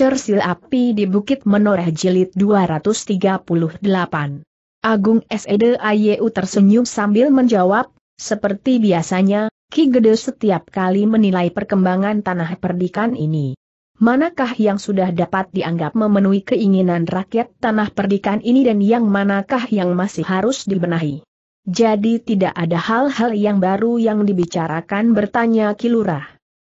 Cersil Api di Bukit Menoreh Jilid 238. Agung S.E.D. Ayu tersenyum sambil menjawab, seperti biasanya, Ki Gede setiap kali menilai perkembangan tanah perdikan ini. Manakah yang sudah dapat dianggap memenuhi keinginan rakyat tanah perdikan ini dan yang manakah yang masih harus dibenahi? Jadi tidak ada hal-hal yang baru yang dibicarakan bertanya Kilurah.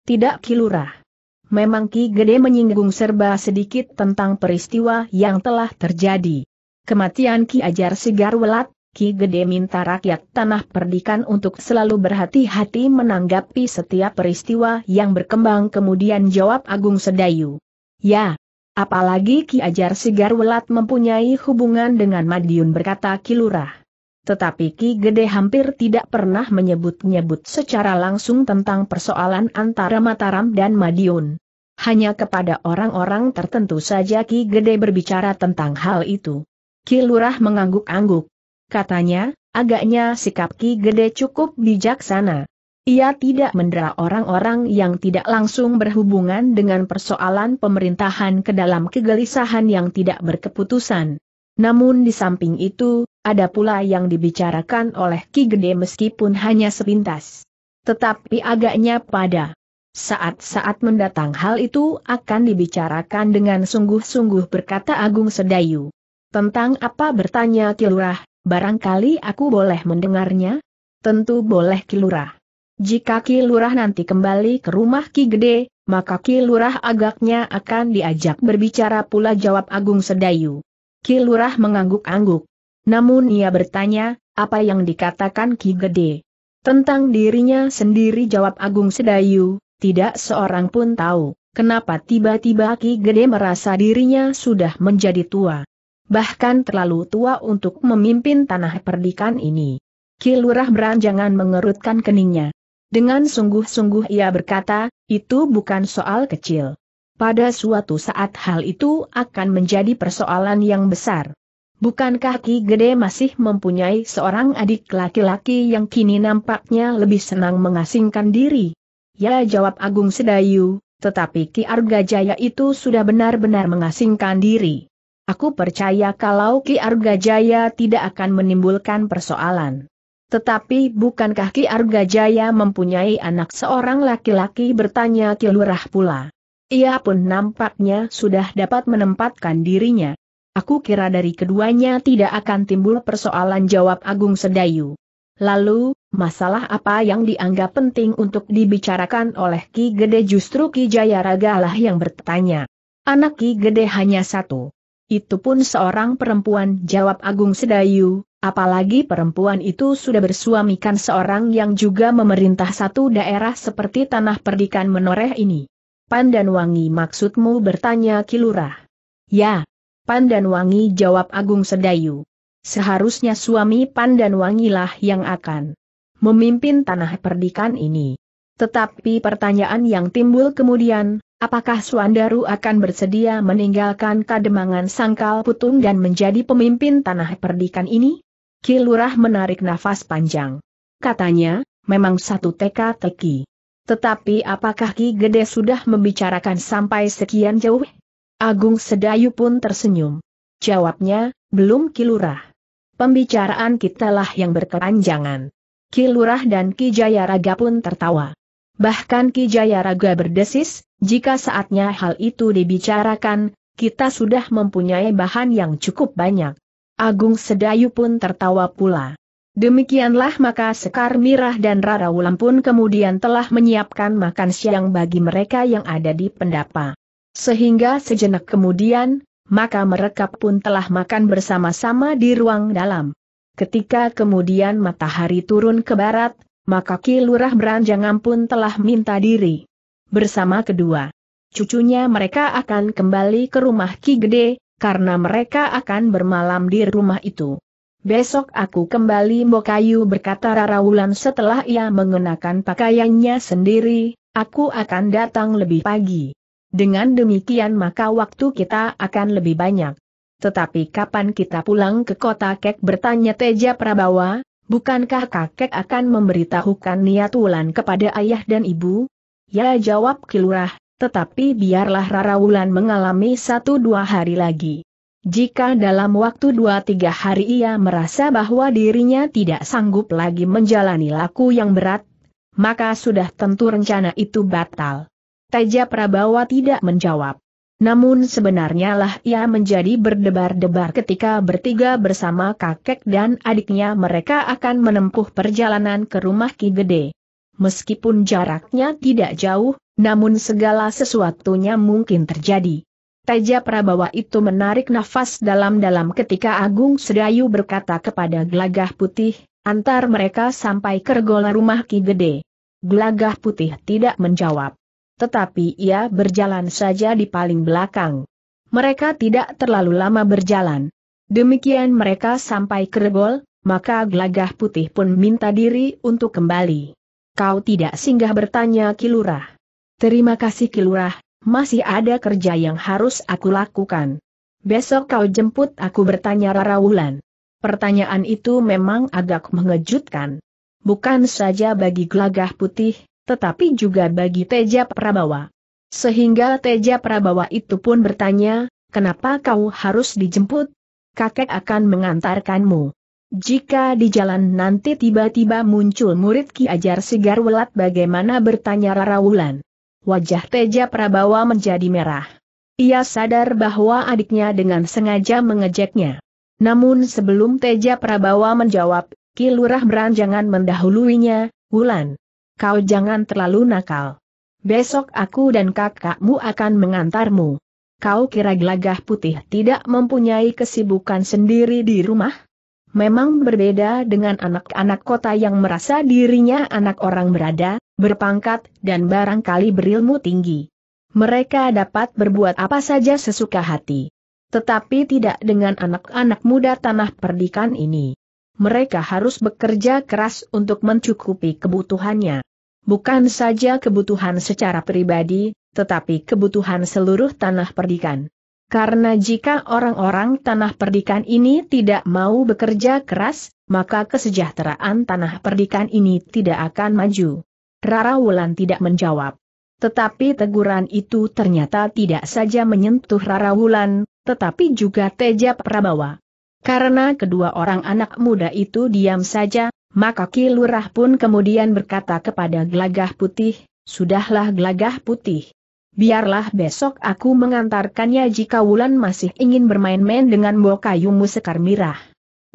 Tidak Kilurah memang Ki Gede menyinggung serba sedikit tentang peristiwa yang telah terjadi. Kematian Ki Ajar Sigar Welat, Ki Gede minta rakyat tanah perdikan untuk selalu berhati-hati menanggapi setiap peristiwa yang berkembang kemudian jawab Agung Sedayu. Ya, apalagi Ki Ajar Sigar Welat mempunyai hubungan dengan Madiun berkata Kilurah. Tetapi Ki Gede hampir tidak pernah menyebut-nyebut secara langsung tentang persoalan antara Mataram dan Madiun. Hanya kepada orang-orang tertentu saja Ki Gede berbicara tentang hal itu. Ki Lurah mengangguk-angguk. Katanya, agaknya sikap Ki Gede cukup bijaksana. Ia tidak mendera orang-orang yang tidak langsung berhubungan dengan persoalan pemerintahan ke dalam kegelisahan yang tidak berkeputusan. Namun di samping itu, ada pula yang dibicarakan oleh Ki Gede meskipun hanya sepintas. Tetapi agaknya pada saat-saat mendatang hal itu akan dibicarakan dengan sungguh-sungguh berkata Agung Sedayu. Tentang apa bertanya Kilurah, barangkali aku boleh mendengarnya? Tentu boleh Kilurah. Jika Ki Lurah nanti kembali ke rumah Ki Gede, maka Ki Lurah agaknya akan diajak berbicara pula jawab Agung Sedayu. Kilurah mengangguk-angguk. Namun ia bertanya, apa yang dikatakan Ki Gede? Tentang dirinya sendiri jawab Agung Sedayu, tidak seorang pun tahu, kenapa tiba-tiba Ki Gede merasa dirinya sudah menjadi tua. Bahkan terlalu tua untuk memimpin tanah perdikan ini. Kilurah Lurah beranjangan mengerutkan keningnya. Dengan sungguh-sungguh ia berkata, itu bukan soal kecil pada suatu saat hal itu akan menjadi persoalan yang besar. Bukankah Ki Gede masih mempunyai seorang adik laki-laki yang kini nampaknya lebih senang mengasingkan diri? Ya jawab Agung Sedayu, tetapi Ki Arga Jaya itu sudah benar-benar mengasingkan diri. Aku percaya kalau Ki Arga Jaya tidak akan menimbulkan persoalan. Tetapi bukankah Ki Arga Jaya mempunyai anak seorang laki-laki bertanya Ki Lurah pula? Ia pun nampaknya sudah dapat menempatkan dirinya. Aku kira dari keduanya tidak akan timbul persoalan jawab Agung Sedayu. Lalu, masalah apa yang dianggap penting untuk dibicarakan oleh Ki Gede justru Ki Jayaraga lah yang bertanya. Anak Ki Gede hanya satu. Itu pun seorang perempuan jawab Agung Sedayu, apalagi perempuan itu sudah bersuamikan seorang yang juga memerintah satu daerah seperti Tanah Perdikan Menoreh ini. Pandan Wangi, maksudmu bertanya Kilurah. Ya. Pandan Wangi jawab Agung Sedayu. Seharusnya suami Pandan Wangilah yang akan memimpin tanah perdikan ini. Tetapi pertanyaan yang timbul kemudian, apakah Suandaru akan bersedia meninggalkan kademangan sangkal putung dan menjadi pemimpin tanah perdikan ini? Kilurah menarik nafas panjang. Katanya, memang satu teka-teki. Tetapi apakah Ki Gede sudah membicarakan sampai sekian jauh? Agung Sedayu pun tersenyum. Jawabnya, belum Kilurah. Pembicaraan kitalah yang berkepanjangan. Kilurah dan Ki Jayaraga pun tertawa. Bahkan Ki Jayaraga berdesis, jika saatnya hal itu dibicarakan, kita sudah mempunyai bahan yang cukup banyak. Agung Sedayu pun tertawa pula. Demikianlah maka Sekar Mirah dan Rara Wulan pun kemudian telah menyiapkan makan siang bagi mereka yang ada di pendapa. Sehingga sejenak kemudian, maka mereka pun telah makan bersama-sama di ruang dalam. Ketika kemudian matahari turun ke barat, maka Ki Lurah Beranjangan pun telah minta diri. Bersama kedua cucunya mereka akan kembali ke rumah Ki Gede, karena mereka akan bermalam di rumah itu. Besok aku kembali Mbokayu berkata Rara Wulan setelah ia mengenakan pakaiannya sendiri, aku akan datang lebih pagi. Dengan demikian maka waktu kita akan lebih banyak. Tetapi kapan kita pulang ke kota kek bertanya Teja Prabawa, bukankah kakek akan memberitahukan niat Wulan kepada ayah dan ibu? Ya jawab Kilurah, tetapi biarlah Rara Wulan mengalami satu dua hari lagi. Jika dalam waktu dua tiga hari ia merasa bahwa dirinya tidak sanggup lagi menjalani laku yang berat, maka sudah tentu rencana itu batal. Teja Prabawa tidak menjawab. Namun sebenarnya lah ia menjadi berdebar-debar ketika bertiga bersama kakek dan adiknya mereka akan menempuh perjalanan ke rumah Ki Gede. Meskipun jaraknya tidak jauh, namun segala sesuatunya mungkin terjadi. Teja Prabawa itu menarik nafas dalam-dalam ketika Agung Sedayu berkata kepada Glagah Putih, antar mereka sampai ke gola rumah Ki Gede. Gelagah Putih tidak menjawab. Tetapi ia berjalan saja di paling belakang. Mereka tidak terlalu lama berjalan. Demikian mereka sampai ke regol, maka Glagah Putih pun minta diri untuk kembali. Kau tidak singgah bertanya Kilurah. Terima kasih Kilurah, masih ada kerja yang harus aku lakukan. Besok kau jemput aku bertanya Rara Wulan. Pertanyaan itu memang agak mengejutkan. Bukan saja bagi Glagah putih, tetapi juga bagi Teja Prabawa. Sehingga Teja Prabawa itu pun bertanya, kenapa kau harus dijemput? Kakek akan mengantarkanmu. Jika di jalan nanti tiba-tiba muncul murid Ki Ajar Sigar Welat bagaimana bertanya Rara Wulan. Wajah Teja Prabawa menjadi merah. Ia sadar bahwa adiknya dengan sengaja mengejeknya. Namun sebelum Teja Prabawa menjawab, Kilurah Beranjangan mendahuluinya, Wulan. Kau jangan terlalu nakal. Besok aku dan kakakmu akan mengantarmu. Kau kira gelagah putih tidak mempunyai kesibukan sendiri di rumah? Memang berbeda dengan anak-anak kota yang merasa dirinya anak orang berada, berpangkat, dan barangkali berilmu tinggi. Mereka dapat berbuat apa saja sesuka hati. Tetapi tidak dengan anak-anak muda tanah perdikan ini. Mereka harus bekerja keras untuk mencukupi kebutuhannya. Bukan saja kebutuhan secara pribadi, tetapi kebutuhan seluruh tanah perdikan. Karena jika orang-orang tanah perdikan ini tidak mau bekerja keras, maka kesejahteraan tanah perdikan ini tidak akan maju. Rara Wulan tidak menjawab. Tetapi teguran itu ternyata tidak saja menyentuh Rara Wulan, tetapi juga Teja Prabawa. Karena kedua orang anak muda itu diam saja, maka Ki pun kemudian berkata kepada Gelagah Putih, Sudahlah Gelagah Putih. Biarlah besok aku mengantarkannya jika Wulan masih ingin bermain-main dengan Bokayumu Sekar Mirah.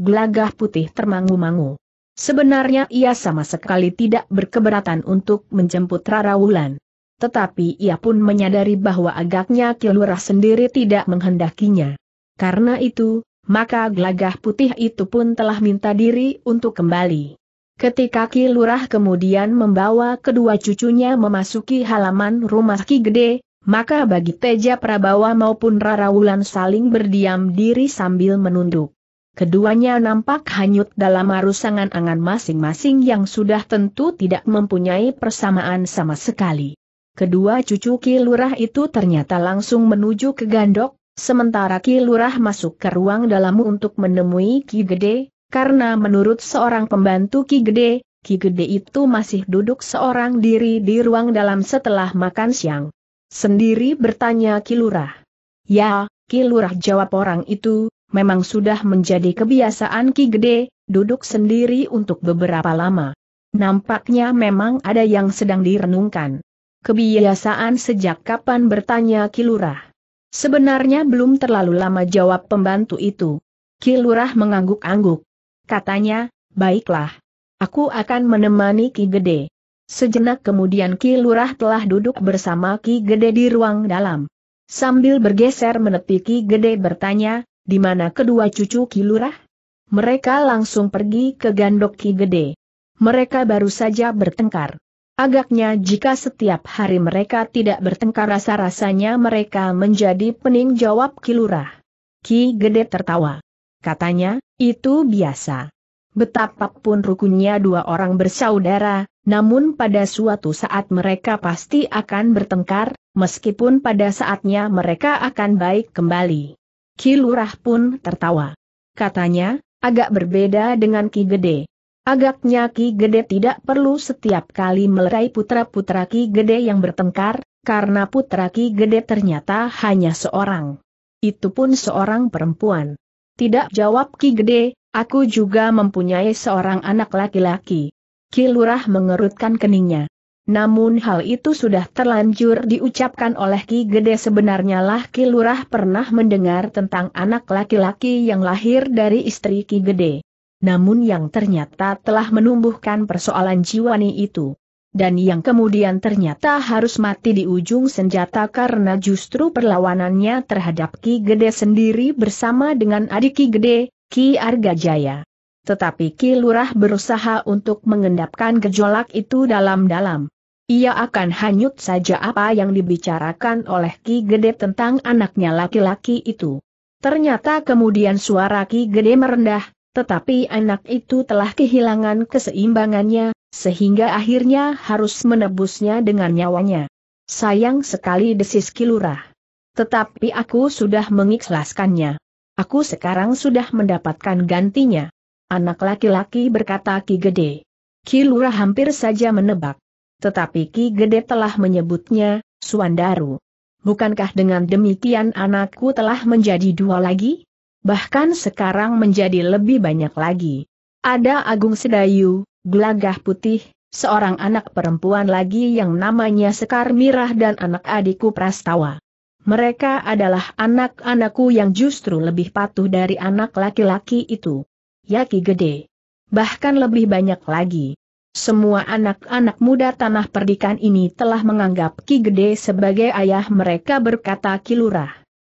Gelagah Putih termangu-mangu. Sebenarnya ia sama sekali tidak berkeberatan untuk menjemput Rara Wulan. Tetapi ia pun menyadari bahwa agaknya Kilurah sendiri tidak menghendakinya. Karena itu, maka gelagah putih itu pun telah minta diri untuk kembali. Ketika Kilurah kemudian membawa kedua cucunya memasuki halaman rumah Ki Gede, maka bagi Teja Prabawa maupun Rara Wulan saling berdiam diri sambil menunduk. Keduanya nampak hanyut dalam arus angan-angan masing-masing yang sudah tentu tidak mempunyai persamaan sama sekali. Kedua cucu Ki Lurah itu ternyata langsung menuju ke Gandok, sementara Ki Lurah masuk ke ruang dalam untuk menemui Ki Gede, karena menurut seorang pembantu Ki Gede, Ki Gede itu masih duduk seorang diri di ruang dalam setelah makan siang. Sendiri bertanya Ki Lurah. Ya, Ki Lurah jawab orang itu, memang sudah menjadi kebiasaan Ki Gede, duduk sendiri untuk beberapa lama. Nampaknya memang ada yang sedang direnungkan. Kebiasaan sejak kapan bertanya Ki Lurah? Sebenarnya belum terlalu lama jawab pembantu itu. Ki Lurah mengangguk-angguk. Katanya, baiklah. Aku akan menemani Ki Gede. Sejenak kemudian Ki Lurah telah duduk bersama Ki Gede di ruang dalam. Sambil bergeser menepi Ki Gede bertanya, di mana kedua cucu Kilurah? Mereka langsung pergi ke Gandok Ki Gede. Mereka baru saja bertengkar. Agaknya jika setiap hari mereka tidak bertengkar rasa-rasanya mereka menjadi pening jawab Kilurah. Ki Gede tertawa. Katanya, itu biasa. Betapapun rukunnya dua orang bersaudara, namun pada suatu saat mereka pasti akan bertengkar, meskipun pada saatnya mereka akan baik kembali. Ki lurah pun tertawa. Katanya, agak berbeda dengan Ki Gede. Agaknya Ki Gede tidak perlu setiap kali melerai putra-putra Ki Gede yang bertengkar, karena putra Ki Gede ternyata hanya seorang. Itu pun seorang perempuan. Tidak jawab Ki Gede, aku juga mempunyai seorang anak laki-laki. Ki Lurah mengerutkan keningnya. Namun hal itu sudah terlanjur diucapkan oleh Ki Gede sebenarnya lah Ki Lurah pernah mendengar tentang anak laki-laki yang lahir dari istri Ki Gede. Namun yang ternyata telah menumbuhkan persoalan jiwani itu. Dan yang kemudian ternyata harus mati di ujung senjata karena justru perlawanannya terhadap Ki Gede sendiri bersama dengan adik Ki Gede, Ki Argajaya. Tetapi Ki Lurah berusaha untuk mengendapkan gejolak itu dalam-dalam ia akan hanyut saja apa yang dibicarakan oleh Ki Gede tentang anaknya laki-laki itu. Ternyata kemudian suara Ki Gede merendah, tetapi anak itu telah kehilangan keseimbangannya, sehingga akhirnya harus menebusnya dengan nyawanya. Sayang sekali desis Kilurah. Tetapi aku sudah mengikhlaskannya. Aku sekarang sudah mendapatkan gantinya. Anak laki-laki berkata Ki Gede. Kilurah hampir saja menebak. Tetapi Ki Gede telah menyebutnya, Suandaru. Bukankah dengan demikian anakku telah menjadi dua lagi? Bahkan sekarang menjadi lebih banyak lagi. Ada Agung Sedayu, Gelagah Putih, seorang anak perempuan lagi yang namanya Sekar Mirah dan anak adikku Prastawa. Mereka adalah anak-anakku yang justru lebih patuh dari anak laki-laki itu. Yaki Gede. Bahkan lebih banyak lagi. Semua anak-anak muda tanah perdikan ini telah menganggap Ki Gede sebagai ayah mereka berkata Kilurah.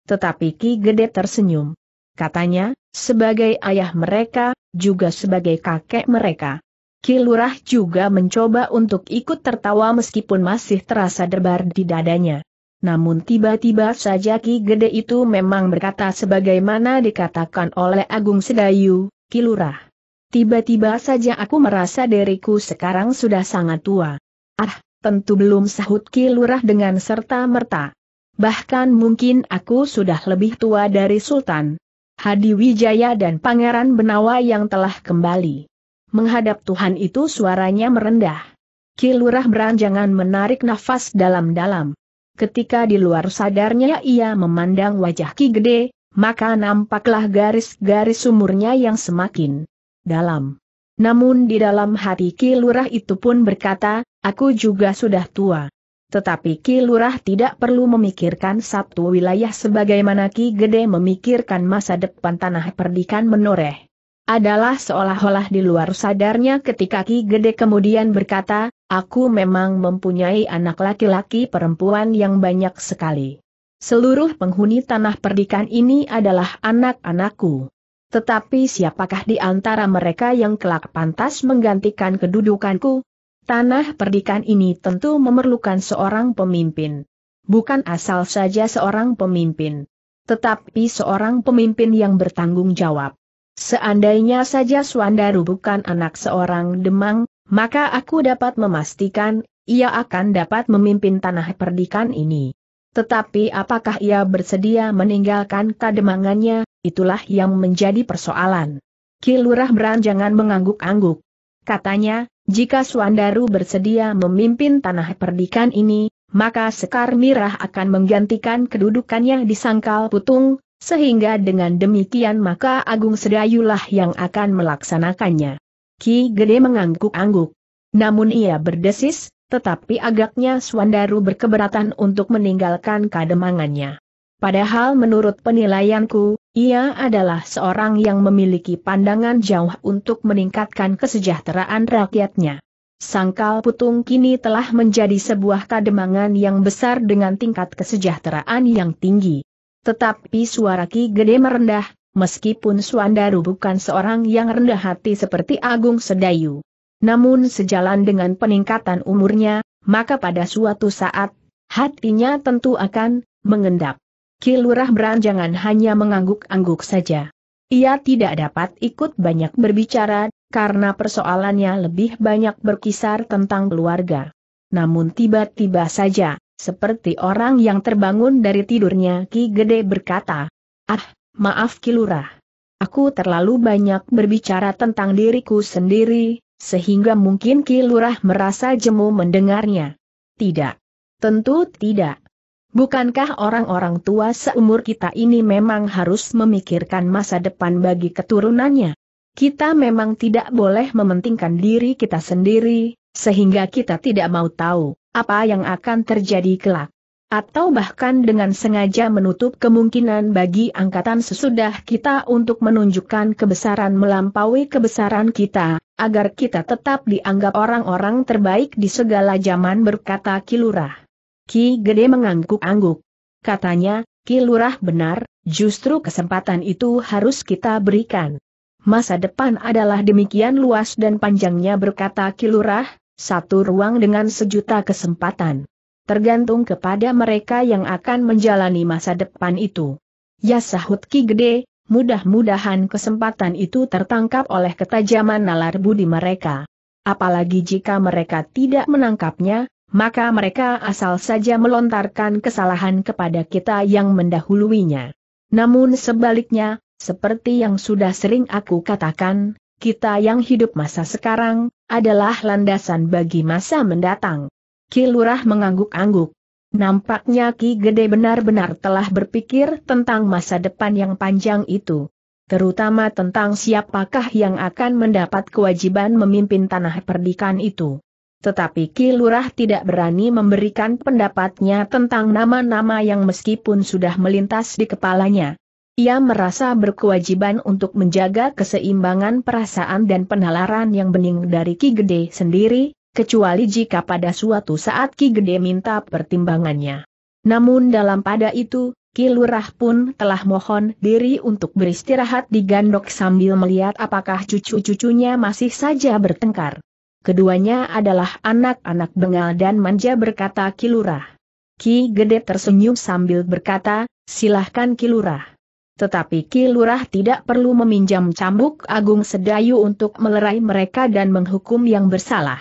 Tetapi Ki Gede tersenyum. Katanya, sebagai ayah mereka, juga sebagai kakek mereka. Ki Lurah juga mencoba untuk ikut tertawa meskipun masih terasa debar di dadanya. Namun tiba-tiba saja Ki Gede itu memang berkata sebagaimana dikatakan oleh Agung Sedayu, Ki Lurah. Tiba-tiba saja aku merasa diriku sekarang sudah sangat tua. Ah, tentu belum sahut Ki Lurah dengan serta-merta. Bahkan mungkin aku sudah lebih tua dari Sultan. Hadi Wijaya dan Pangeran Benawa yang telah kembali. Menghadap Tuhan itu suaranya merendah. Ki Lurah beranjangan menarik nafas dalam-dalam. Ketika di luar sadarnya ia memandang wajah Ki Gede, maka nampaklah garis-garis umurnya yang semakin dalam. Namun di dalam hati Ki itu pun berkata, aku juga sudah tua. Tetapi Ki tidak perlu memikirkan satu wilayah sebagaimana Ki Gede memikirkan masa depan tanah perdikan menoreh. Adalah seolah-olah di luar sadarnya ketika Ki Gede kemudian berkata, aku memang mempunyai anak laki-laki perempuan yang banyak sekali. Seluruh penghuni tanah perdikan ini adalah anak-anakku. Tetapi siapakah di antara mereka yang kelak pantas menggantikan kedudukanku? Tanah perdikan ini tentu memerlukan seorang pemimpin. Bukan asal saja seorang pemimpin. Tetapi seorang pemimpin yang bertanggung jawab. Seandainya saja Suandaru bukan anak seorang demang, maka aku dapat memastikan ia akan dapat memimpin tanah perdikan ini. Tetapi apakah ia bersedia meninggalkan kademangannya, itulah yang menjadi persoalan. Kilurah beranjangan mengangguk-angguk. Katanya, jika Suandaru bersedia memimpin tanah perdikan ini, maka Sekar Mirah akan menggantikan kedudukannya di Sangkal Putung, sehingga dengan demikian maka Agung Sedayulah yang akan melaksanakannya. Ki Gede mengangguk-angguk. Namun ia berdesis, tetapi agaknya Suandaru berkeberatan untuk meninggalkan kademangannya. Padahal menurut penilaianku, ia adalah seorang yang memiliki pandangan jauh untuk meningkatkan kesejahteraan rakyatnya. Sangkal Putung kini telah menjadi sebuah kademangan yang besar dengan tingkat kesejahteraan yang tinggi. Tetapi suara Ki Gede merendah, meskipun Suandaru bukan seorang yang rendah hati seperti Agung Sedayu. Namun sejalan dengan peningkatan umurnya, maka pada suatu saat, hatinya tentu akan mengendap. Kilurah Beranjangan hanya mengangguk-angguk saja. Ia tidak dapat ikut banyak berbicara, karena persoalannya lebih banyak berkisar tentang keluarga. Namun tiba-tiba saja, seperti orang yang terbangun dari tidurnya Ki Gede berkata, Ah, maaf Kilurah. Aku terlalu banyak berbicara tentang diriku sendiri, sehingga mungkin Kilurah merasa jemu mendengarnya. Tidak. Tentu tidak. Bukankah orang-orang tua seumur kita ini memang harus memikirkan masa depan bagi keturunannya? Kita memang tidak boleh mementingkan diri kita sendiri, sehingga kita tidak mau tahu apa yang akan terjadi kelak. Atau bahkan dengan sengaja menutup kemungkinan bagi angkatan sesudah kita untuk menunjukkan kebesaran melampaui kebesaran kita, agar kita tetap dianggap orang-orang terbaik di segala zaman berkata kilurah. Ki Gede mengangguk-angguk. Katanya, Ki Lurah benar, justru kesempatan itu harus kita berikan. Masa depan adalah demikian luas dan panjangnya berkata Ki Lurah, satu ruang dengan sejuta kesempatan. Tergantung kepada mereka yang akan menjalani masa depan itu. Ya sahut Ki Gede, mudah-mudahan kesempatan itu tertangkap oleh ketajaman nalar budi mereka. Apalagi jika mereka tidak menangkapnya, maka mereka asal saja melontarkan kesalahan kepada kita yang mendahuluinya. Namun sebaliknya, seperti yang sudah sering aku katakan, kita yang hidup masa sekarang, adalah landasan bagi masa mendatang. Kilurah mengangguk-angguk. Nampaknya Ki Gede benar-benar telah berpikir tentang masa depan yang panjang itu. Terutama tentang siapakah yang akan mendapat kewajiban memimpin tanah perdikan itu tetapi Ki Lurah tidak berani memberikan pendapatnya tentang nama-nama yang meskipun sudah melintas di kepalanya. Ia merasa berkewajiban untuk menjaga keseimbangan perasaan dan penalaran yang bening dari Ki Gede sendiri, kecuali jika pada suatu saat Ki Gede minta pertimbangannya. Namun dalam pada itu, Ki Lurah pun telah mohon diri untuk beristirahat di gandok sambil melihat apakah cucu-cucunya masih saja bertengkar. Keduanya adalah anak-anak bengal dan manja berkata Kilurah. Ki Gede tersenyum sambil berkata, silahkan Kilurah. Tetapi Kilurah tidak perlu meminjam cambuk Agung Sedayu untuk melerai mereka dan menghukum yang bersalah.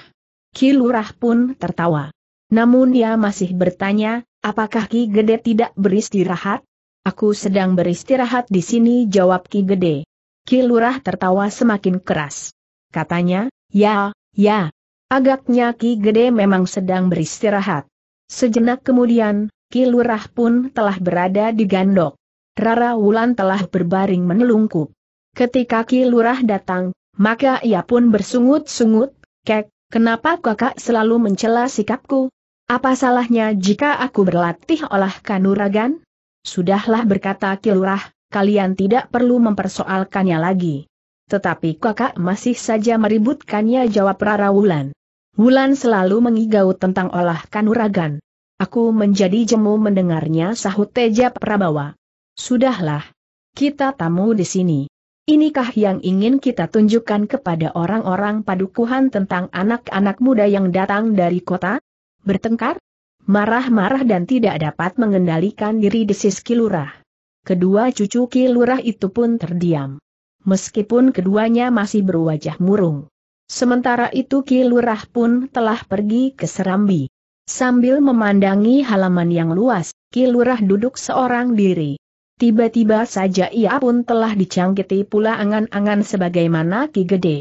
Kilurah pun tertawa. Namun ia masih bertanya, apakah Ki Gede tidak beristirahat? Aku sedang beristirahat di sini jawab Ki Gede. Kilurah tertawa semakin keras. Katanya, ya, Ya, agaknya Ki Gede memang sedang beristirahat. Sejenak kemudian, Ki Lurah pun telah berada di gandok. Rara Wulan telah berbaring menelungkup. Ketika Ki Lurah datang, maka ia pun bersungut-sungut, kek, kenapa kakak selalu mencela sikapku? Apa salahnya jika aku berlatih olah kanuragan? Sudahlah berkata Ki Lurah, kalian tidak perlu mempersoalkannya lagi. Tetapi kakak masih saja meributkannya jawab Rara Wulan. Wulan selalu mengigau tentang olah kanuragan. Aku menjadi jemu mendengarnya sahut Teja Prabawa. Sudahlah. Kita tamu di sini. Inikah yang ingin kita tunjukkan kepada orang-orang padukuhan tentang anak-anak muda yang datang dari kota? Bertengkar? Marah-marah dan tidak dapat mengendalikan diri desis Kilurah. Kedua cucu Kilurah itu pun terdiam meskipun keduanya masih berwajah murung. Sementara itu Ki Lurah pun telah pergi ke Serambi. Sambil memandangi halaman yang luas, Ki Lurah duduk seorang diri. Tiba-tiba saja ia pun telah dicangkiti pula angan-angan sebagaimana Ki Gede.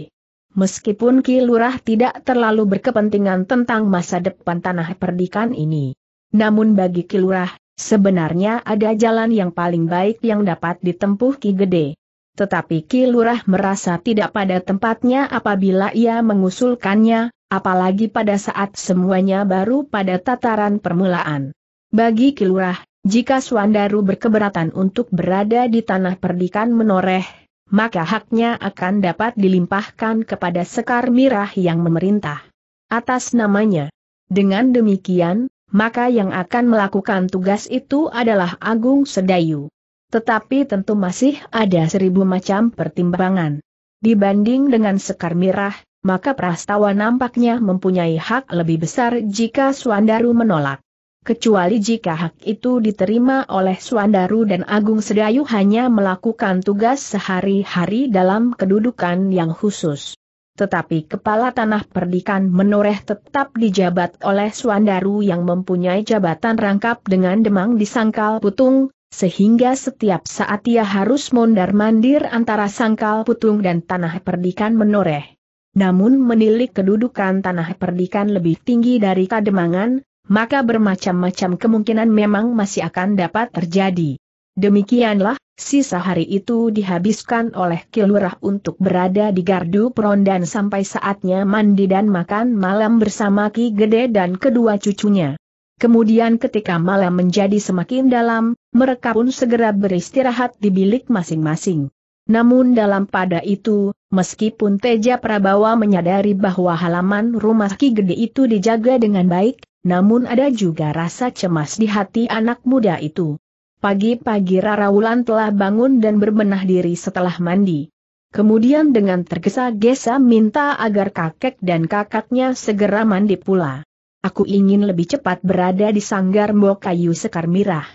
Meskipun Ki Lurah tidak terlalu berkepentingan tentang masa depan tanah perdikan ini. Namun bagi Ki Lurah, sebenarnya ada jalan yang paling baik yang dapat ditempuh Ki Gede. Tetapi Kilurah merasa tidak pada tempatnya apabila ia mengusulkannya, apalagi pada saat semuanya baru pada tataran permulaan. Bagi Kilurah, jika Suandaru berkeberatan untuk berada di tanah perdikan menoreh, maka haknya akan dapat dilimpahkan kepada Sekar Mirah yang memerintah. Atas namanya. Dengan demikian, maka yang akan melakukan tugas itu adalah Agung Sedayu. Tetapi tentu masih ada seribu macam pertimbangan. Dibanding dengan Sekar Mirah, maka Prastawa nampaknya mempunyai hak lebih besar jika Suandaru menolak. Kecuali jika hak itu diterima oleh Suandaru dan Agung Sedayu hanya melakukan tugas sehari-hari dalam kedudukan yang khusus. Tetapi kepala tanah perdikan menoreh tetap dijabat oleh Suandaru yang mempunyai jabatan rangkap dengan demang disangkal putung, sehingga setiap saat ia harus mondar-mandir antara sangkal putung dan tanah perdikan menoreh. Namun menilik kedudukan tanah perdikan lebih tinggi dari kademangan, maka bermacam-macam kemungkinan memang masih akan dapat terjadi. Demikianlah, sisa hari itu dihabiskan oleh Kilurah untuk berada di gardu perondan sampai saatnya mandi dan makan malam bersama Ki Gede dan kedua cucunya. Kemudian ketika malam menjadi semakin dalam, mereka pun segera beristirahat di bilik masing-masing. Namun dalam pada itu, meskipun Teja Prabawa menyadari bahwa halaman rumah Ki Gede itu dijaga dengan baik, namun ada juga rasa cemas di hati anak muda itu. Pagi-pagi Raraulan telah bangun dan berbenah diri setelah mandi. Kemudian dengan tergesa-gesa minta agar kakek dan kakaknya segera mandi pula. Aku ingin lebih cepat berada di sanggar Kayu Sekar Mirah.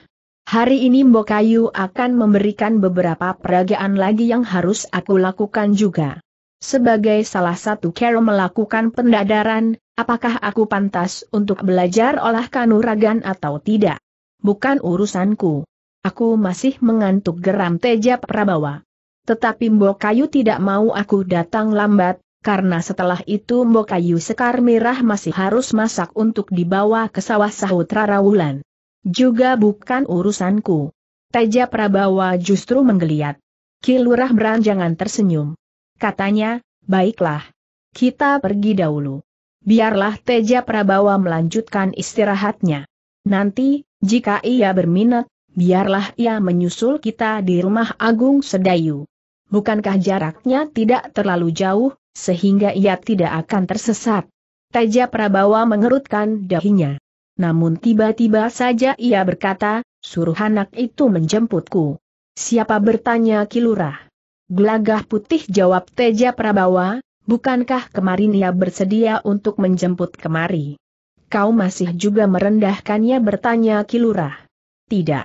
Hari ini Kayu akan memberikan beberapa peragaan lagi yang harus aku lakukan juga. Sebagai salah satu kero melakukan pendadaran, apakah aku pantas untuk belajar olah kanuragan atau tidak? Bukan urusanku. Aku masih mengantuk geram Teja Prabawa. Tetapi Kayu tidak mau aku datang lambat, karena setelah itu Mbokayu Sekar Merah masih harus masak untuk dibawa ke sawah sahutera Wulan. Juga bukan urusanku. Teja Prabawa justru menggeliat. Kilurah beranjangan tersenyum. Katanya, baiklah. Kita pergi dahulu. Biarlah Teja Prabawa melanjutkan istirahatnya. Nanti, jika ia berminat, biarlah ia menyusul kita di rumah Agung Sedayu. Bukankah jaraknya tidak terlalu jauh, sehingga ia tidak akan tersesat. Teja Prabawa mengerutkan dahinya. Namun tiba-tiba saja ia berkata, suruh anak itu menjemputku. Siapa bertanya Kilurah? Gelagah putih jawab Teja Prabawa, bukankah kemarin ia bersedia untuk menjemput kemari? Kau masih juga merendahkannya bertanya Kilurah. Tidak.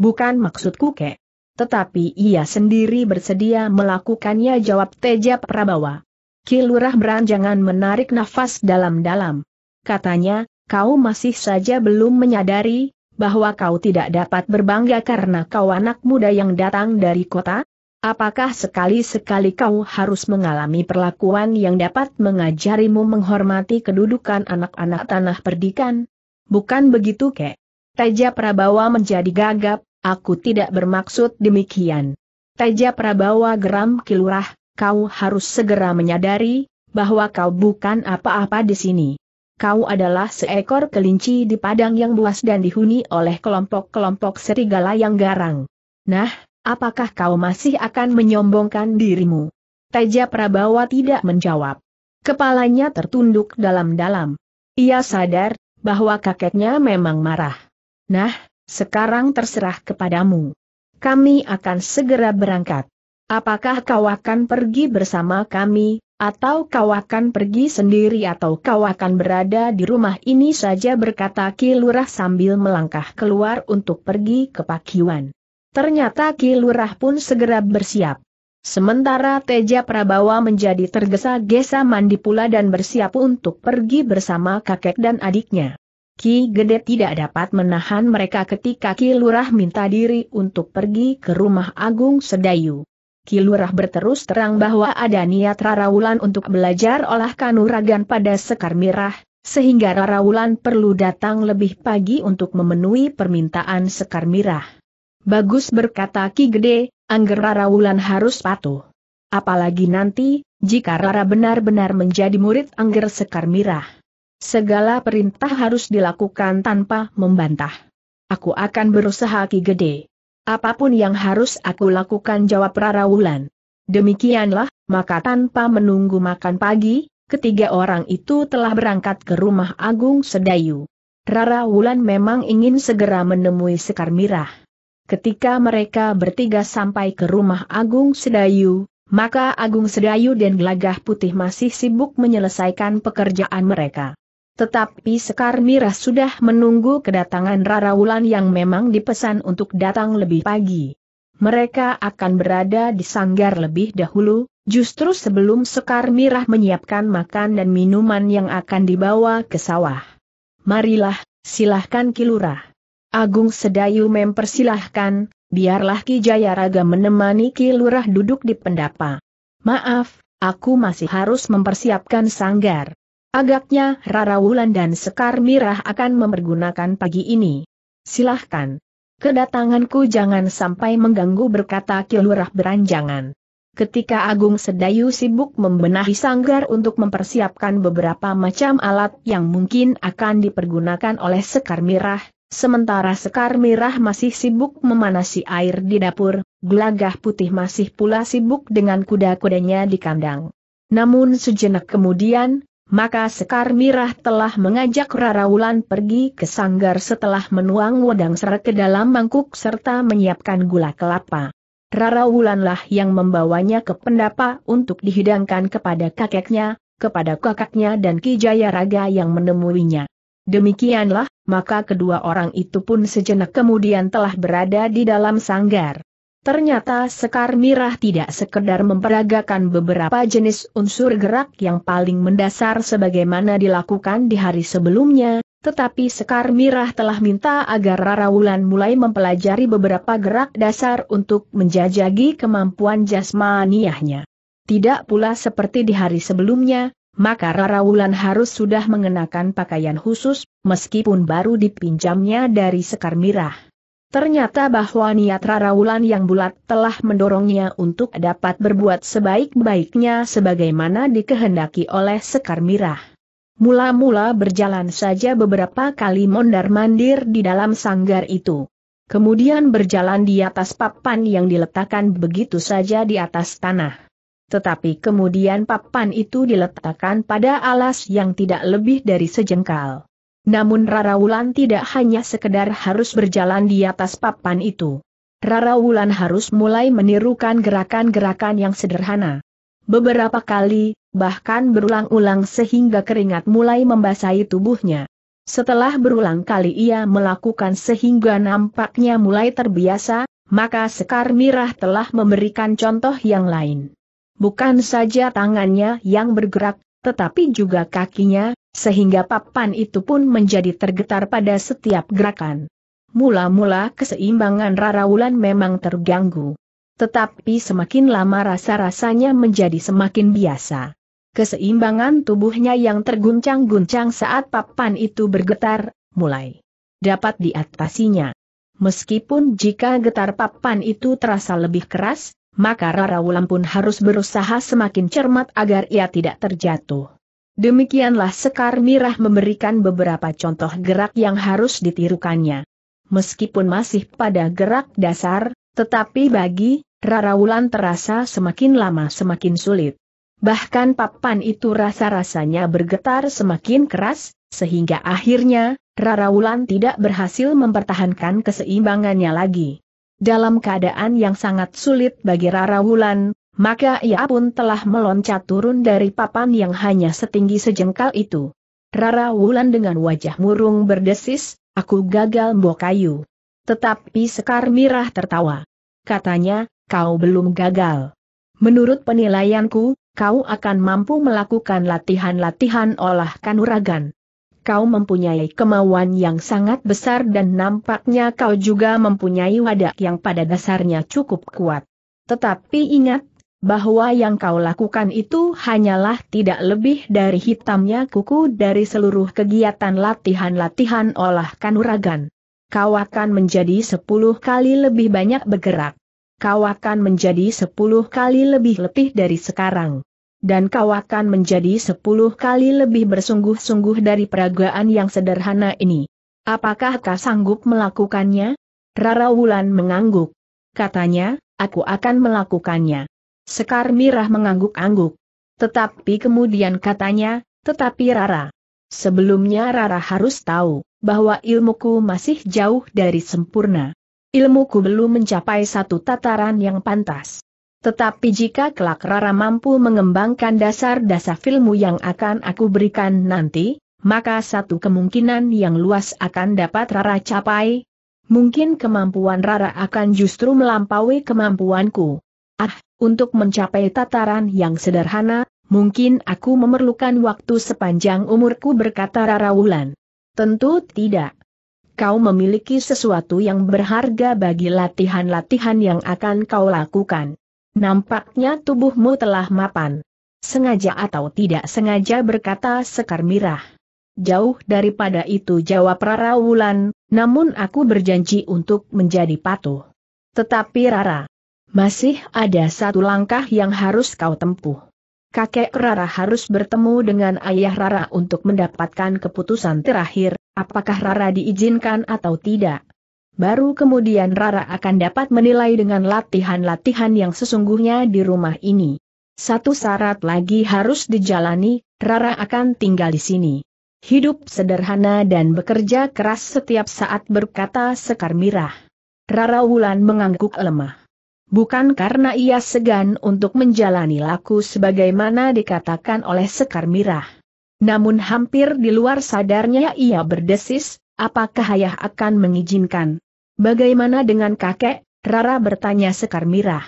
Bukan maksudku kek. Tetapi ia sendiri bersedia melakukannya jawab Teja Prabawa. Kilurah beranjangan menarik nafas dalam-dalam. Katanya, kau masih saja belum menyadari, bahwa kau tidak dapat berbangga karena kau anak muda yang datang dari kota? Apakah sekali-sekali kau harus mengalami perlakuan yang dapat mengajarimu menghormati kedudukan anak-anak tanah perdikan? Bukan begitu kek. Teja Prabawa menjadi gagap, aku tidak bermaksud demikian. Teja Prabawa geram kilurah, kau harus segera menyadari bahwa kau bukan apa-apa di sini. Kau adalah seekor kelinci di padang yang luas dan dihuni oleh kelompok-kelompok serigala yang garang. Nah, apakah kau masih akan menyombongkan dirimu? Teja Prabawa tidak menjawab. Kepalanya tertunduk dalam-dalam. Ia sadar bahwa kakeknya memang marah. Nah, sekarang terserah kepadamu. Kami akan segera berangkat. Apakah kau akan pergi bersama kami, atau kau akan pergi sendiri atau kau akan berada di rumah ini saja berkata Ki Lurah sambil melangkah keluar untuk pergi ke Pakiwan. Ternyata Ki Lurah pun segera bersiap. Sementara Teja Prabawa menjadi tergesa-gesa mandi pula dan bersiap untuk pergi bersama kakek dan adiknya. Ki Gede tidak dapat menahan mereka ketika Ki Lurah minta diri untuk pergi ke rumah Agung Sedayu. Kilurah berterus terang bahwa ada niat Raraulan untuk belajar olah kanuragan pada Sekar Mirah, sehingga Raraulan perlu datang lebih pagi untuk memenuhi permintaan Sekar Mirah. Bagus berkata Ki Gede, Angger Raraulan harus patuh. Apalagi nanti, jika Rara benar-benar menjadi murid Angger Sekar Mirah. Segala perintah harus dilakukan tanpa membantah. Aku akan berusaha Ki Gede. Apapun yang harus aku lakukan jawab Rara Wulan. Demikianlah, maka tanpa menunggu makan pagi, ketiga orang itu telah berangkat ke rumah Agung Sedayu. Rara Wulan memang ingin segera menemui Sekar Mirah. Ketika mereka bertiga sampai ke rumah Agung Sedayu, maka Agung Sedayu dan Gelagah Putih masih sibuk menyelesaikan pekerjaan mereka. Tetapi Sekar Mirah sudah menunggu kedatangan Rara Wulan yang memang dipesan untuk datang lebih pagi. Mereka akan berada di sanggar lebih dahulu, justru sebelum Sekar Mirah menyiapkan makan dan minuman yang akan dibawa ke sawah. Marilah, silahkan Kilurah. Agung Sedayu mempersilahkan, biarlah Ki Jayaraga menemani Kilurah duduk di pendapa. Maaf, aku masih harus mempersiapkan sanggar. Agaknya Rara Wulan dan Sekar Mirah akan mempergunakan pagi ini. Silahkan. Kedatanganku jangan sampai mengganggu berkata Kilurah beranjangan. Ketika Agung Sedayu sibuk membenahi sanggar untuk mempersiapkan beberapa macam alat yang mungkin akan dipergunakan oleh Sekar Mirah, sementara Sekar Mirah masih sibuk memanasi air di dapur, gelagah putih masih pula sibuk dengan kuda-kudanya di kandang. Namun sejenak kemudian, maka Sekar Mirah telah mengajak Rara Wulan pergi ke sanggar setelah menuang wedang serak ke dalam mangkuk serta menyiapkan gula kelapa. Rara Wulanlah yang membawanya ke pendapa untuk dihidangkan kepada kakeknya, kepada kakaknya dan Ki Raga yang menemuinya. Demikianlah, maka kedua orang itu pun sejenak kemudian telah berada di dalam sanggar. Ternyata Sekar Mirah tidak sekedar memperagakan beberapa jenis unsur gerak yang paling mendasar sebagaimana dilakukan di hari sebelumnya, tetapi Sekar Mirah telah minta agar Rara Wulan mulai mempelajari beberapa gerak dasar untuk menjajagi kemampuan jasmaniahnya. Tidak pula seperti di hari sebelumnya, maka Rara Wulan harus sudah mengenakan pakaian khusus, meskipun baru dipinjamnya dari Sekar Mirah. Ternyata bahwa niat Rara Wulan yang bulat telah mendorongnya untuk dapat berbuat sebaik-baiknya sebagaimana dikehendaki oleh Sekar Mirah. Mula-mula berjalan saja beberapa kali mondar-mandir di dalam sanggar itu. Kemudian berjalan di atas papan yang diletakkan begitu saja di atas tanah. Tetapi kemudian papan itu diletakkan pada alas yang tidak lebih dari sejengkal. Namun Rara Wulan tidak hanya sekedar harus berjalan di atas papan itu. Rara Wulan harus mulai menirukan gerakan-gerakan yang sederhana. Beberapa kali, bahkan berulang-ulang sehingga keringat mulai membasahi tubuhnya. Setelah berulang kali ia melakukan sehingga nampaknya mulai terbiasa, maka Sekar Mirah telah memberikan contoh yang lain. Bukan saja tangannya yang bergerak, tetapi juga kakinya, sehingga papan itu pun menjadi tergetar pada setiap gerakan. Mula-mula keseimbangan Rara Wulan memang terganggu. Tetapi semakin lama rasa-rasanya menjadi semakin biasa. Keseimbangan tubuhnya yang terguncang-guncang saat papan itu bergetar, mulai dapat diatasinya. Meskipun jika getar papan itu terasa lebih keras, maka Rara Wulan pun harus berusaha semakin cermat agar ia tidak terjatuh. Demikianlah Sekar Mirah memberikan beberapa contoh gerak yang harus ditirukannya. Meskipun masih pada gerak dasar, tetapi bagi Rarawulan terasa semakin lama semakin sulit. Bahkan papan itu rasa-rasanya bergetar semakin keras, sehingga akhirnya, Rarawulan tidak berhasil mempertahankan keseimbangannya lagi. Dalam keadaan yang sangat sulit bagi Rarawulan, maka ia pun telah meloncat turun dari papan yang hanya setinggi sejengkal itu. Rara Wulan dengan wajah murung berdesis, aku gagal kayu. Tetapi Sekar Mirah tertawa. Katanya, kau belum gagal. Menurut penilaianku, kau akan mampu melakukan latihan-latihan olah kanuragan. Kau mempunyai kemauan yang sangat besar dan nampaknya kau juga mempunyai wadah yang pada dasarnya cukup kuat. Tetapi ingat, bahwa yang kau lakukan itu hanyalah tidak lebih dari hitamnya kuku dari seluruh kegiatan latihan-latihan olah kanuragan. Kau akan menjadi sepuluh kali lebih banyak bergerak. Kau akan menjadi sepuluh kali lebih letih dari sekarang. Dan kau akan menjadi sepuluh kali lebih bersungguh-sungguh dari peragaan yang sederhana ini. Apakah kau sanggup melakukannya? Rara Wulan mengangguk. Katanya, aku akan melakukannya. Sekar Mirah mengangguk-angguk. Tetapi kemudian katanya, tetapi Rara. Sebelumnya Rara harus tahu, bahwa ilmuku masih jauh dari sempurna. Ilmuku belum mencapai satu tataran yang pantas. Tetapi jika kelak Rara mampu mengembangkan dasar-dasar ilmu yang akan aku berikan nanti, maka satu kemungkinan yang luas akan dapat Rara capai. Mungkin kemampuan Rara akan justru melampaui kemampuanku. Ah, untuk mencapai tataran yang sederhana, mungkin aku memerlukan waktu sepanjang umurku berkata Rara Wulan. Tentu tidak. Kau memiliki sesuatu yang berharga bagi latihan-latihan yang akan kau lakukan. Nampaknya tubuhmu telah mapan. Sengaja atau tidak sengaja berkata Sekar Mirah. Jauh daripada itu jawab Rara Wulan, namun aku berjanji untuk menjadi patuh. Tetapi Rara, masih ada satu langkah yang harus kau tempuh. Kakek Rara harus bertemu dengan ayah Rara untuk mendapatkan keputusan terakhir, apakah Rara diizinkan atau tidak. Baru kemudian Rara akan dapat menilai dengan latihan-latihan yang sesungguhnya di rumah ini. Satu syarat lagi harus dijalani, Rara akan tinggal di sini. Hidup sederhana dan bekerja keras setiap saat berkata Sekar Mirah. Rara Wulan mengangguk lemah bukan karena ia segan untuk menjalani laku sebagaimana dikatakan oleh Sekar Mirah. Namun hampir di luar sadarnya ia berdesis, apakah ayah akan mengizinkan? Bagaimana dengan kakek? Rara bertanya Sekar Mirah.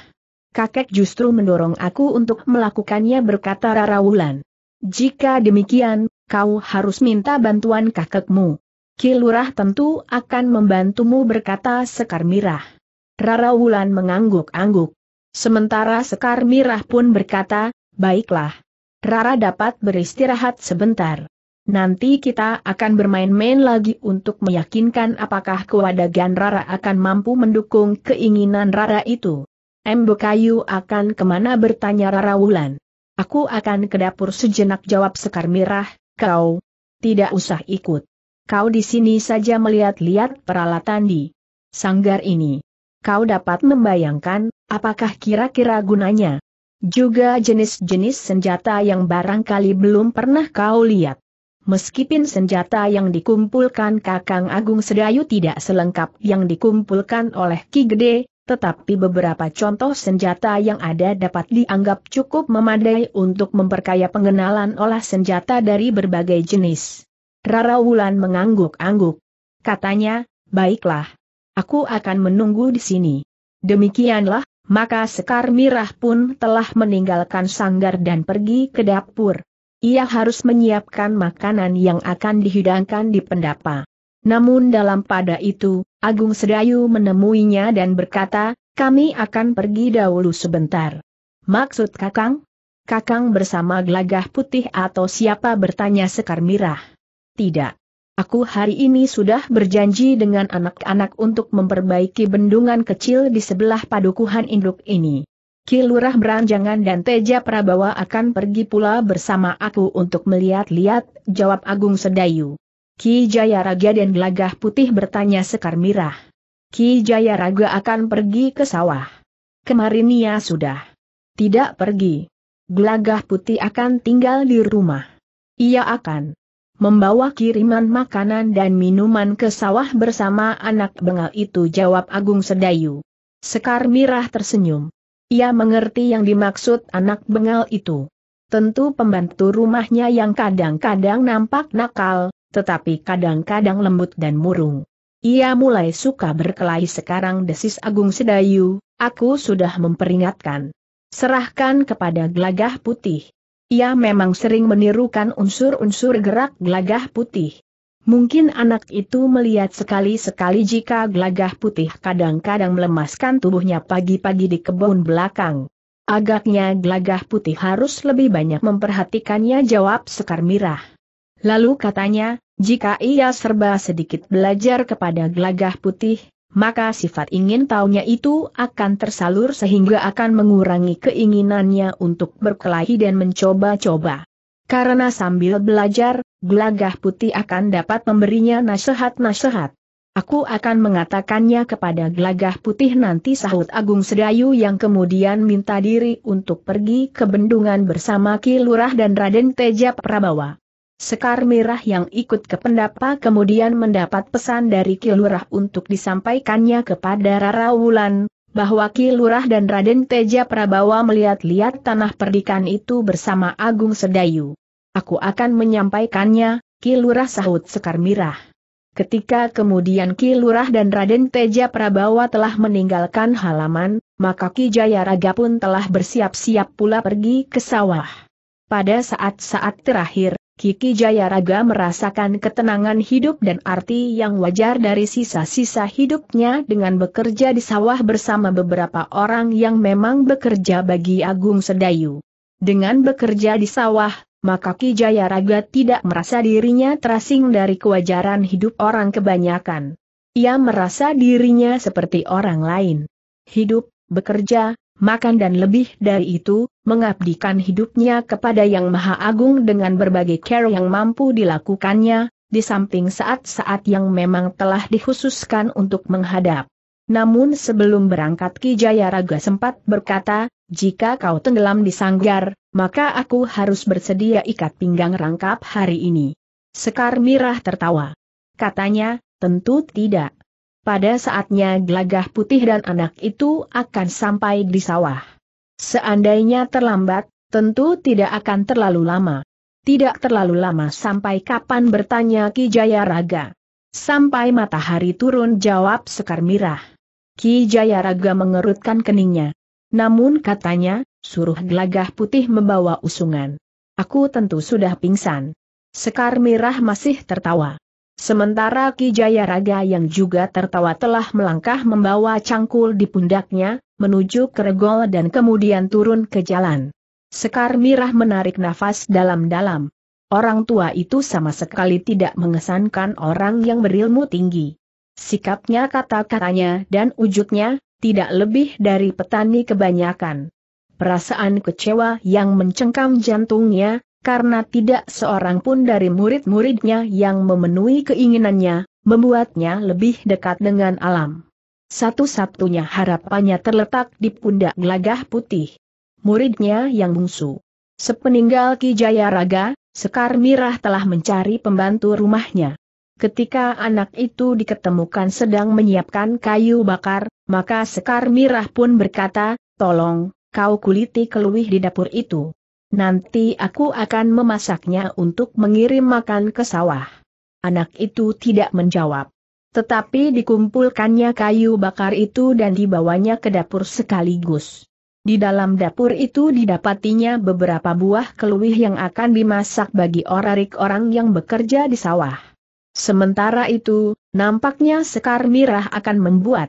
Kakek justru mendorong aku untuk melakukannya berkata Rara Wulan. Jika demikian, kau harus minta bantuan kakekmu. Kilurah tentu akan membantumu berkata Sekar Mirah. Rara Wulan mengangguk-angguk. Sementara Sekar Mirah pun berkata, baiklah. Rara dapat beristirahat sebentar. Nanti kita akan bermain-main lagi untuk meyakinkan apakah kewadagan Rara akan mampu mendukung keinginan Rara itu. Kayu akan kemana bertanya Rara Wulan. Aku akan ke dapur sejenak jawab Sekar Mirah, kau. Tidak usah ikut. Kau di sini saja melihat-lihat peralatan di sanggar ini kau dapat membayangkan, apakah kira-kira gunanya. Juga jenis-jenis senjata yang barangkali belum pernah kau lihat. Meskipun senjata yang dikumpulkan Kakang Agung Sedayu tidak selengkap yang dikumpulkan oleh Ki Gede, tetapi beberapa contoh senjata yang ada dapat dianggap cukup memadai untuk memperkaya pengenalan olah senjata dari berbagai jenis. Rara Wulan mengangguk-angguk. Katanya, baiklah, Aku akan menunggu di sini. Demikianlah, maka Sekar Mirah pun telah meninggalkan sanggar dan pergi ke dapur. Ia harus menyiapkan makanan yang akan dihidangkan di pendapa. Namun dalam pada itu, Agung Sedayu menemuinya dan berkata, kami akan pergi dahulu sebentar. Maksud Kakang? Kakang bersama gelagah putih atau siapa bertanya Sekar Mirah? Tidak. Aku hari ini sudah berjanji dengan anak-anak untuk memperbaiki bendungan kecil di sebelah padukuhan induk ini. Kilurah Beranjangan dan Teja Prabawa akan pergi pula bersama aku untuk melihat-lihat, jawab Agung Sedayu. Ki Jaya Raga dan Gelagah Putih bertanya Sekar Mirah. Ki Jaya Raga akan pergi ke sawah. Kemarin ia sudah. Tidak pergi. Gelagah Putih akan tinggal di rumah. Ia akan membawa kiriman makanan dan minuman ke sawah bersama anak bengal itu jawab Agung Sedayu. Sekar Mirah tersenyum. Ia mengerti yang dimaksud anak bengal itu. Tentu pembantu rumahnya yang kadang-kadang nampak nakal, tetapi kadang-kadang lembut dan murung. Ia mulai suka berkelahi sekarang desis Agung Sedayu, aku sudah memperingatkan. Serahkan kepada Glagah putih. Ia memang sering menirukan unsur-unsur gerak gelagah putih. Mungkin anak itu melihat sekali-sekali jika gelagah putih kadang-kadang melemaskan tubuhnya pagi-pagi di kebun belakang. Agaknya gelagah putih harus lebih banyak memperhatikannya jawab Sekar Mirah. Lalu katanya, jika ia serba sedikit belajar kepada gelagah putih, maka sifat ingin tahunya itu akan tersalur sehingga akan mengurangi keinginannya untuk berkelahi dan mencoba-coba. Karena sambil belajar, gelagah putih akan dapat memberinya nasihat-nasihat. Aku akan mengatakannya kepada gelagah putih nanti sahut Agung Sedayu yang kemudian minta diri untuk pergi ke bendungan bersama Kilurah dan Raden Teja Prabawa. Sekar Merah yang ikut ke pendapa kemudian mendapat pesan dari Kilurah untuk disampaikannya kepada Rara Wulan, bahwa Kilurah dan Raden Teja Prabawa melihat-lihat tanah perdikan itu bersama Agung Sedayu. Aku akan menyampaikannya, Kilurah sahut Sekar Mirah. Ketika kemudian Kilurah dan Raden Teja Prabawa telah meninggalkan halaman, maka Ki Jayaraga pun telah bersiap-siap pula pergi ke sawah. Pada saat-saat terakhir, Kiki Jayaraga merasakan ketenangan hidup dan arti yang wajar dari sisa-sisa hidupnya dengan bekerja di sawah bersama beberapa orang yang memang bekerja bagi Agung Sedayu. Dengan bekerja di sawah, maka Kiki Jayaraga tidak merasa dirinya terasing dari kewajaran hidup orang kebanyakan. Ia merasa dirinya seperti orang lain. Hidup, bekerja, makan dan lebih dari itu, mengabdikan hidupnya kepada Yang Maha Agung dengan berbagai care yang mampu dilakukannya, di samping saat-saat yang memang telah dikhususkan untuk menghadap. Namun sebelum berangkat Ki Raga sempat berkata, jika kau tenggelam di sanggar, maka aku harus bersedia ikat pinggang rangkap hari ini. Sekar Mirah tertawa. Katanya, tentu tidak pada saatnya gelagah putih dan anak itu akan sampai di sawah. Seandainya terlambat, tentu tidak akan terlalu lama. Tidak terlalu lama sampai kapan bertanya Ki Jayaraga. Sampai matahari turun jawab Sekar Mirah. Ki Jayaraga mengerutkan keningnya. Namun katanya, suruh gelagah putih membawa usungan. Aku tentu sudah pingsan. Sekar Mirah masih tertawa. Sementara Ki Jayaraga yang juga tertawa telah melangkah membawa cangkul di pundaknya, menuju ke regol dan kemudian turun ke jalan. Sekar Mirah menarik nafas dalam-dalam. Orang tua itu sama sekali tidak mengesankan orang yang berilmu tinggi. Sikapnya kata-katanya dan wujudnya, tidak lebih dari petani kebanyakan. Perasaan kecewa yang mencengkam jantungnya, karena tidak seorang pun dari murid-muridnya yang memenuhi keinginannya, membuatnya lebih dekat dengan alam. Satu-satunya harapannya terletak di pundak gelagah putih. Muridnya yang bungsu. Sepeninggal Ki Jayaraga, Sekar Mirah telah mencari pembantu rumahnya. Ketika anak itu diketemukan sedang menyiapkan kayu bakar, maka Sekar Mirah pun berkata, tolong, kau kuliti keluih di dapur itu. Nanti aku akan memasaknya untuk mengirim makan ke sawah. Anak itu tidak menjawab. Tetapi dikumpulkannya kayu bakar itu dan dibawanya ke dapur sekaligus. Di dalam dapur itu didapatinya beberapa buah keluih yang akan dimasak bagi orarik orang yang bekerja di sawah. Sementara itu, nampaknya sekar mirah akan membuat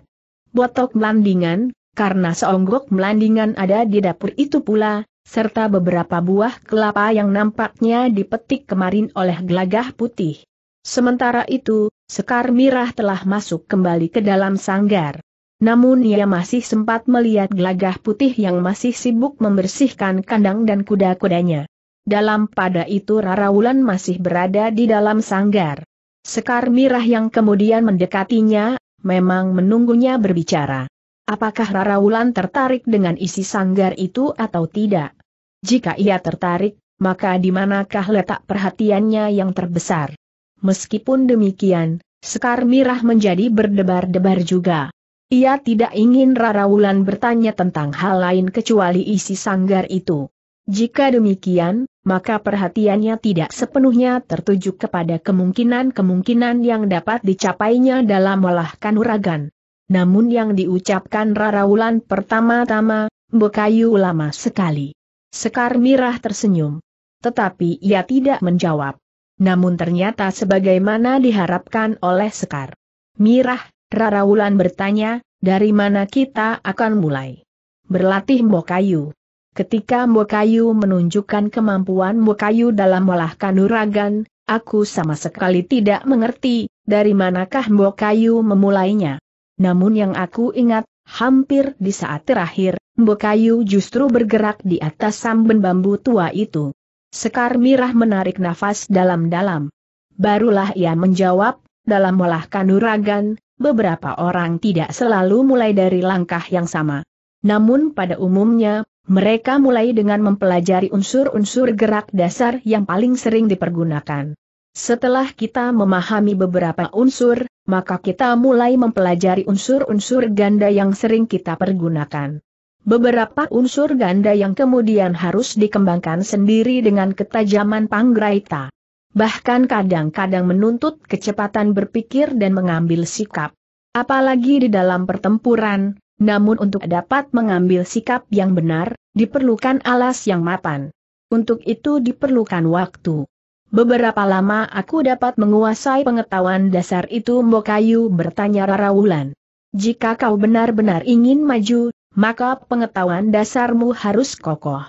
botok melandingan, karena seonggok melandingan ada di dapur itu pula, serta beberapa buah kelapa yang nampaknya dipetik kemarin oleh gelagah putih. Sementara itu, Sekar Mirah telah masuk kembali ke dalam sanggar. Namun ia masih sempat melihat gelagah putih yang masih sibuk membersihkan kandang dan kuda-kudanya. Dalam pada itu Rara Wulan masih berada di dalam sanggar. Sekar Mirah yang kemudian mendekatinya, memang menunggunya berbicara. Apakah Rara Wulan tertarik dengan isi sanggar itu atau tidak? Jika ia tertarik, maka di manakah letak perhatiannya yang terbesar? Meskipun demikian, Sekar Mirah menjadi berdebar-debar juga. Ia tidak ingin Rara Wulan bertanya tentang hal lain kecuali isi sanggar itu. Jika demikian, maka perhatiannya tidak sepenuhnya tertuju kepada kemungkinan-kemungkinan yang dapat dicapainya dalam melahkan uragan namun yang diucapkan Raraulan pertama-tama, bekayu lama sekali. Sekar Mirah tersenyum. Tetapi ia tidak menjawab. Namun ternyata sebagaimana diharapkan oleh Sekar. Mirah, Raraulan bertanya, dari mana kita akan mulai? Berlatih Mbokayu. Ketika Mbokayu menunjukkan kemampuan Mbokayu dalam melahkan nuragan, aku sama sekali tidak mengerti, dari manakah Mbokayu memulainya namun yang aku ingat, hampir di saat terakhir, Mbokayu justru bergerak di atas samben bambu tua itu. Sekar Mirah menarik nafas dalam-dalam. Barulah ia menjawab, dalam olah kanuragan, beberapa orang tidak selalu mulai dari langkah yang sama. Namun pada umumnya, mereka mulai dengan mempelajari unsur-unsur gerak dasar yang paling sering dipergunakan. Setelah kita memahami beberapa unsur, maka kita mulai mempelajari unsur-unsur ganda yang sering kita pergunakan. Beberapa unsur ganda yang kemudian harus dikembangkan sendiri dengan ketajaman panggraita. Bahkan kadang-kadang menuntut kecepatan berpikir dan mengambil sikap. Apalagi di dalam pertempuran, namun untuk dapat mengambil sikap yang benar, diperlukan alas yang mapan. Untuk itu diperlukan waktu. Beberapa lama aku dapat menguasai pengetahuan dasar itu Mbokayu bertanya Rara Wulan. Jika kau benar-benar ingin maju, maka pengetahuan dasarmu harus kokoh.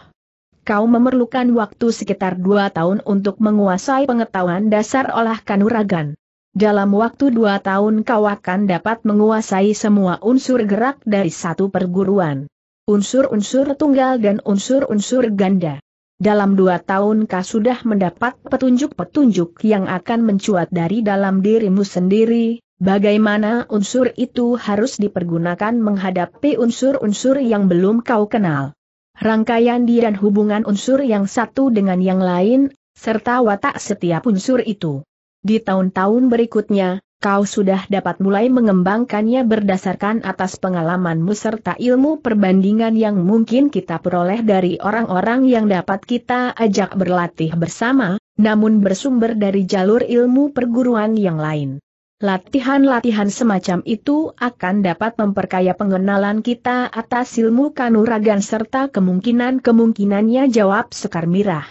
Kau memerlukan waktu sekitar dua tahun untuk menguasai pengetahuan dasar olah kanuragan. Dalam waktu dua tahun kau akan dapat menguasai semua unsur gerak dari satu perguruan. Unsur-unsur tunggal dan unsur-unsur ganda dalam dua tahun kau sudah mendapat petunjuk-petunjuk yang akan mencuat dari dalam dirimu sendiri, bagaimana unsur itu harus dipergunakan menghadapi unsur-unsur yang belum kau kenal. Rangkaian dia dan hubungan unsur yang satu dengan yang lain, serta watak setiap unsur itu. Di tahun-tahun berikutnya, kau sudah dapat mulai mengembangkannya berdasarkan atas pengalamanmu serta ilmu perbandingan yang mungkin kita peroleh dari orang-orang yang dapat kita ajak berlatih bersama, namun bersumber dari jalur ilmu perguruan yang lain. Latihan-latihan semacam itu akan dapat memperkaya pengenalan kita atas ilmu kanuragan serta kemungkinan-kemungkinannya jawab Sekar Mirah.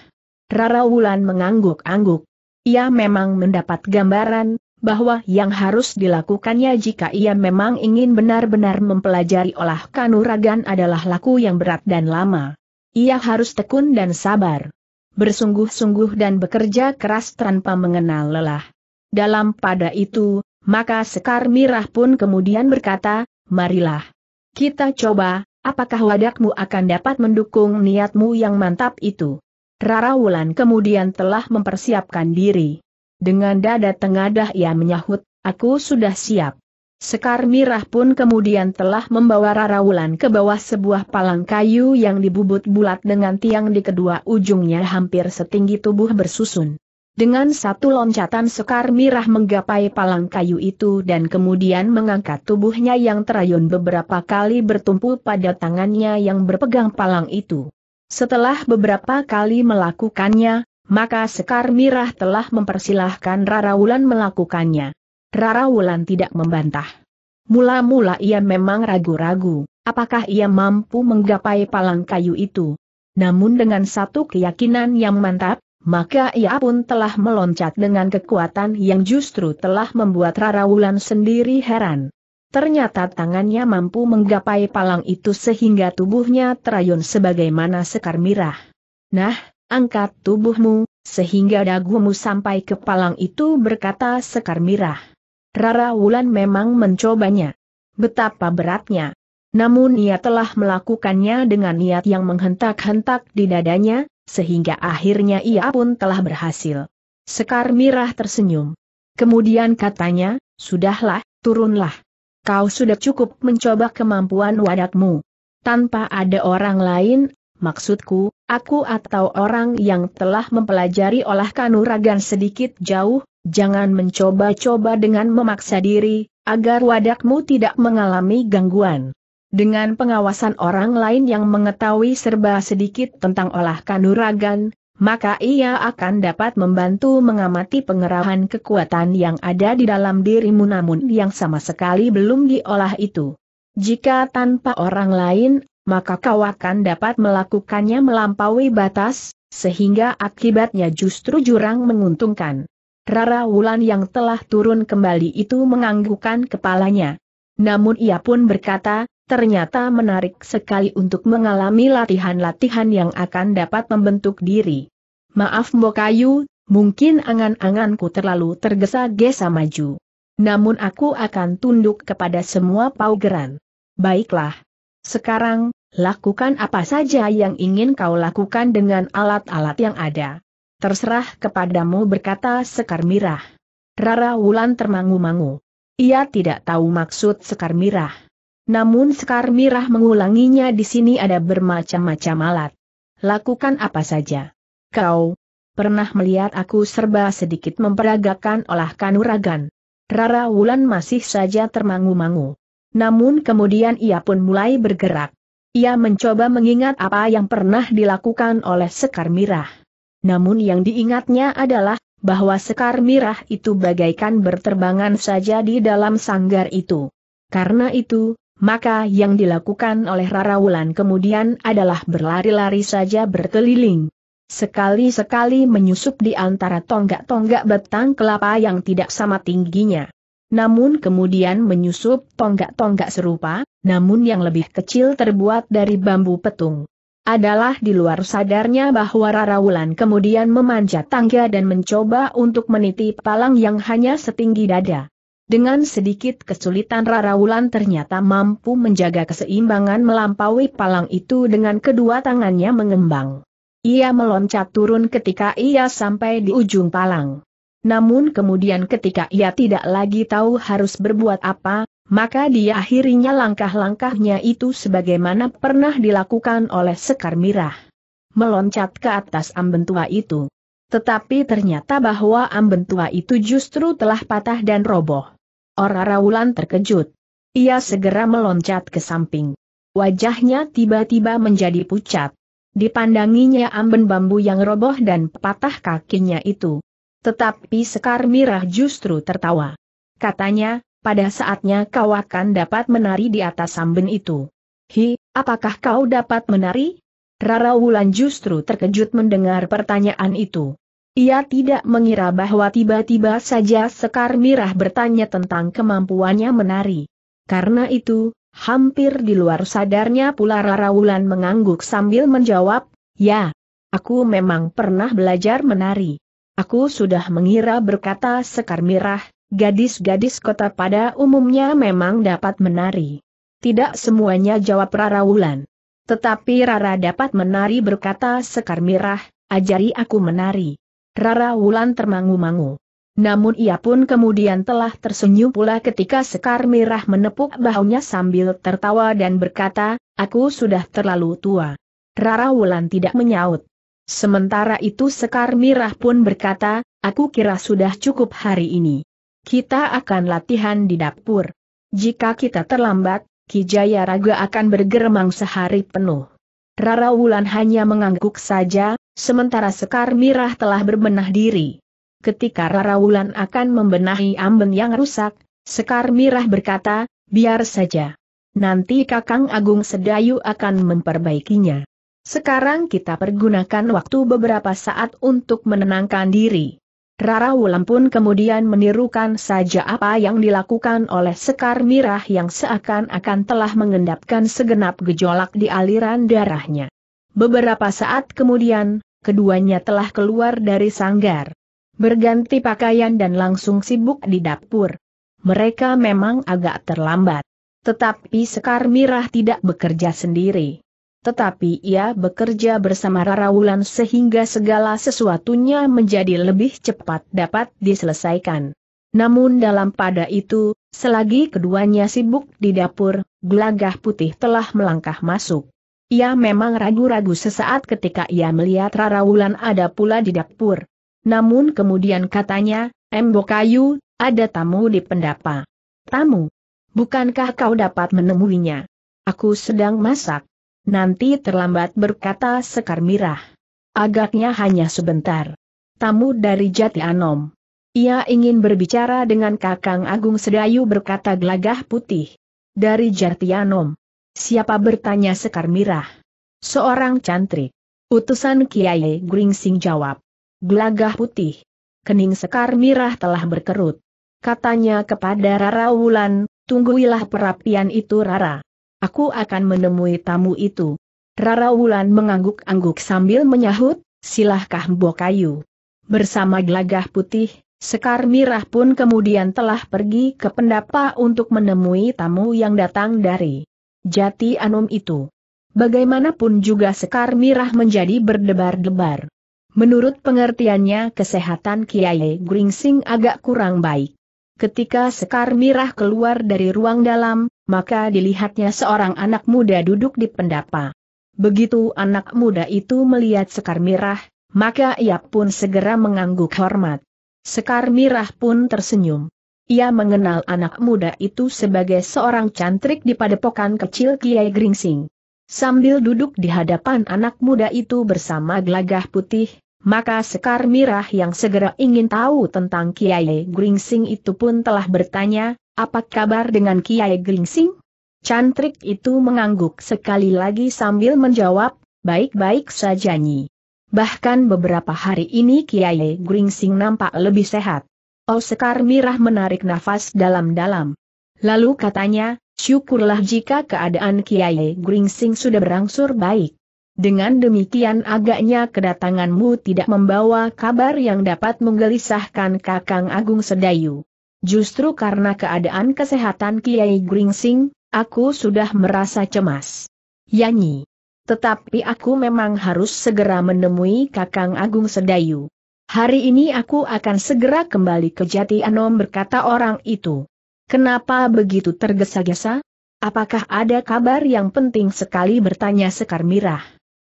Rara Wulan mengangguk-angguk. Ia memang mendapat gambaran, bahwa yang harus dilakukannya jika ia memang ingin benar-benar mempelajari olah kanuragan adalah laku yang berat dan lama. Ia harus tekun dan sabar. Bersungguh-sungguh dan bekerja keras tanpa mengenal lelah. Dalam pada itu, maka Sekar Mirah pun kemudian berkata, marilah. Kita coba, apakah wadakmu akan dapat mendukung niatmu yang mantap itu? Rara Wulan kemudian telah mempersiapkan diri. Dengan dada tengadah ia menyahut, aku sudah siap. Sekar Mirah pun kemudian telah membawa Wulan ke bawah sebuah palang kayu yang dibubut bulat dengan tiang di kedua ujungnya hampir setinggi tubuh bersusun. Dengan satu loncatan Sekar Mirah menggapai palang kayu itu dan kemudian mengangkat tubuhnya yang terayun beberapa kali bertumpu pada tangannya yang berpegang palang itu. Setelah beberapa kali melakukannya, maka Sekar Mirah telah mempersilahkan Rara Wulan melakukannya. Rara Wulan tidak membantah. Mula-mula ia memang ragu-ragu, apakah ia mampu menggapai palang kayu itu. Namun dengan satu keyakinan yang mantap, maka ia pun telah meloncat dengan kekuatan yang justru telah membuat Rara Wulan sendiri heran. Ternyata tangannya mampu menggapai palang itu sehingga tubuhnya terayun sebagaimana sekar mirah. Nah, angkat tubuhmu, sehingga dagumu sampai ke palang itu berkata Sekar Mirah. Rara Wulan memang mencobanya. Betapa beratnya. Namun ia telah melakukannya dengan niat yang menghentak-hentak di dadanya, sehingga akhirnya ia pun telah berhasil. Sekar Mirah tersenyum. Kemudian katanya, sudahlah, turunlah. Kau sudah cukup mencoba kemampuan wadakmu. Tanpa ada orang lain, maksudku, aku atau orang yang telah mempelajari olah kanuragan sedikit jauh, jangan mencoba-coba dengan memaksa diri, agar wadakmu tidak mengalami gangguan. Dengan pengawasan orang lain yang mengetahui serba sedikit tentang olah kanuragan, maka ia akan dapat membantu mengamati pengerahan kekuatan yang ada di dalam dirimu namun yang sama sekali belum diolah itu. Jika tanpa orang lain, maka kau akan dapat melakukannya melampaui batas, sehingga akibatnya justru jurang menguntungkan. Rara Wulan yang telah turun kembali itu menganggukkan kepalanya. Namun ia pun berkata, ternyata menarik sekali untuk mengalami latihan-latihan yang akan dapat membentuk diri. Maaf Mbokayu, mungkin angan-anganku terlalu tergesa-gesa maju. Namun aku akan tunduk kepada semua paugeran. Baiklah, sekarang, lakukan apa saja yang ingin kau lakukan dengan alat-alat yang ada. Terserah kepadamu berkata Sekar Mirah. Rara Wulan termangu-mangu. Ia tidak tahu maksud Sekar Mirah. Namun Sekar Mirah mengulanginya di sini ada bermacam-macam alat. Lakukan apa saja. Kau pernah melihat aku serba sedikit memperagakan olah kanuragan. Rara Wulan masih saja termangu-mangu. Namun kemudian ia pun mulai bergerak. Ia mencoba mengingat apa yang pernah dilakukan oleh Sekar Mirah. Namun yang diingatnya adalah, bahwa Sekar Mirah itu bagaikan berterbangan saja di dalam sanggar itu. Karena itu, maka yang dilakukan oleh Rara Wulan kemudian adalah berlari-lari saja berkeliling. Sekali-sekali menyusup di antara tonggak-tonggak batang kelapa yang tidak sama tingginya namun kemudian menyusup tonggak-tonggak serupa, namun yang lebih kecil terbuat dari bambu petung. Adalah di luar sadarnya bahwa Rarawulan kemudian memanjat tangga dan mencoba untuk meniti palang yang hanya setinggi dada. Dengan sedikit kesulitan Rarawulan ternyata mampu menjaga keseimbangan melampaui palang itu dengan kedua tangannya mengembang. Ia meloncat turun ketika ia sampai di ujung palang. Namun kemudian ketika ia tidak lagi tahu harus berbuat apa, maka dia akhirnya langkah-langkahnya itu sebagaimana pernah dilakukan oleh Sekar Mirah. Meloncat ke atas amben tua itu. Tetapi ternyata bahwa amben tua itu justru telah patah dan roboh. Orang Raulan terkejut. Ia segera meloncat ke samping. Wajahnya tiba-tiba menjadi pucat. Dipandanginya amben bambu yang roboh dan patah kakinya itu. Tetapi Sekar Mirah justru tertawa. Katanya, pada saatnya kau akan dapat menari di atas samben itu. Hi, apakah kau dapat menari? Rara Wulan justru terkejut mendengar pertanyaan itu. Ia tidak mengira bahwa tiba-tiba saja Sekar Mirah bertanya tentang kemampuannya menari. Karena itu, hampir di luar sadarnya pula Rara Wulan mengangguk sambil menjawab, Ya, aku memang pernah belajar menari. Aku sudah mengira berkata Sekar Mirah, gadis-gadis kota pada umumnya memang dapat menari. Tidak semuanya jawab Rara Wulan. Tetapi Rara dapat menari berkata Sekar Mirah, ajari aku menari. Rara Wulan termangu-mangu. Namun ia pun kemudian telah tersenyum pula ketika Sekar Mirah menepuk bahunya sambil tertawa dan berkata, aku sudah terlalu tua. Rara Wulan tidak menyaut. Sementara itu Sekar Mirah pun berkata, aku kira sudah cukup hari ini. Kita akan latihan di dapur. Jika kita terlambat, Kijaya Raga akan bergeremang sehari penuh. Rara Wulan hanya mengangguk saja, sementara Sekar Mirah telah berbenah diri. Ketika Rara Wulan akan membenahi amben yang rusak, Sekar Mirah berkata, biar saja. Nanti Kakang Agung Sedayu akan memperbaikinya. Sekarang kita pergunakan waktu beberapa saat untuk menenangkan diri. Rara Wulan pun kemudian menirukan saja apa yang dilakukan oleh Sekar Mirah yang seakan-akan telah mengendapkan segenap gejolak di aliran darahnya. Beberapa saat kemudian, keduanya telah keluar dari sanggar. Berganti pakaian dan langsung sibuk di dapur. Mereka memang agak terlambat. Tetapi Sekar Mirah tidak bekerja sendiri tetapi ia bekerja bersama Rara Wulan sehingga segala sesuatunya menjadi lebih cepat dapat diselesaikan. Namun dalam pada itu, selagi keduanya sibuk di dapur, gelagah putih telah melangkah masuk. Ia memang ragu-ragu sesaat ketika ia melihat Rara Wulan ada pula di dapur. Namun kemudian katanya, Embo Kayu, ada tamu di pendapa. Tamu? Bukankah kau dapat menemuinya? Aku sedang masak. Nanti terlambat berkata Sekar Mirah. Agaknya hanya sebentar. Tamu dari Jati Anom. Ia ingin berbicara dengan Kakang Agung Sedayu berkata Glagah putih. Dari Jati Anom. Siapa bertanya Sekar Mirah? Seorang cantrik. Utusan Kiai Gringsing jawab. Glagah putih. Kening Sekar Mirah telah berkerut. Katanya kepada Rara Wulan, tungguilah perapian itu Rara aku akan menemui tamu itu. Rara Wulan mengangguk-angguk sambil menyahut, silahkah Kayu. Bersama gelagah putih, Sekar Mirah pun kemudian telah pergi ke pendapa untuk menemui tamu yang datang dari Jati Anum itu. Bagaimanapun juga Sekar Mirah menjadi berdebar-debar. Menurut pengertiannya kesehatan Kiai Gringsing agak kurang baik. Ketika Sekar Mirah keluar dari ruang dalam, maka dilihatnya seorang anak muda duduk di pendapa. Begitu anak muda itu melihat Sekar Mirah, maka ia pun segera mengangguk hormat. Sekar Mirah pun tersenyum. Ia mengenal anak muda itu sebagai seorang cantrik di padepokan kecil Kiai Gringsing. Sambil duduk di hadapan anak muda itu bersama gelagah putih, maka Sekar Mirah yang segera ingin tahu tentang Kiai Gringsing itu pun telah bertanya, apa kabar dengan Kiai Gringsing? Cantrik itu mengangguk sekali lagi sambil menjawab, baik-baik saja Nyi. Bahkan beberapa hari ini Kiai Gringsing nampak lebih sehat. Oh Sekar Mirah menarik nafas dalam-dalam. Lalu katanya, syukurlah jika keadaan Kiai Gringsing sudah berangsur baik. Dengan demikian agaknya kedatanganmu tidak membawa kabar yang dapat menggelisahkan Kakang Agung Sedayu. Justru karena keadaan kesehatan Kiai Gringsing, aku sudah merasa cemas. Yanyi. Tetapi aku memang harus segera menemui Kakang Agung Sedayu. Hari ini aku akan segera kembali ke Jati Anom berkata orang itu. Kenapa begitu tergesa-gesa? Apakah ada kabar yang penting sekali bertanya Sekar Mirah?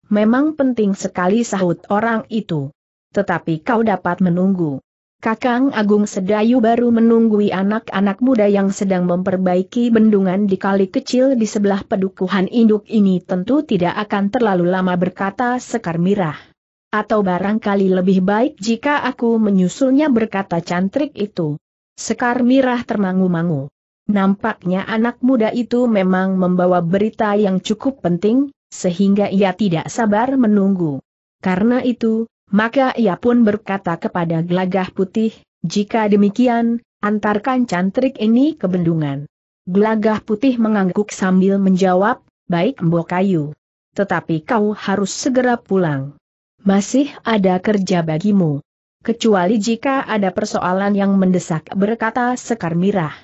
Memang penting sekali sahut orang itu. Tetapi kau dapat menunggu. Kakang Agung Sedayu baru menunggui anak-anak muda yang sedang memperbaiki bendungan di kali kecil di sebelah pedukuhan induk ini tentu tidak akan terlalu lama berkata Sekar Mirah. Atau barangkali lebih baik jika aku menyusulnya berkata cantrik itu. Sekar Mirah termangu-mangu. Nampaknya anak muda itu memang membawa berita yang cukup penting, sehingga ia tidak sabar menunggu. Karena itu, maka ia pun berkata kepada Gelagah Putih, jika demikian, antarkan cantrik ini ke bendungan. Gelagah Putih mengangguk sambil menjawab, baik mbok kayu. Tetapi kau harus segera pulang. Masih ada kerja bagimu. Kecuali jika ada persoalan yang mendesak berkata Sekar Mirah.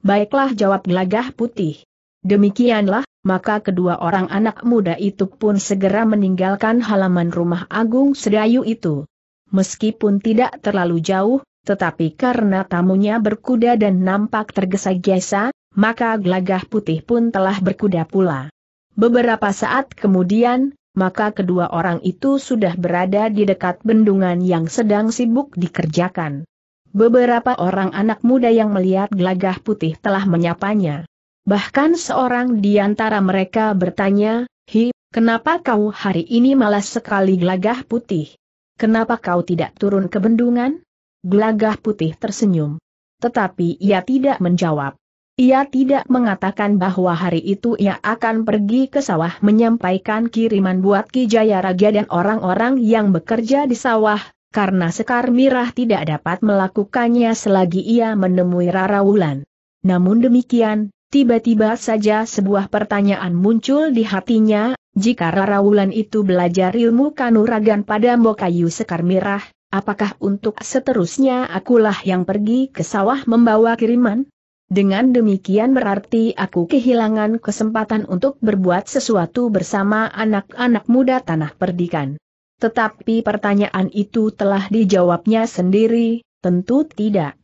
Baiklah jawab Gelagah Putih. Demikianlah, maka kedua orang anak muda itu pun segera meninggalkan halaman rumah Agung Sedayu itu. Meskipun tidak terlalu jauh, tetapi karena tamunya berkuda dan nampak tergesa-gesa, maka gelagah putih pun telah berkuda pula. Beberapa saat kemudian, maka kedua orang itu sudah berada di dekat bendungan yang sedang sibuk dikerjakan. Beberapa orang anak muda yang melihat gelagah putih telah menyapanya. Bahkan seorang di antara mereka bertanya, Hi, kenapa kau hari ini malas sekali gelagah putih? Kenapa kau tidak turun ke bendungan? Gelagah putih tersenyum. Tetapi ia tidak menjawab. Ia tidak mengatakan bahwa hari itu ia akan pergi ke sawah menyampaikan kiriman buat Ki Jaya Raja dan orang-orang yang bekerja di sawah, karena Sekar Mirah tidak dapat melakukannya selagi ia menemui Rara Wulan. Namun demikian, Tiba-tiba saja sebuah pertanyaan muncul di hatinya, jika Rarawulan itu belajar ilmu kanuragan pada Mbokayu Sekar Mirah, apakah untuk seterusnya akulah yang pergi ke sawah membawa kiriman? Dengan demikian berarti aku kehilangan kesempatan untuk berbuat sesuatu bersama anak-anak muda tanah perdikan. Tetapi pertanyaan itu telah dijawabnya sendiri, tentu tidak.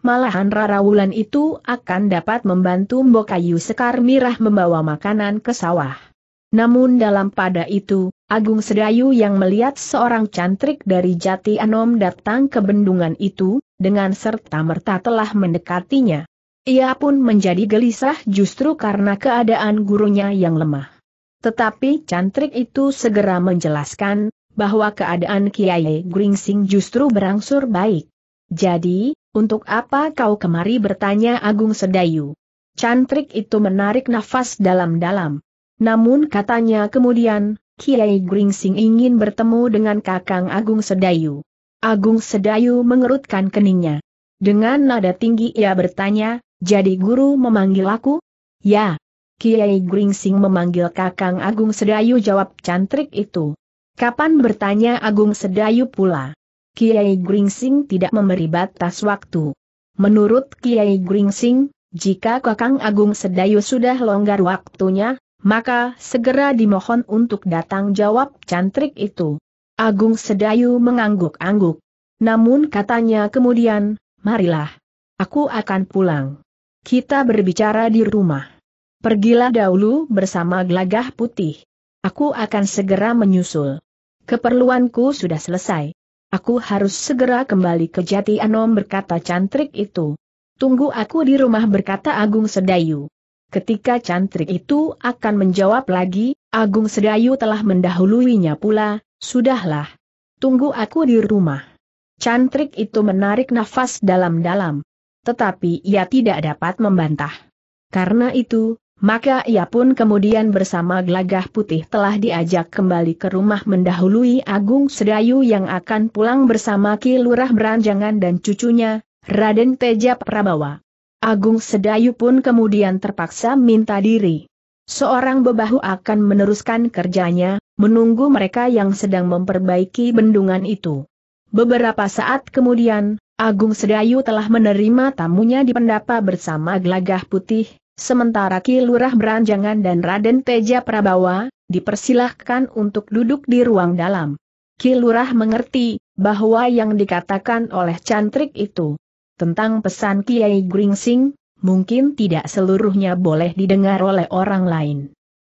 Malahan Rara Wulan itu akan dapat membantu Mbok Sekar Mirah membawa makanan ke sawah. Namun dalam pada itu, Agung Sedayu yang melihat seorang cantrik dari Jati Anom datang ke bendungan itu, dengan serta-merta telah mendekatinya. Ia pun menjadi gelisah justru karena keadaan gurunya yang lemah. Tetapi cantrik itu segera menjelaskan, bahwa keadaan Kiai Gringsing justru berangsur baik. Jadi, untuk apa kau kemari bertanya Agung Sedayu? Cantrik itu menarik nafas dalam-dalam. Namun katanya kemudian, Kiai Gringsing ingin bertemu dengan Kakang Agung Sedayu. Agung Sedayu mengerutkan keningnya. Dengan nada tinggi ia bertanya, jadi guru memanggil aku? Ya. Kiai Gringsing memanggil Kakang Agung Sedayu jawab cantrik itu. Kapan bertanya Agung Sedayu pula? Kiai Gringsing tidak memberi batas waktu. Menurut Kiai Gringsing, jika Kakang Agung Sedayu sudah longgar waktunya, maka segera dimohon untuk datang jawab cantrik itu. Agung Sedayu mengangguk-angguk. Namun katanya kemudian, marilah. Aku akan pulang. Kita berbicara di rumah. Pergilah dahulu bersama gelagah putih. Aku akan segera menyusul. Keperluanku sudah selesai. Aku harus segera kembali ke Jati Anom berkata cantrik itu. Tunggu aku di rumah berkata Agung Sedayu. Ketika cantrik itu akan menjawab lagi, Agung Sedayu telah mendahuluinya pula, sudahlah. Tunggu aku di rumah. Cantrik itu menarik nafas dalam-dalam. Tetapi ia tidak dapat membantah. Karena itu, maka ia pun kemudian bersama Glagah putih telah diajak kembali ke rumah mendahului Agung Sedayu yang akan pulang bersama Ki Lurah Beranjangan dan cucunya, Raden Teja Prabawa. Agung Sedayu pun kemudian terpaksa minta diri. Seorang bebahu akan meneruskan kerjanya, menunggu mereka yang sedang memperbaiki bendungan itu. Beberapa saat kemudian, Agung Sedayu telah menerima tamunya di pendapa bersama Glagah putih, Sementara Ki Lurah Beranjangan dan Raden Teja Prabawa, dipersilahkan untuk duduk di ruang dalam. Ki Lurah mengerti, bahwa yang dikatakan oleh cantrik itu tentang pesan Kiai Gringsing, mungkin tidak seluruhnya boleh didengar oleh orang lain.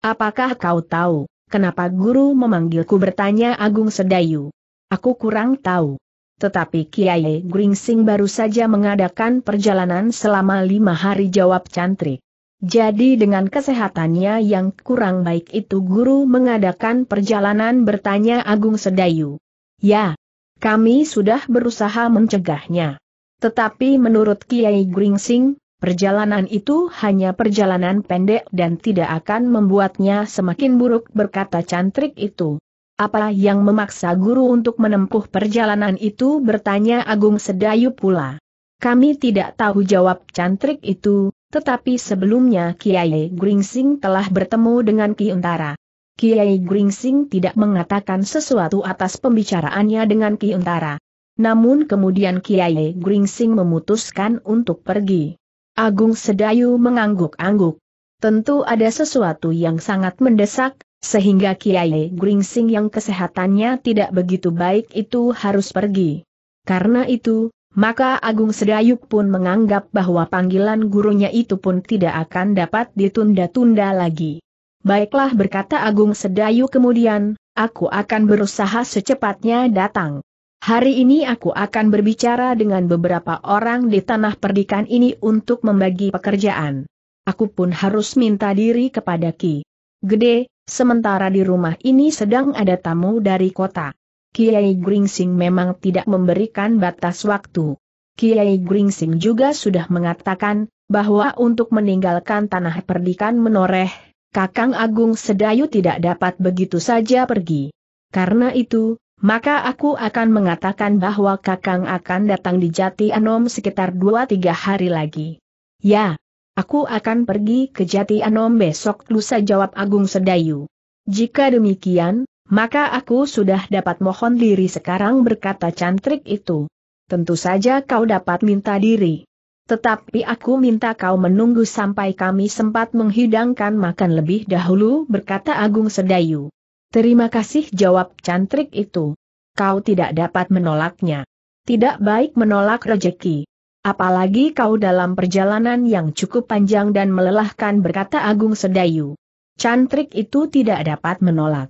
Apakah kau tahu, kenapa guru memanggilku bertanya Agung Sedayu? Aku kurang tahu. Tetapi Kiai Gringsing baru saja mengadakan perjalanan selama lima hari jawab cantrik. Jadi dengan kesehatannya yang kurang baik itu guru mengadakan perjalanan bertanya Agung Sedayu. Ya, kami sudah berusaha mencegahnya. Tetapi menurut Kiai Gringsing, perjalanan itu hanya perjalanan pendek dan tidak akan membuatnya semakin buruk berkata cantrik itu. Apa yang memaksa guru untuk menempuh perjalanan itu bertanya Agung Sedayu pula. Kami tidak tahu jawab cantrik itu, tetapi sebelumnya Kiai Gringsing telah bertemu dengan Ki Untara. Kiai Gringsing tidak mengatakan sesuatu atas pembicaraannya dengan Ki Untara. Namun kemudian Kiai Gringsing memutuskan untuk pergi. Agung Sedayu mengangguk-angguk. Tentu ada sesuatu yang sangat mendesak, sehingga Kiai Gringsing yang kesehatannya tidak begitu baik itu harus pergi. Karena itu, maka Agung Sedayuk pun menganggap bahwa panggilan gurunya itu pun tidak akan dapat ditunda-tunda lagi. Baiklah berkata Agung Sedayu kemudian, aku akan berusaha secepatnya datang. Hari ini aku akan berbicara dengan beberapa orang di tanah perdikan ini untuk membagi pekerjaan. Aku pun harus minta diri kepada Ki Gede, sementara di rumah ini sedang ada tamu dari kota. Kiai Gringsing memang tidak memberikan batas waktu. Kiai Gringsing juga sudah mengatakan, bahwa untuk meninggalkan tanah perdikan menoreh, Kakang Agung Sedayu tidak dapat begitu saja pergi. Karena itu, maka aku akan mengatakan bahwa Kakang akan datang di Jati Anom sekitar 2-3 hari lagi. Ya, aku akan pergi ke Jati Anom besok lusa jawab Agung Sedayu. Jika demikian, maka aku sudah dapat mohon diri sekarang berkata cantrik itu. Tentu saja kau dapat minta diri. Tetapi aku minta kau menunggu sampai kami sempat menghidangkan makan lebih dahulu berkata Agung Sedayu. Terima kasih jawab cantrik itu. Kau tidak dapat menolaknya. Tidak baik menolak rejeki. Apalagi kau dalam perjalanan yang cukup panjang dan melelahkan berkata Agung Sedayu. Cantrik itu tidak dapat menolak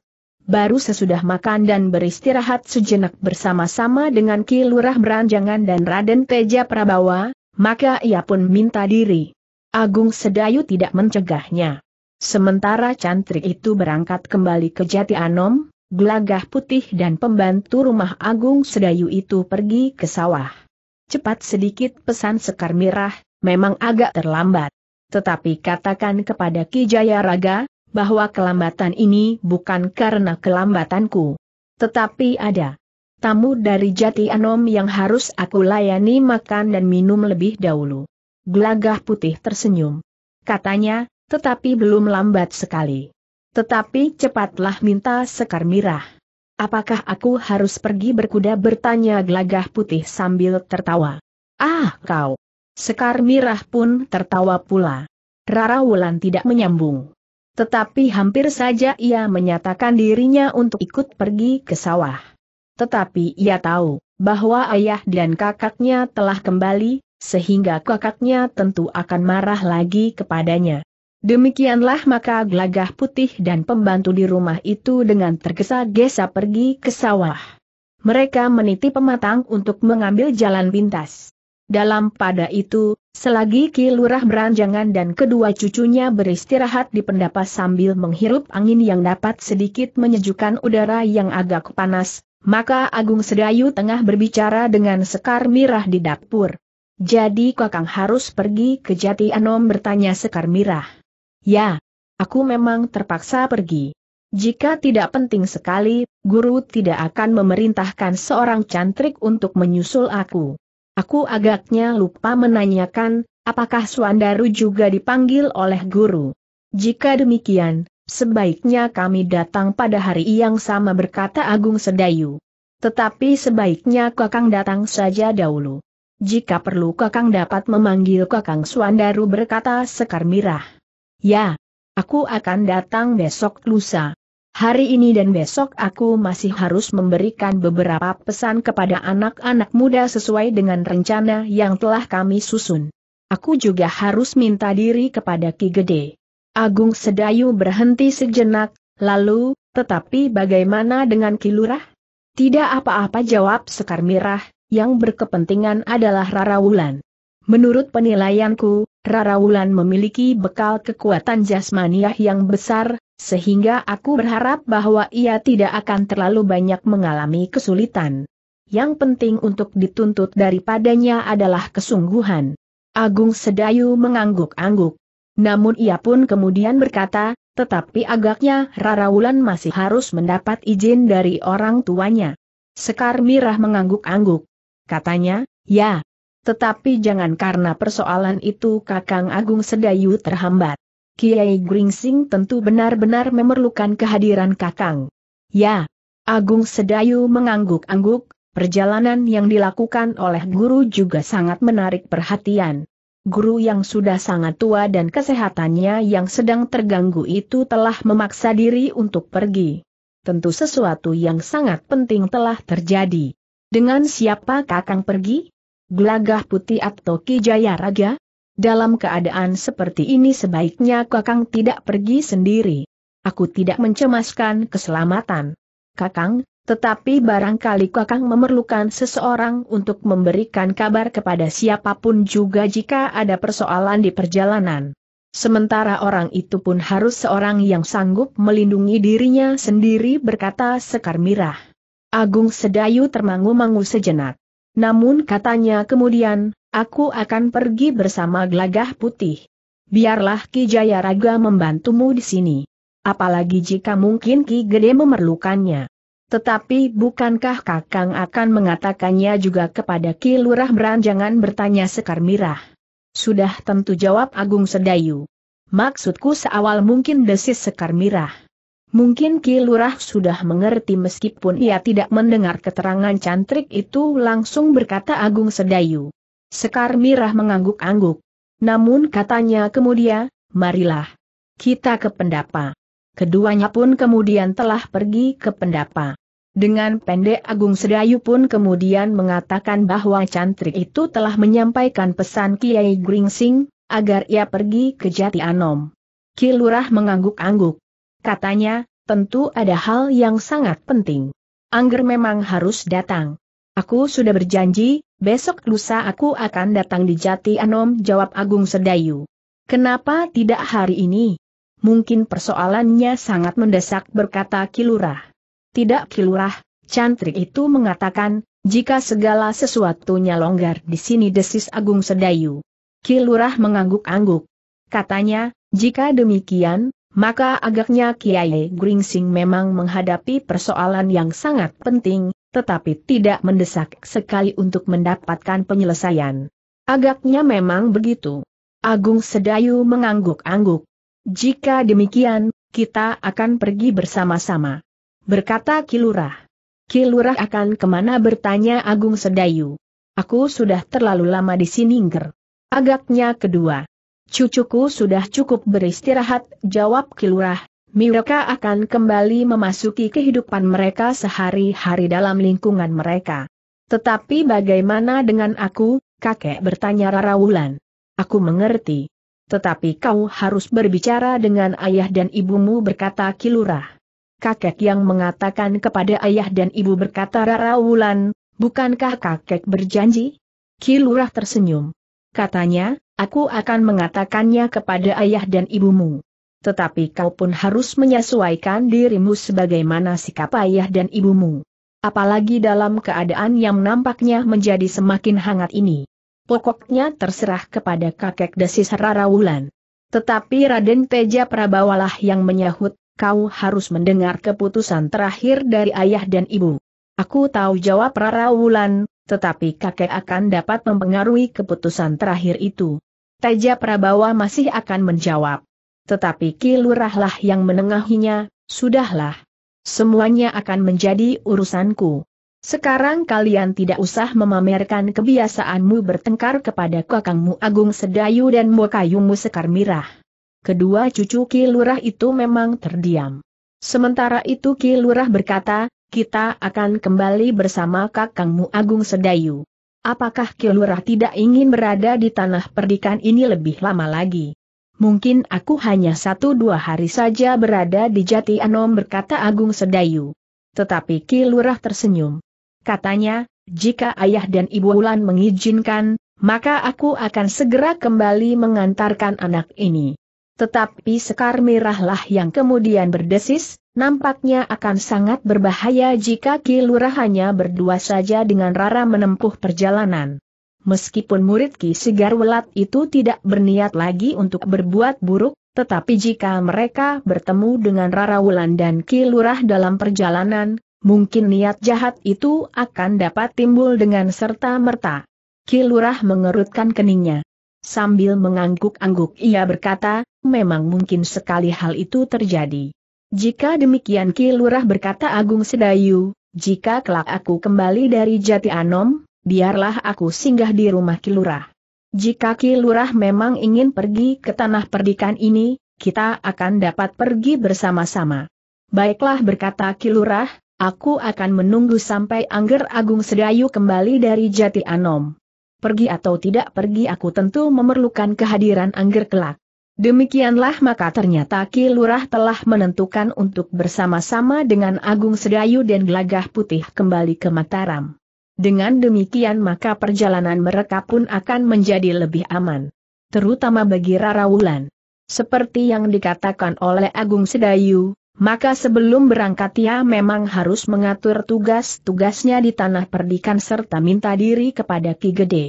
baru sesudah makan dan beristirahat sejenak bersama-sama dengan Ki Lurah Beranjangan dan Raden Teja Prabawa, maka ia pun minta diri. Agung Sedayu tidak mencegahnya. Sementara cantrik itu berangkat kembali ke Jati Anom, gelagah putih dan pembantu rumah Agung Sedayu itu pergi ke sawah. Cepat sedikit pesan Sekar Mirah, memang agak terlambat. Tetapi katakan kepada Ki Jaya Raga, bahwa kelambatan ini bukan karena kelambatanku. Tetapi ada tamu dari Jati Anom yang harus aku layani makan dan minum lebih dahulu. Gelagah putih tersenyum. Katanya, tetapi belum lambat sekali. Tetapi cepatlah minta sekar mirah. Apakah aku harus pergi berkuda bertanya gelagah putih sambil tertawa. Ah kau! Sekar mirah pun tertawa pula. Rara Wulan tidak menyambung. Tetapi hampir saja ia menyatakan dirinya untuk ikut pergi ke sawah. Tetapi ia tahu bahwa ayah dan kakaknya telah kembali, sehingga kakaknya tentu akan marah lagi kepadanya. Demikianlah maka gelagah putih dan pembantu di rumah itu dengan tergesa-gesa pergi ke sawah. Mereka meniti pematang untuk mengambil jalan pintas. Dalam pada itu, selagi Ki Lurah Beranjangan dan kedua cucunya beristirahat di pendapa sambil menghirup angin yang dapat sedikit menyejukkan udara yang agak panas, maka Agung Sedayu tengah berbicara dengan Sekar Mirah di dapur. Jadi Kakang harus pergi ke Jati Anom bertanya Sekar Mirah. Ya, aku memang terpaksa pergi. Jika tidak penting sekali, guru tidak akan memerintahkan seorang cantrik untuk menyusul aku. Aku agaknya lupa menanyakan, apakah Suandaru juga dipanggil oleh guru? Jika demikian, sebaiknya kami datang pada hari yang sama berkata Agung Sedayu. Tetapi sebaiknya Kakang datang saja dahulu. Jika perlu Kakang dapat memanggil Kakang Suandaru berkata Sekar Mirah. Ya, aku akan datang besok lusa. Hari ini dan besok aku masih harus memberikan beberapa pesan kepada anak-anak muda sesuai dengan rencana yang telah kami susun. Aku juga harus minta diri kepada Ki Gede. Agung Sedayu berhenti sejenak, lalu, tetapi bagaimana dengan Ki Lurah? Tidak apa-apa jawab Sekar Mirah, yang berkepentingan adalah Rara Wulan. Menurut penilaianku, Rara Wulan memiliki bekal kekuatan jasmaniah yang besar, sehingga aku berharap bahwa ia tidak akan terlalu banyak mengalami kesulitan. Yang penting untuk dituntut daripadanya adalah kesungguhan. Agung Sedayu mengangguk-angguk. Namun ia pun kemudian berkata, tetapi agaknya Rara Wulan masih harus mendapat izin dari orang tuanya. Sekar Mirah mengangguk-angguk. Katanya, ya. Tetapi jangan karena persoalan itu Kakang Agung Sedayu terhambat. Kiai Gringsing tentu benar-benar memerlukan kehadiran Kakang. Ya, Agung Sedayu mengangguk-angguk, perjalanan yang dilakukan oleh guru juga sangat menarik perhatian. Guru yang sudah sangat tua dan kesehatannya yang sedang terganggu itu telah memaksa diri untuk pergi. Tentu sesuatu yang sangat penting telah terjadi. Dengan siapa Kakang pergi? Gelagah putih atau Kijaya Raga? Dalam keadaan seperti ini sebaiknya Kakang tidak pergi sendiri. Aku tidak mencemaskan keselamatan. Kakang, tetapi barangkali Kakang memerlukan seseorang untuk memberikan kabar kepada siapapun juga jika ada persoalan di perjalanan. Sementara orang itu pun harus seorang yang sanggup melindungi dirinya sendiri berkata Sekar Mirah. Agung Sedayu termangu-mangu sejenak. Namun katanya kemudian, Aku akan pergi bersama Glagah putih. Biarlah Ki Jayaraga membantumu di sini. Apalagi jika mungkin Ki Gede memerlukannya. Tetapi bukankah Kakang akan mengatakannya juga kepada Ki Lurah Beranjangan bertanya Sekar Mirah? Sudah tentu jawab Agung Sedayu. Maksudku seawal mungkin desis Sekar Mirah. Mungkin Ki Lurah sudah mengerti meskipun ia tidak mendengar keterangan cantrik itu langsung berkata Agung Sedayu. Sekar Mirah mengangguk-angguk. Namun katanya kemudian, marilah. Kita ke pendapa. Keduanya pun kemudian telah pergi ke pendapa. Dengan pendek Agung Sedayu pun kemudian mengatakan bahwa cantrik itu telah menyampaikan pesan Kiai Gringsing, agar ia pergi ke Jati Anom. Kilurah mengangguk-angguk. Katanya, tentu ada hal yang sangat penting. Angger memang harus datang. Aku sudah berjanji, besok lusa aku akan datang di Jati Anom, jawab Agung Sedayu. Kenapa tidak hari ini? Mungkin persoalannya sangat mendesak berkata Kilurah. Tidak Kilurah, cantrik itu mengatakan, jika segala sesuatunya longgar di sini desis Agung Sedayu. Kilurah mengangguk-angguk. Katanya, jika demikian, maka agaknya Kiai Gringsing memang menghadapi persoalan yang sangat penting, tetapi tidak mendesak sekali untuk mendapatkan penyelesaian. Agaknya memang begitu. Agung Sedayu mengangguk-angguk. Jika demikian, kita akan pergi bersama-sama. Berkata Kilurah. Kilurah akan kemana bertanya Agung Sedayu. Aku sudah terlalu lama di sini ngger. Agaknya kedua. Cucuku sudah cukup beristirahat, jawab Kilurah, mereka akan kembali memasuki kehidupan mereka sehari-hari dalam lingkungan mereka. Tetapi bagaimana dengan aku, kakek bertanya Rara Wulan. Aku mengerti. Tetapi kau harus berbicara dengan ayah dan ibumu berkata Kilurah. Kakek yang mengatakan kepada ayah dan ibu berkata Rara Wulan, bukankah kakek berjanji? Kilurah tersenyum. Katanya, aku akan mengatakannya kepada ayah dan ibumu tetapi kau pun harus menyesuaikan dirimu sebagaimana sikap ayah dan ibumu. Apalagi dalam keadaan yang nampaknya menjadi semakin hangat ini. Pokoknya terserah kepada kakek desis Rara Wulan. Tetapi Raden Teja Prabawalah yang menyahut, kau harus mendengar keputusan terakhir dari ayah dan ibu. Aku tahu jawab Rara Wulan, tetapi kakek akan dapat mempengaruhi keputusan terakhir itu. Teja Prabawa masih akan menjawab tetapi kilurahlah yang menengahinya, sudahlah. Semuanya akan menjadi urusanku. Sekarang kalian tidak usah memamerkan kebiasaanmu bertengkar kepada kakangmu Agung Sedayu dan Mokayumu Sekar Mirah. Kedua cucu Ki itu memang terdiam. Sementara itu Ki berkata, kita akan kembali bersama kakangmu Agung Sedayu. Apakah Ki tidak ingin berada di tanah perdikan ini lebih lama lagi? Mungkin aku hanya satu dua hari saja berada di Jati Anom berkata Agung Sedayu. Tetapi Ki Lurah tersenyum. Katanya, jika ayah dan ibu Ulan mengizinkan, maka aku akan segera kembali mengantarkan anak ini. Tetapi Sekar Mirahlah yang kemudian berdesis, nampaknya akan sangat berbahaya jika Ki Lurah hanya berdua saja dengan Rara menempuh perjalanan meskipun murid Ki Sigar Welat itu tidak berniat lagi untuk berbuat buruk, tetapi jika mereka bertemu dengan Rara Wulan dan Ki Lurah dalam perjalanan, mungkin niat jahat itu akan dapat timbul dengan serta-merta. Ki Lurah mengerutkan keningnya. Sambil mengangguk-angguk ia berkata, memang mungkin sekali hal itu terjadi. Jika demikian Ki Lurah berkata Agung Sedayu, jika kelak aku kembali dari Jati Anom, biarlah aku singgah di rumah Kilurah. Jika Kilurah memang ingin pergi ke tanah perdikan ini, kita akan dapat pergi bersama-sama. Baiklah berkata Kilurah, aku akan menunggu sampai Angger Agung Sedayu kembali dari Jati Anom. Pergi atau tidak pergi aku tentu memerlukan kehadiran Angger kelak. Demikianlah maka ternyata Ki Lurah telah menentukan untuk bersama-sama dengan Agung Sedayu dan Gelagah Putih kembali ke Mataram. Dengan demikian maka perjalanan mereka pun akan menjadi lebih aman. Terutama bagi Rara Wulan. Seperti yang dikatakan oleh Agung Sedayu, maka sebelum berangkat ia memang harus mengatur tugas-tugasnya di tanah perdikan serta minta diri kepada Ki Gede.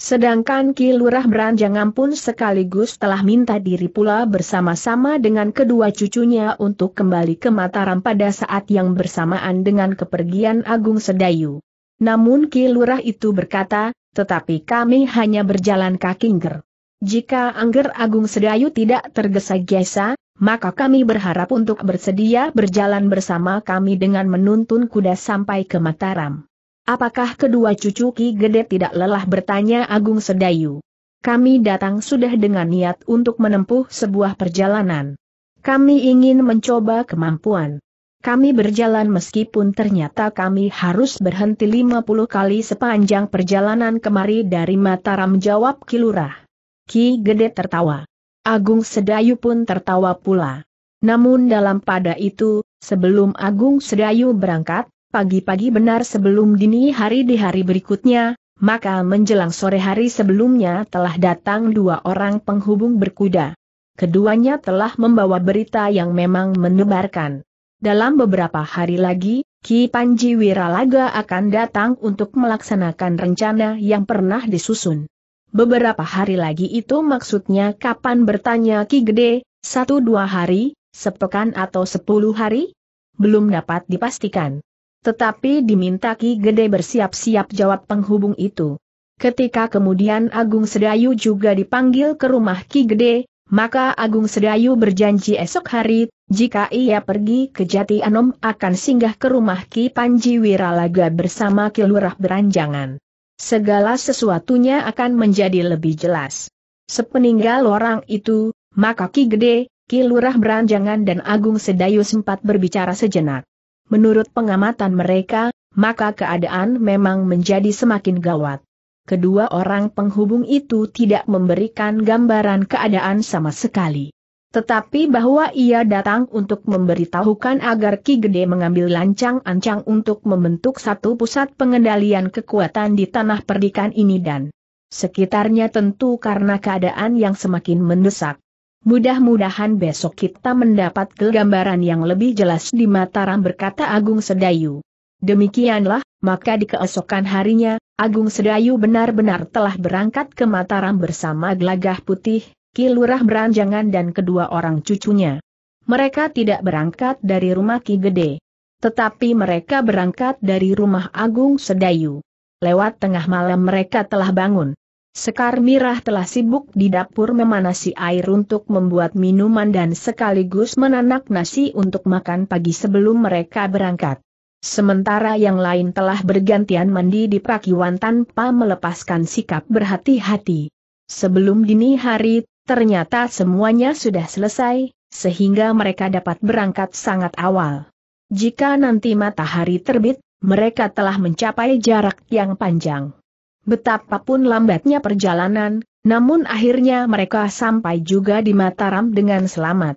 Sedangkan Ki Lurah Beranjangan pun sekaligus telah minta diri pula bersama-sama dengan kedua cucunya untuk kembali ke Mataram pada saat yang bersamaan dengan kepergian Agung Sedayu. Namun Ki Lurah itu berkata, tetapi kami hanya berjalan kaki Ngger. Jika Angger Agung Sedayu tidak tergesa-gesa, maka kami berharap untuk bersedia berjalan bersama kami dengan menuntun kuda sampai ke Mataram. Apakah kedua cucu Ki Gede tidak lelah bertanya Agung Sedayu? Kami datang sudah dengan niat untuk menempuh sebuah perjalanan. Kami ingin mencoba kemampuan kami berjalan meskipun ternyata kami harus berhenti 50 kali sepanjang perjalanan kemari dari Mataram jawab Kilurah. Ki Gede tertawa. Agung Sedayu pun tertawa pula. Namun dalam pada itu, sebelum Agung Sedayu berangkat, pagi-pagi benar sebelum dini hari di hari berikutnya, maka menjelang sore hari sebelumnya telah datang dua orang penghubung berkuda. Keduanya telah membawa berita yang memang menebarkan dalam beberapa hari lagi, Ki Panji Wiralaga akan datang untuk melaksanakan rencana yang pernah disusun. Beberapa hari lagi itu maksudnya kapan bertanya Ki Gede, satu dua hari, sepekan atau sepuluh hari? Belum dapat dipastikan. Tetapi diminta Ki Gede bersiap-siap jawab penghubung itu. Ketika kemudian Agung Sedayu juga dipanggil ke rumah Ki Gede, maka Agung Sedayu berjanji esok hari, jika ia pergi ke Jati Anom akan singgah ke rumah Ki Panji Wiralaga bersama Kilurah Beranjangan. Segala sesuatunya akan menjadi lebih jelas. Sepeninggal orang itu, maka Ki Gede, Ki Lurah Beranjangan dan Agung Sedayu sempat berbicara sejenak. Menurut pengamatan mereka, maka keadaan memang menjadi semakin gawat kedua orang penghubung itu tidak memberikan gambaran keadaan sama sekali. Tetapi bahwa ia datang untuk memberitahukan agar Ki Gede mengambil lancang-ancang untuk membentuk satu pusat pengendalian kekuatan di tanah perdikan ini dan sekitarnya tentu karena keadaan yang semakin mendesak. Mudah-mudahan besok kita mendapat gambaran yang lebih jelas di Mataram berkata Agung Sedayu. Demikianlah, maka di keesokan harinya, Agung Sedayu benar-benar telah berangkat ke Mataram bersama Gelagah Putih, Kilurah Beranjangan dan kedua orang cucunya. Mereka tidak berangkat dari rumah Ki Gede. Tetapi mereka berangkat dari rumah Agung Sedayu. Lewat tengah malam mereka telah bangun. Sekar Mirah telah sibuk di dapur memanasi air untuk membuat minuman dan sekaligus menanak nasi untuk makan pagi sebelum mereka berangkat. Sementara yang lain telah bergantian mandi di pakiwan tanpa melepaskan sikap berhati-hati. Sebelum dini hari, ternyata semuanya sudah selesai, sehingga mereka dapat berangkat sangat awal. Jika nanti matahari terbit, mereka telah mencapai jarak yang panjang. Betapapun lambatnya perjalanan, namun akhirnya mereka sampai juga di Mataram dengan selamat.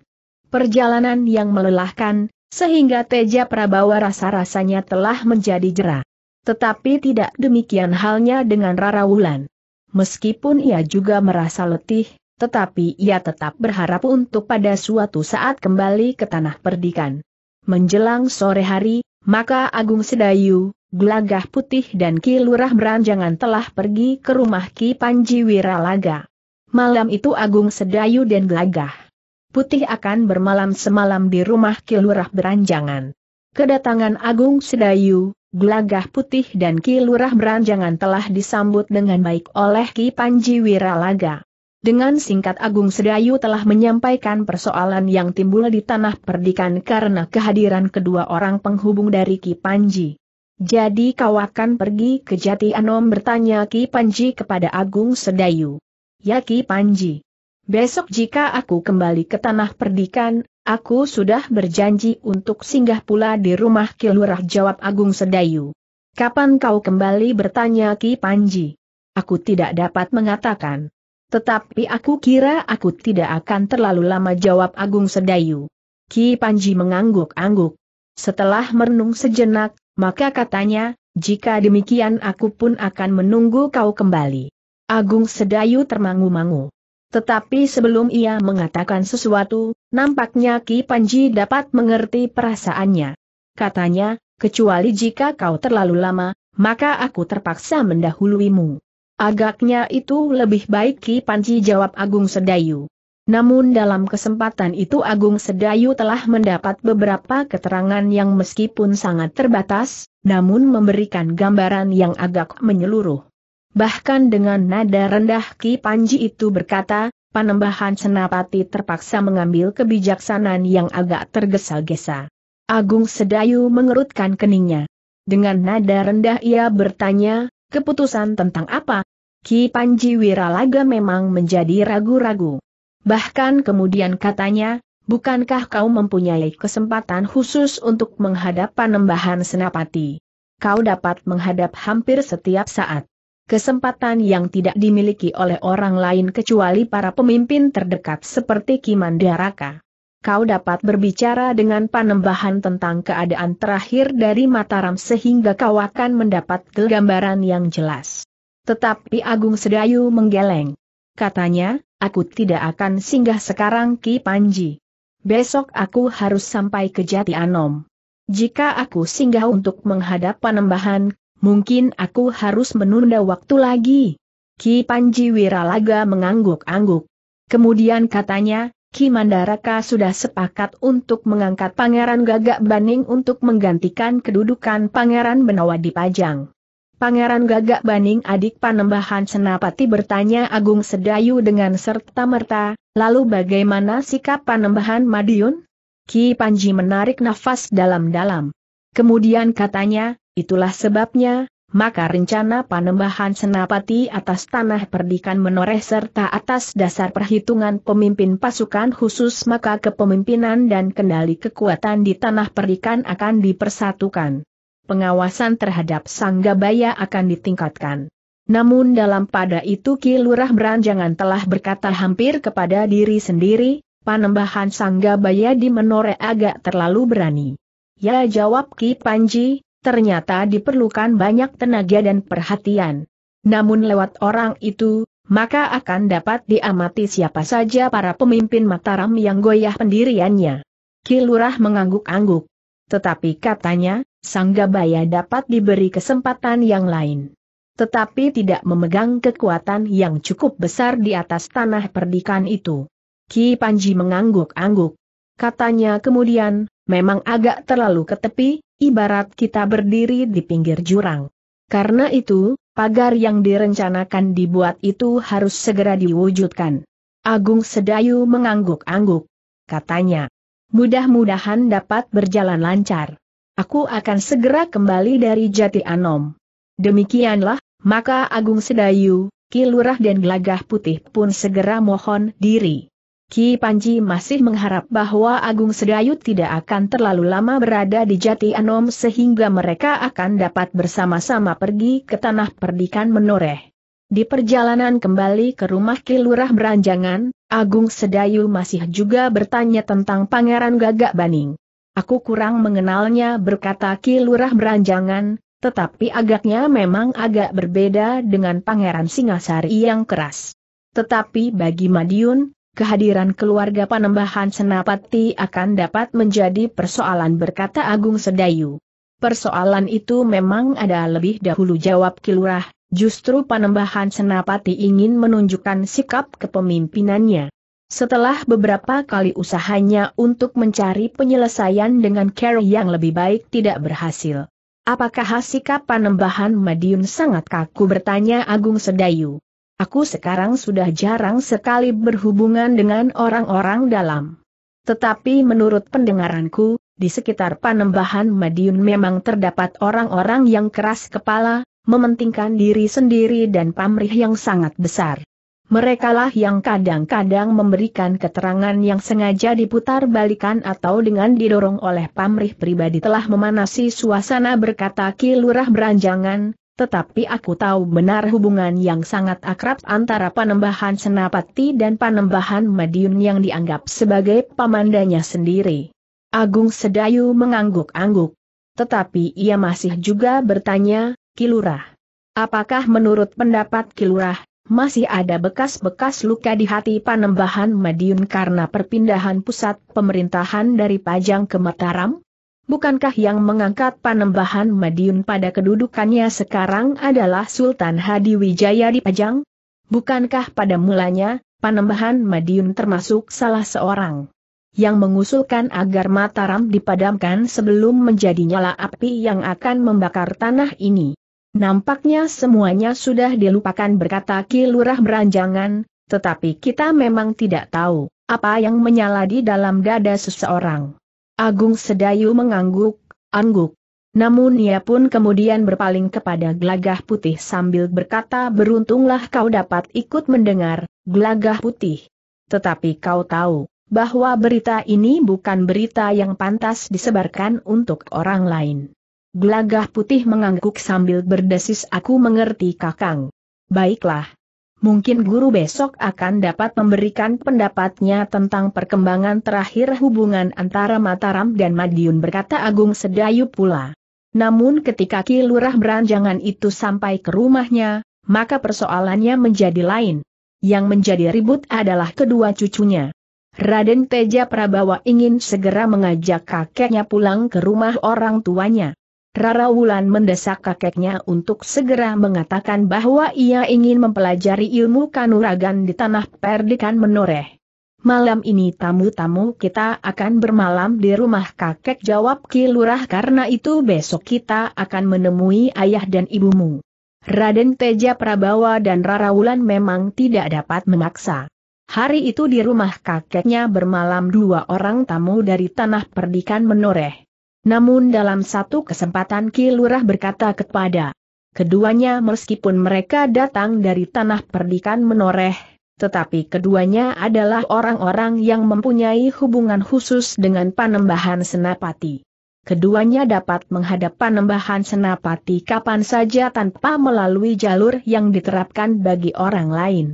Perjalanan yang melelahkan, sehingga Teja Prabawa rasa-rasanya telah menjadi jera. Tetapi tidak demikian halnya dengan Rara Wulan. Meskipun ia juga merasa letih, tetapi ia tetap berharap untuk pada suatu saat kembali ke tanah perdikan. Menjelang sore hari, maka Agung Sedayu, Gelagah Putih dan Ki Lurah Beranjangan telah pergi ke rumah Ki Panji Wiralaga. Malam itu Agung Sedayu dan Gelagah Putih akan bermalam semalam di rumah Kilurah Beranjangan. Kedatangan Agung Sedayu, Gelagah Putih dan Kilurah Beranjangan telah disambut dengan baik oleh Ki Panji Wiralaga. Dengan singkat Agung Sedayu telah menyampaikan persoalan yang timbul di tanah perdikan karena kehadiran kedua orang penghubung dari Ki Panji. Jadi kau akan pergi ke Jati Anom bertanya Ki Panji kepada Agung Sedayu. Ya Ki Panji. Besok jika aku kembali ke tanah perdikan, aku sudah berjanji untuk singgah pula di rumah Kilurah jawab Agung Sedayu. Kapan kau kembali bertanya Ki Panji? Aku tidak dapat mengatakan. Tetapi aku kira aku tidak akan terlalu lama jawab Agung Sedayu. Ki Panji mengangguk-angguk. Setelah merenung sejenak, maka katanya, jika demikian aku pun akan menunggu kau kembali. Agung Sedayu termangu-mangu. Tetapi sebelum ia mengatakan sesuatu, nampaknya Ki Panji dapat mengerti perasaannya. Katanya, kecuali jika kau terlalu lama, maka aku terpaksa mendahuluimu. Agaknya itu lebih baik Ki Panji jawab Agung Sedayu. Namun dalam kesempatan itu Agung Sedayu telah mendapat beberapa keterangan yang meskipun sangat terbatas, namun memberikan gambaran yang agak menyeluruh. Bahkan dengan nada rendah Ki Panji itu berkata, Panembahan Senapati terpaksa mengambil kebijaksanaan yang agak tergesa-gesa. Agung Sedayu mengerutkan keningnya. Dengan nada rendah ia bertanya, keputusan tentang apa? Ki Panji Wiralaga memang menjadi ragu-ragu. Bahkan kemudian katanya, bukankah kau mempunyai kesempatan khusus untuk menghadap Panembahan Senapati? Kau dapat menghadap hampir setiap saat kesempatan yang tidak dimiliki oleh orang lain kecuali para pemimpin terdekat seperti Kimandaraka. Kau dapat berbicara dengan panembahan tentang keadaan terakhir dari Mataram sehingga kau akan mendapat gambaran yang jelas. Tetapi Agung Sedayu menggeleng. Katanya, aku tidak akan singgah sekarang Ki Panji. Besok aku harus sampai ke Jati Anom. Jika aku singgah untuk menghadap panembahan, Mungkin aku harus menunda waktu lagi. Ki Panji Wiralaga mengangguk-angguk. Kemudian katanya, Ki Mandaraka sudah sepakat untuk mengangkat Pangeran Gagak Baning untuk menggantikan kedudukan Pangeran Benawa di Pajang. Pangeran Gagak Baning adik Panembahan Senapati bertanya Agung Sedayu dengan serta-merta, lalu bagaimana sikap Panembahan Madiun? Ki Panji menarik nafas dalam-dalam. Kemudian katanya, Itulah sebabnya, maka rencana panembahan senapati atas tanah perdikan menoreh serta atas dasar perhitungan pemimpin pasukan khusus maka kepemimpinan dan kendali kekuatan di tanah perdikan akan dipersatukan. Pengawasan terhadap Sanggabaya akan ditingkatkan. Namun dalam pada itu Ki Lurah Beranjangan telah berkata hampir kepada diri sendiri, panembahan Sanggabaya di menoreh agak terlalu berani. Ya jawab Ki Panji, ternyata diperlukan banyak tenaga dan perhatian. Namun lewat orang itu, maka akan dapat diamati siapa saja para pemimpin Mataram yang goyah pendiriannya. Kilurah mengangguk-angguk. Tetapi katanya, Sanggabaya dapat diberi kesempatan yang lain. Tetapi tidak memegang kekuatan yang cukup besar di atas tanah perdikan itu. Ki Panji mengangguk-angguk. Katanya kemudian, memang agak terlalu ke tepi, ibarat kita berdiri di pinggir jurang. Karena itu, pagar yang direncanakan dibuat itu harus segera diwujudkan. Agung Sedayu mengangguk-angguk. Katanya, mudah-mudahan dapat berjalan lancar. Aku akan segera kembali dari Jati Anom. Demikianlah, maka Agung Sedayu, Kilurah dan Gelagah Putih pun segera mohon diri. Ki Panji masih mengharap bahwa Agung Sedayu tidak akan terlalu lama berada di Jati Anom sehingga mereka akan dapat bersama-sama pergi ke tanah perdikan menoreh. Di perjalanan kembali ke rumah Kilurah Beranjangan, Agung Sedayu masih juga bertanya tentang Pangeran Gagak Baning. Aku kurang mengenalnya berkata Kilurah Beranjangan, tetapi agaknya memang agak berbeda dengan Pangeran Singasari yang keras. Tetapi bagi Madiun, kehadiran keluarga Panembahan Senapati akan dapat menjadi persoalan berkata Agung Sedayu. Persoalan itu memang ada lebih dahulu jawab Kilurah, justru Panembahan Senapati ingin menunjukkan sikap kepemimpinannya. Setelah beberapa kali usahanya untuk mencari penyelesaian dengan cara yang lebih baik tidak berhasil. Apakah sikap Panembahan Madiun sangat kaku bertanya Agung Sedayu. Aku sekarang sudah jarang sekali berhubungan dengan orang-orang dalam. Tetapi menurut pendengaranku, di sekitar panembahan Madiun memang terdapat orang-orang yang keras kepala, mementingkan diri sendiri dan pamrih yang sangat besar. Merekalah yang kadang-kadang memberikan keterangan yang sengaja diputar balikan atau dengan didorong oleh pamrih pribadi telah memanasi suasana berkata Ki Lurah Beranjangan, tetapi aku tahu benar hubungan yang sangat akrab antara Panembahan Senapati dan Panembahan Madiun yang dianggap sebagai pamandanya sendiri. Agung Sedayu mengangguk-angguk. Tetapi ia masih juga bertanya, Kilurah. Apakah menurut pendapat Kilurah, masih ada bekas-bekas luka di hati Panembahan Madiun karena perpindahan pusat pemerintahan dari Pajang ke Mataram? Bukankah yang mengangkat Panembahan Madiun pada kedudukannya sekarang adalah Sultan Hadi Wijaya di Pajang? Bukankah pada mulanya, Panembahan Madiun termasuk salah seorang yang mengusulkan agar Mataram dipadamkan sebelum menjadi nyala api yang akan membakar tanah ini. Nampaknya semuanya sudah dilupakan berkata Ki Lurah Beranjangan, tetapi kita memang tidak tahu apa yang menyala di dalam dada seseorang. Agung Sedayu mengangguk, angguk. Namun ia pun kemudian berpaling kepada Glagah putih sambil berkata beruntunglah kau dapat ikut mendengar, Glagah putih. Tetapi kau tahu, bahwa berita ini bukan berita yang pantas disebarkan untuk orang lain. Glagah putih mengangguk sambil berdesis aku mengerti kakang. Baiklah, Mungkin guru besok akan dapat memberikan pendapatnya tentang perkembangan terakhir hubungan antara Mataram dan Madiun berkata Agung Sedayu pula. Namun ketika Ki Lurah Beranjangan itu sampai ke rumahnya, maka persoalannya menjadi lain. Yang menjadi ribut adalah kedua cucunya. Raden Teja Prabawa ingin segera mengajak kakeknya pulang ke rumah orang tuanya. Rara Wulan mendesak kakeknya untuk segera mengatakan bahwa ia ingin mempelajari ilmu kanuragan di tanah perdikan menoreh. Malam ini tamu-tamu kita akan bermalam di rumah kakek jawab Ki Lurah karena itu besok kita akan menemui ayah dan ibumu. Raden Teja Prabawa dan Rara Wulan memang tidak dapat memaksa. Hari itu di rumah kakeknya bermalam dua orang tamu dari tanah perdikan menoreh. Namun dalam satu kesempatan Ki Lurah berkata kepada keduanya meskipun mereka datang dari tanah perdikan menoreh, tetapi keduanya adalah orang-orang yang mempunyai hubungan khusus dengan panembahan senapati. Keduanya dapat menghadap panembahan senapati kapan saja tanpa melalui jalur yang diterapkan bagi orang lain.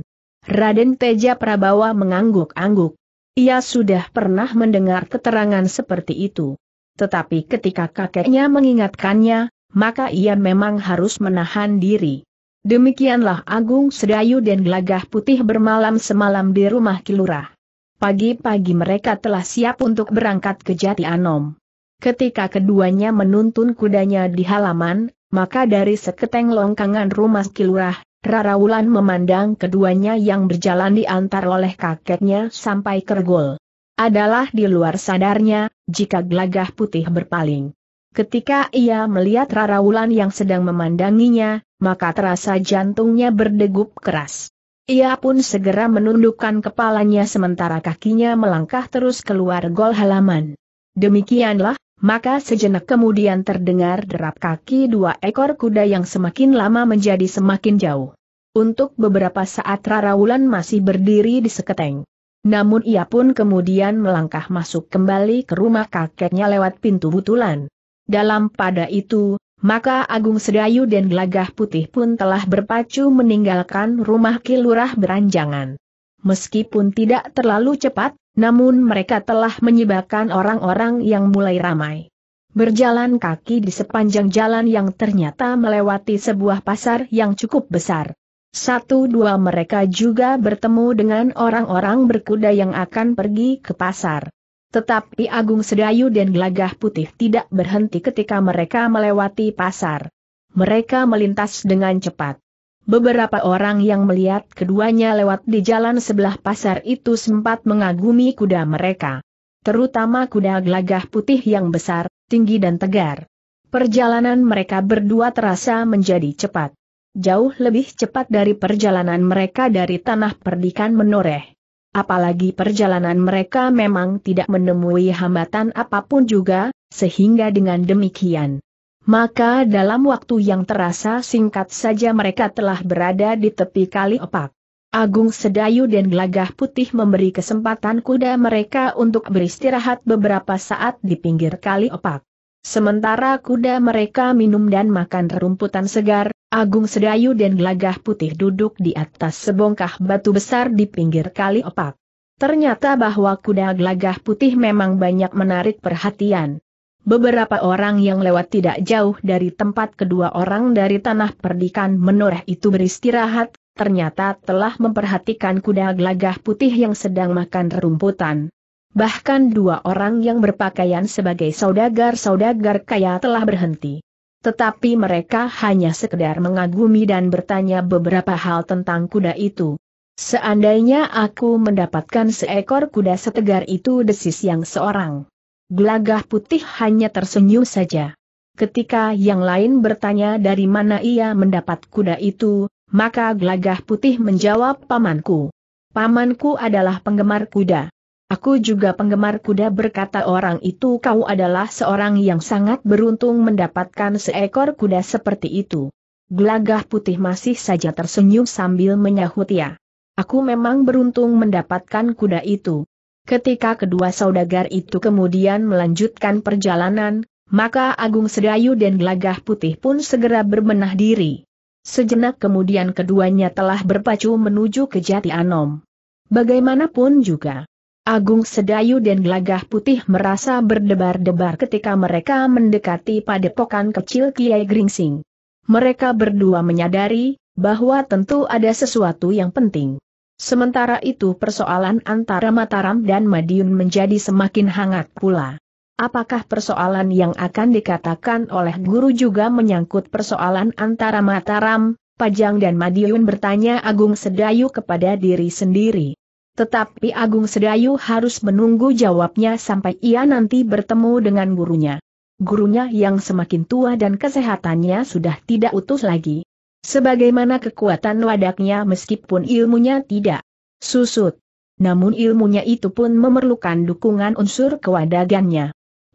Raden Teja Prabawa mengangguk-angguk. Ia sudah pernah mendengar keterangan seperti itu. Tetapi ketika kakeknya mengingatkannya, maka ia memang harus menahan diri. Demikianlah Agung Sedayu dan Gelagah Putih bermalam semalam di rumah Kilurah. Pagi-pagi mereka telah siap untuk berangkat ke Jati Anom. Ketika keduanya menuntun kudanya di halaman, maka dari seketeng longkangan rumah Kilurah, Rara Wulan memandang keduanya yang berjalan diantar oleh kakeknya sampai kergol adalah di luar sadarnya, jika gelagah putih berpaling. Ketika ia melihat Rara Wulan yang sedang memandanginya, maka terasa jantungnya berdegup keras. Ia pun segera menundukkan kepalanya sementara kakinya melangkah terus keluar gol halaman. Demikianlah, maka sejenak kemudian terdengar derap kaki dua ekor kuda yang semakin lama menjadi semakin jauh. Untuk beberapa saat Rara Wulan masih berdiri di seketeng. Namun ia pun kemudian melangkah masuk kembali ke rumah kakeknya lewat pintu butulan. Dalam pada itu, maka Agung Sedayu dan Gelagah Putih pun telah berpacu meninggalkan rumah kilurah beranjangan. Meskipun tidak terlalu cepat, namun mereka telah menyebabkan orang-orang yang mulai ramai. Berjalan kaki di sepanjang jalan yang ternyata melewati sebuah pasar yang cukup besar. Satu-dua mereka juga bertemu dengan orang-orang berkuda yang akan pergi ke pasar. Tetapi Agung Sedayu dan Gelagah Putih tidak berhenti ketika mereka melewati pasar. Mereka melintas dengan cepat. Beberapa orang yang melihat keduanya lewat di jalan sebelah pasar itu sempat mengagumi kuda mereka. Terutama kuda gelagah putih yang besar, tinggi dan tegar. Perjalanan mereka berdua terasa menjadi cepat jauh lebih cepat dari perjalanan mereka dari tanah perdikan menoreh. Apalagi perjalanan mereka memang tidak menemui hambatan apapun juga, sehingga dengan demikian. Maka dalam waktu yang terasa singkat saja mereka telah berada di tepi kali opak. Agung Sedayu dan Gelagah Putih memberi kesempatan kuda mereka untuk beristirahat beberapa saat di pinggir kali opak. Sementara kuda mereka minum dan makan rumputan segar, Agung Sedayu dan Gelagah Putih duduk di atas sebongkah batu besar di pinggir kali opak. Ternyata bahwa kuda Gelagah Putih memang banyak menarik perhatian. Beberapa orang yang lewat tidak jauh dari tempat kedua orang dari tanah perdikan menoreh itu beristirahat, ternyata telah memperhatikan kuda gelagah putih yang sedang makan rumputan. Bahkan dua orang yang berpakaian sebagai saudagar-saudagar kaya telah berhenti. Tetapi mereka hanya sekedar mengagumi dan bertanya beberapa hal tentang kuda itu. Seandainya aku mendapatkan seekor kuda setegar itu desis yang seorang. Gelagah putih hanya tersenyum saja. Ketika yang lain bertanya dari mana ia mendapat kuda itu, maka gelagah putih menjawab pamanku. Pamanku adalah penggemar kuda. Aku juga penggemar kuda berkata orang itu kau adalah seorang yang sangat beruntung mendapatkan seekor kuda seperti itu. Gelagah putih masih saja tersenyum sambil menyahut ya. Aku memang beruntung mendapatkan kuda itu. Ketika kedua saudagar itu kemudian melanjutkan perjalanan, maka Agung Sedayu dan Gelagah Putih pun segera berbenah diri. Sejenak kemudian keduanya telah berpacu menuju ke Jati Anom. Bagaimanapun juga, Agung Sedayu dan Gelagah Putih merasa berdebar-debar ketika mereka mendekati padepokan kecil Kiai Gringsing. Mereka berdua menyadari, bahwa tentu ada sesuatu yang penting. Sementara itu persoalan antara Mataram dan Madiun menjadi semakin hangat pula. Apakah persoalan yang akan dikatakan oleh guru juga menyangkut persoalan antara Mataram, Pajang dan Madiun bertanya Agung Sedayu kepada diri sendiri. Tetapi Agung Sedayu harus menunggu jawabnya sampai ia nanti bertemu dengan gurunya. Gurunya yang semakin tua dan kesehatannya sudah tidak utuh lagi. Sebagaimana kekuatan wadaknya meskipun ilmunya tidak susut. Namun ilmunya itu pun memerlukan dukungan unsur kewadagannya.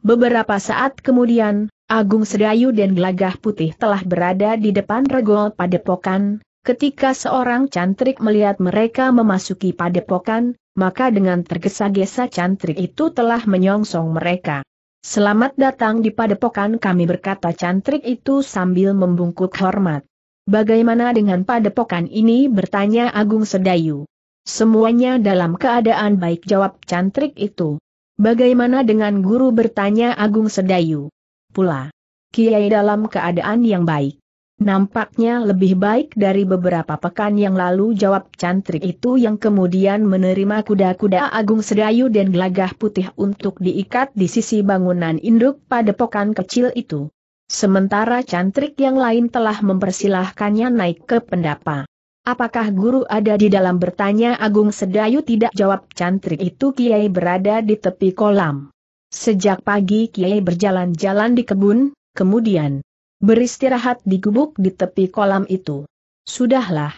Beberapa saat kemudian, Agung Sedayu dan Gelagah Putih telah berada di depan regol padepokan, Ketika seorang cantrik melihat mereka memasuki padepokan, maka dengan tergesa-gesa cantrik itu telah menyongsong mereka. Selamat datang di padepokan kami berkata cantrik itu sambil membungkuk hormat. Bagaimana dengan padepokan ini bertanya Agung Sedayu. Semuanya dalam keadaan baik jawab cantrik itu. Bagaimana dengan guru bertanya Agung Sedayu. Pula. Kiai dalam keadaan yang baik. Nampaknya lebih baik dari beberapa pekan yang lalu jawab cantrik itu yang kemudian menerima kuda-kuda agung sedayu dan gelagah putih untuk diikat di sisi bangunan induk pada padepokan kecil itu. Sementara cantrik yang lain telah mempersilahkannya naik ke pendapa. Apakah guru ada di dalam bertanya Agung Sedayu tidak jawab cantrik itu Kiai berada di tepi kolam. Sejak pagi Kiai berjalan-jalan di kebun, kemudian beristirahat di gubuk di tepi kolam itu. Sudahlah.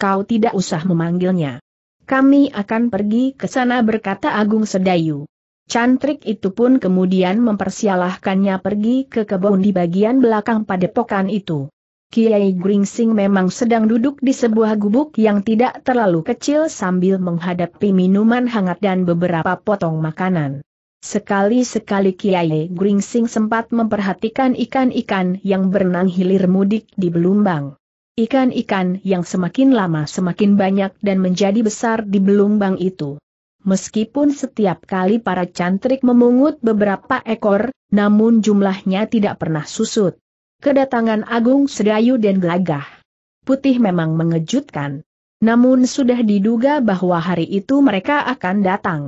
Kau tidak usah memanggilnya. Kami akan pergi ke sana berkata Agung Sedayu. Cantrik itu pun kemudian mempersialahkannya pergi ke kebun di bagian belakang padepokan itu. Kiai Gringsing memang sedang duduk di sebuah gubuk yang tidak terlalu kecil sambil menghadapi minuman hangat dan beberapa potong makanan. Sekali-sekali Kiai Gringsing sempat memperhatikan ikan-ikan yang berenang hilir mudik di Belumbang. Ikan-ikan yang semakin lama semakin banyak dan menjadi besar di Belumbang itu. Meskipun setiap kali para cantrik memungut beberapa ekor, namun jumlahnya tidak pernah susut. Kedatangan Agung Sedayu dan Gelagah. Putih memang mengejutkan. Namun sudah diduga bahwa hari itu mereka akan datang.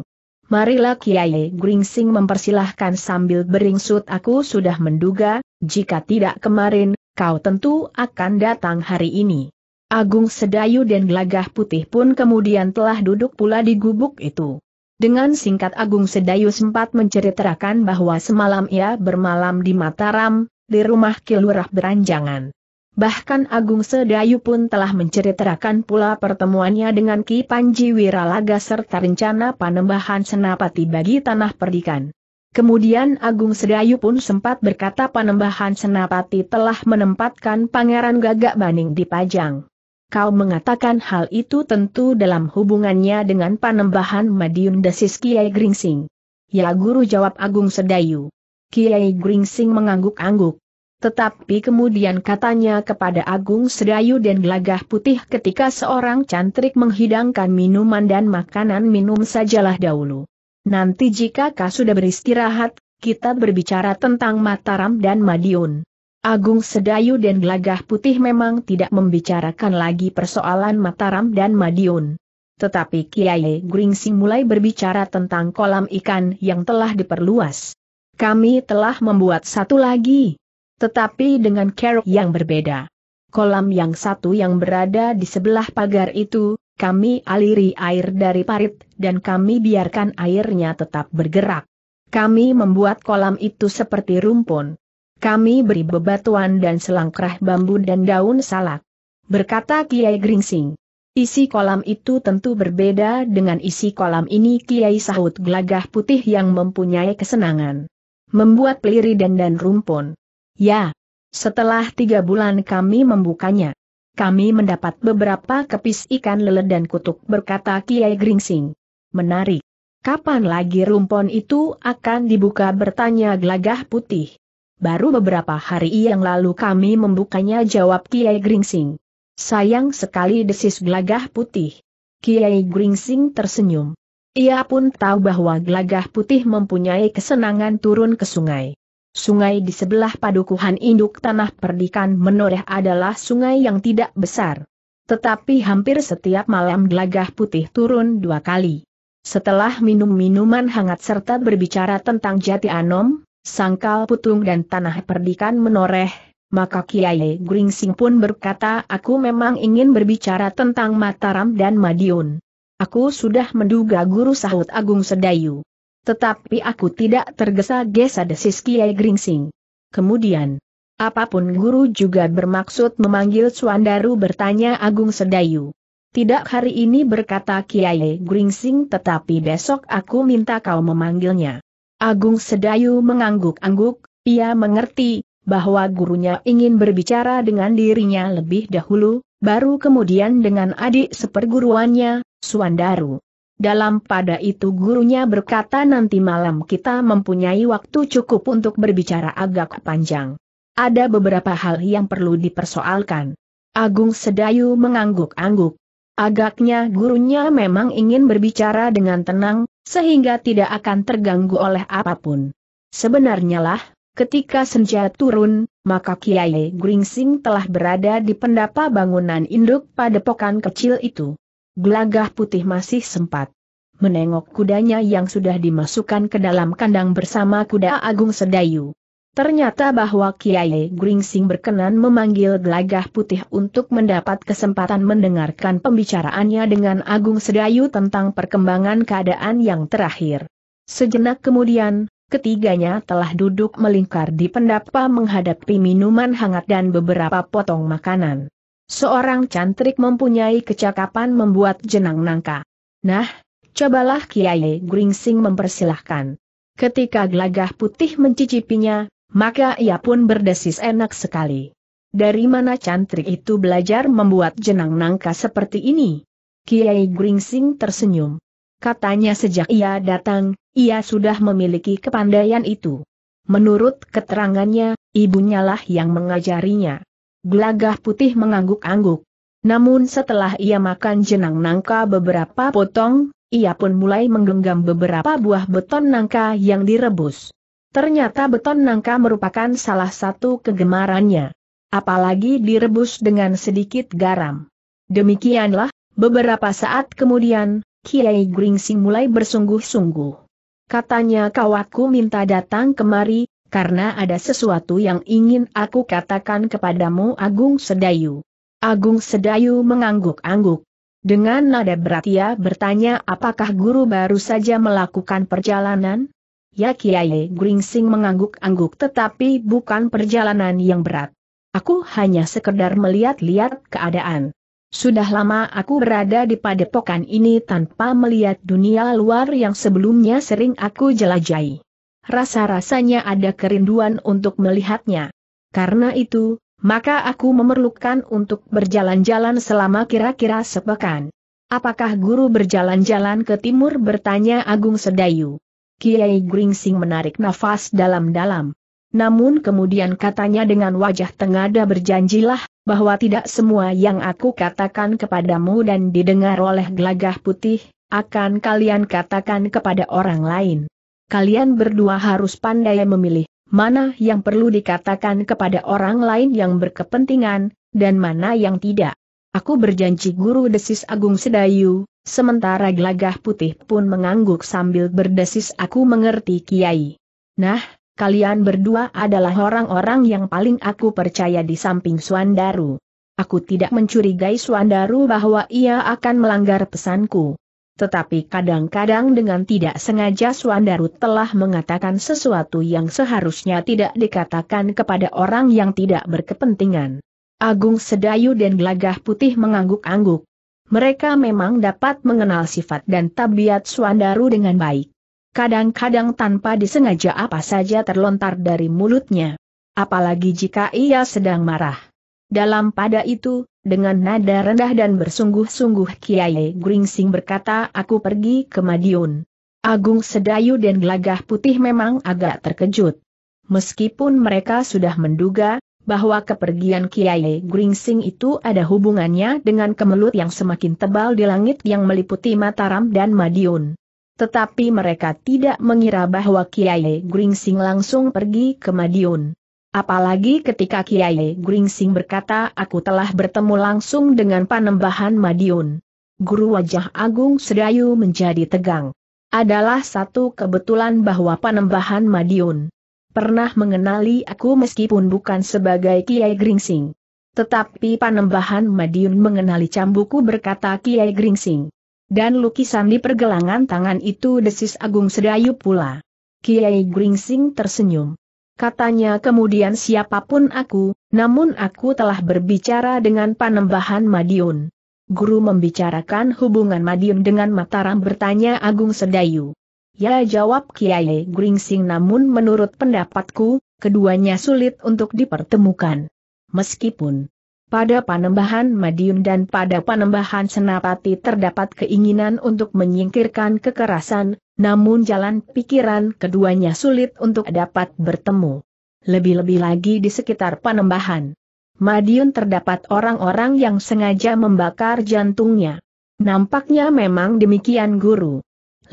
Marilah Kiai Gringsing mempersilahkan sambil beringsut aku sudah menduga, jika tidak kemarin, kau tentu akan datang hari ini. Agung Sedayu dan Gelagah Putih pun kemudian telah duduk pula di gubuk itu. Dengan singkat Agung Sedayu sempat menceritakan bahwa semalam ia bermalam di Mataram, di rumah Kilurah Beranjangan. Bahkan Agung Sedayu pun telah menceritakan pula pertemuannya dengan Ki Panji Wiralaga serta rencana panembahan senapati bagi tanah perdikan. Kemudian Agung Sedayu pun sempat berkata panembahan senapati telah menempatkan Pangeran Gagak Baning di Pajang. Kau mengatakan hal itu tentu dalam hubungannya dengan panembahan Madiun Desis Kiai Gringsing. Ya guru jawab Agung Sedayu. Kiai Gringsing mengangguk-angguk. Tetapi kemudian katanya kepada Agung Sedayu dan Gelagah Putih ketika seorang cantrik menghidangkan minuman dan makanan minum sajalah dahulu. Nanti jika kau sudah beristirahat, kita berbicara tentang Mataram dan Madiun. Agung Sedayu dan Gelagah Putih memang tidak membicarakan lagi persoalan Mataram dan Madiun. Tetapi Kiai Gringsi mulai berbicara tentang kolam ikan yang telah diperluas. Kami telah membuat satu lagi, tetapi dengan kerok yang berbeda. Kolam yang satu yang berada di sebelah pagar itu, kami aliri air dari parit, dan kami biarkan airnya tetap bergerak. Kami membuat kolam itu seperti rumpun. Kami beri bebatuan dan selangkrah bambu dan daun salak. Berkata Kiai Gringsing. Isi kolam itu tentu berbeda dengan isi kolam ini Kiai Sahut Gelagah Putih yang mempunyai kesenangan. Membuat peliri dan dan rumpun. Ya. Setelah tiga bulan kami membukanya. Kami mendapat beberapa kepis ikan lele dan kutuk berkata Kiai Gringsing. Menarik. Kapan lagi rumpon itu akan dibuka bertanya gelagah putih. Baru beberapa hari yang lalu kami membukanya jawab Kiai Gringsing. Sayang sekali desis gelagah putih. Kiai Gringsing tersenyum. Ia pun tahu bahwa gelagah putih mempunyai kesenangan turun ke sungai. Sungai di sebelah padukuhan induk tanah perdikan menoreh adalah sungai yang tidak besar. Tetapi hampir setiap malam gelagah putih turun dua kali. Setelah minum minuman hangat serta berbicara tentang jati anom, sangkal putung dan tanah perdikan menoreh, maka Kiai Gringsing pun berkata aku memang ingin berbicara tentang Mataram dan Madiun. Aku sudah menduga guru sahut Agung Sedayu. Tetapi aku tidak tergesa-gesa desis Kiai Gringsing. Kemudian, apapun guru juga bermaksud memanggil Suandaru bertanya Agung Sedayu. Tidak hari ini berkata Kiai Gringsing tetapi besok aku minta kau memanggilnya. Agung Sedayu mengangguk-angguk, ia mengerti, bahwa gurunya ingin berbicara dengan dirinya lebih dahulu, baru kemudian dengan adik seperguruannya, Suandaru. Dalam pada itu gurunya berkata nanti malam kita mempunyai waktu cukup untuk berbicara agak panjang. Ada beberapa hal yang perlu dipersoalkan. Agung Sedayu mengangguk-angguk. Agaknya gurunya memang ingin berbicara dengan tenang, sehingga tidak akan terganggu oleh apapun. Sebenarnya lah, ketika senja turun, maka Kiai Gringsing telah berada di pendapa bangunan induk pada pokan kecil itu. Gelagah putih masih sempat menengok kudanya yang sudah dimasukkan ke dalam kandang bersama kuda Agung Sedayu. Ternyata bahwa Kiai Gringsing berkenan memanggil Gelagah Putih untuk mendapat kesempatan mendengarkan pembicaraannya dengan Agung Sedayu tentang perkembangan keadaan yang terakhir. Sejenak kemudian, ketiganya telah duduk melingkar di pendapa menghadapi minuman hangat dan beberapa potong makanan. Seorang cantrik mempunyai kecakapan membuat jenang nangka. Nah, cobalah Kiai Gringsing mempersilahkan. Ketika gelagah putih mencicipinya, maka ia pun berdesis enak sekali. Dari mana cantrik itu belajar membuat jenang nangka seperti ini? Kiai Gringsing tersenyum. Katanya sejak ia datang, ia sudah memiliki kepandaian itu. Menurut keterangannya, ibunya lah yang mengajarinya. Gelagah putih mengangguk-angguk. Namun setelah ia makan jenang nangka beberapa potong, ia pun mulai menggenggam beberapa buah beton nangka yang direbus. Ternyata beton nangka merupakan salah satu kegemarannya. Apalagi direbus dengan sedikit garam. Demikianlah, beberapa saat kemudian, Kiai Gringsing mulai bersungguh-sungguh. Katanya kawatku minta datang kemari, karena ada sesuatu yang ingin aku katakan kepadamu Agung Sedayu. Agung Sedayu mengangguk-angguk. Dengan nada berat ia bertanya apakah guru baru saja melakukan perjalanan? Ya Kiai Gringsing mengangguk-angguk tetapi bukan perjalanan yang berat. Aku hanya sekedar melihat-lihat keadaan. Sudah lama aku berada di padepokan ini tanpa melihat dunia luar yang sebelumnya sering aku jelajahi. Rasa-rasanya ada kerinduan untuk melihatnya. Karena itu, maka aku memerlukan untuk berjalan-jalan selama kira-kira sepekan. Apakah guru berjalan-jalan ke timur bertanya Agung Sedayu. Kiai Gringsing menarik nafas dalam-dalam. Namun kemudian katanya dengan wajah tengada berjanjilah, bahwa tidak semua yang aku katakan kepadamu dan didengar oleh gelagah putih, akan kalian katakan kepada orang lain kalian berdua harus pandai memilih, mana yang perlu dikatakan kepada orang lain yang berkepentingan, dan mana yang tidak. Aku berjanji guru desis Agung Sedayu, sementara gelagah putih pun mengangguk sambil berdesis aku mengerti Kiai. Nah, kalian berdua adalah orang-orang yang paling aku percaya di samping Suandaru. Aku tidak mencurigai Suandaru bahwa ia akan melanggar pesanku. Tetapi kadang-kadang dengan tidak sengaja Suandaru telah mengatakan sesuatu yang seharusnya tidak dikatakan kepada orang yang tidak berkepentingan. Agung Sedayu dan Gelagah Putih mengangguk-angguk. Mereka memang dapat mengenal sifat dan tabiat Suandaru dengan baik. Kadang-kadang tanpa disengaja apa saja terlontar dari mulutnya. Apalagi jika ia sedang marah. Dalam pada itu, dengan nada rendah dan bersungguh-sungguh Kiai Gringsing berkata aku pergi ke Madiun. Agung Sedayu dan Gelagah Putih memang agak terkejut. Meskipun mereka sudah menduga, bahwa kepergian Kiai Gringsing itu ada hubungannya dengan kemelut yang semakin tebal di langit yang meliputi Mataram dan Madiun. Tetapi mereka tidak mengira bahwa Kiai Gringsing langsung pergi ke Madiun. Apalagi ketika Kiai Gringsing berkata aku telah bertemu langsung dengan panembahan Madiun. Guru wajah Agung Sedayu menjadi tegang. Adalah satu kebetulan bahwa panembahan Madiun pernah mengenali aku meskipun bukan sebagai Kiai Gringsing. Tetapi panembahan Madiun mengenali cambuku berkata Kiai Gringsing. Dan lukisan di pergelangan tangan itu desis Agung Sedayu pula. Kiai Gringsing tersenyum. Katanya kemudian siapapun aku, namun aku telah berbicara dengan panembahan Madiun. Guru membicarakan hubungan Madiun dengan Mataram bertanya Agung Sedayu. Ya jawab Kiai Gringsing namun menurut pendapatku, keduanya sulit untuk dipertemukan. Meskipun pada panembahan Madiun dan pada panembahan Senapati terdapat keinginan untuk menyingkirkan kekerasan, namun jalan pikiran keduanya sulit untuk dapat bertemu. Lebih-lebih lagi di sekitar panembahan. Madiun terdapat orang-orang yang sengaja membakar jantungnya. Nampaknya memang demikian guru.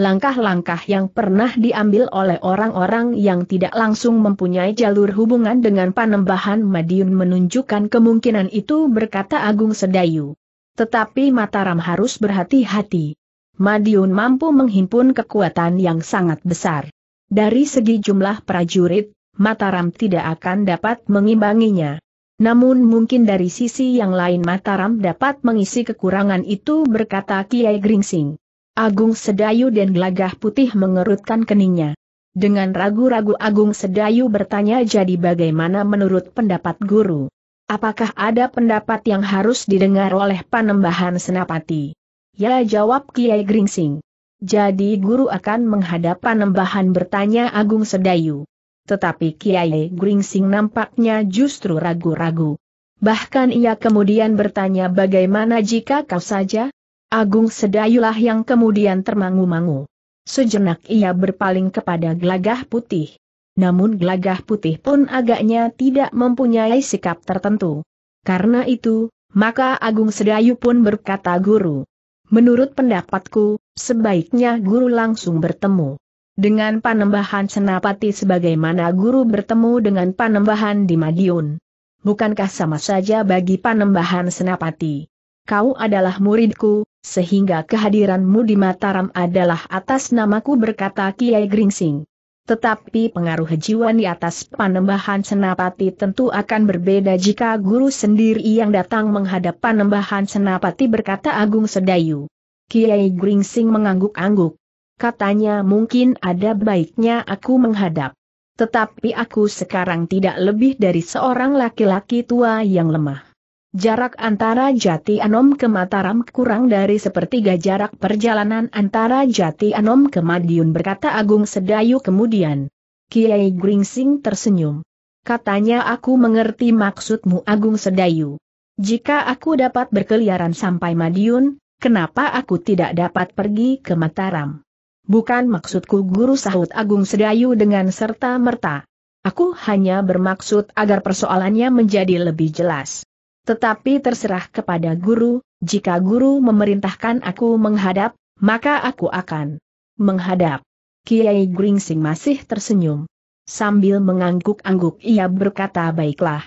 Langkah-langkah yang pernah diambil oleh orang-orang yang tidak langsung mempunyai jalur hubungan dengan panembahan Madiun menunjukkan kemungkinan itu berkata Agung Sedayu. Tetapi Mataram harus berhati-hati. Madiun mampu menghimpun kekuatan yang sangat besar. Dari segi jumlah prajurit, Mataram tidak akan dapat mengimbanginya. Namun mungkin dari sisi yang lain Mataram dapat mengisi kekurangan itu berkata Kiai Gringsing. Agung Sedayu dan Gelagah Putih mengerutkan keningnya. Dengan ragu-ragu Agung Sedayu bertanya jadi bagaimana menurut pendapat guru? Apakah ada pendapat yang harus didengar oleh Panembahan Senapati? Ya jawab Kiai Gringsing. Jadi guru akan menghadap panembahan bertanya Agung Sedayu. Tetapi Kiai Gringsing nampaknya justru ragu-ragu. Bahkan ia kemudian bertanya bagaimana jika kau saja? Agung Sedayulah yang kemudian termangu-mangu. Sejenak ia berpaling kepada Glagah putih. Namun Glagah putih pun agaknya tidak mempunyai sikap tertentu. Karena itu, maka Agung Sedayu pun berkata guru, Menurut pendapatku, sebaiknya guru langsung bertemu. Dengan panembahan Senapati sebagaimana guru bertemu dengan panembahan di Madiun. Bukankah sama saja bagi panembahan Senapati? Kau adalah muridku, sehingga kehadiranmu di Mataram adalah atas namaku berkata Kiai Gringsing. Tetapi pengaruh jiwa di atas panembahan senapati tentu akan berbeda jika guru sendiri yang datang menghadap panembahan senapati berkata Agung Sedayu. Kiai Gringsing mengangguk-angguk. Katanya mungkin ada baiknya aku menghadap. Tetapi aku sekarang tidak lebih dari seorang laki-laki tua yang lemah. Jarak antara Jati Anom ke Mataram kurang dari sepertiga jarak perjalanan antara Jati Anom ke Madiun berkata Agung Sedayu kemudian. Kiai Gringsing tersenyum. Katanya aku mengerti maksudmu Agung Sedayu. Jika aku dapat berkeliaran sampai Madiun, kenapa aku tidak dapat pergi ke Mataram? Bukan maksudku guru sahut Agung Sedayu dengan serta merta. Aku hanya bermaksud agar persoalannya menjadi lebih jelas tetapi terserah kepada guru, jika guru memerintahkan aku menghadap, maka aku akan menghadap. Kiai Gringsing masih tersenyum. Sambil mengangguk-angguk ia berkata baiklah.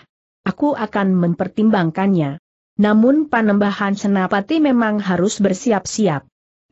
Aku akan mempertimbangkannya. Namun panembahan senapati memang harus bersiap-siap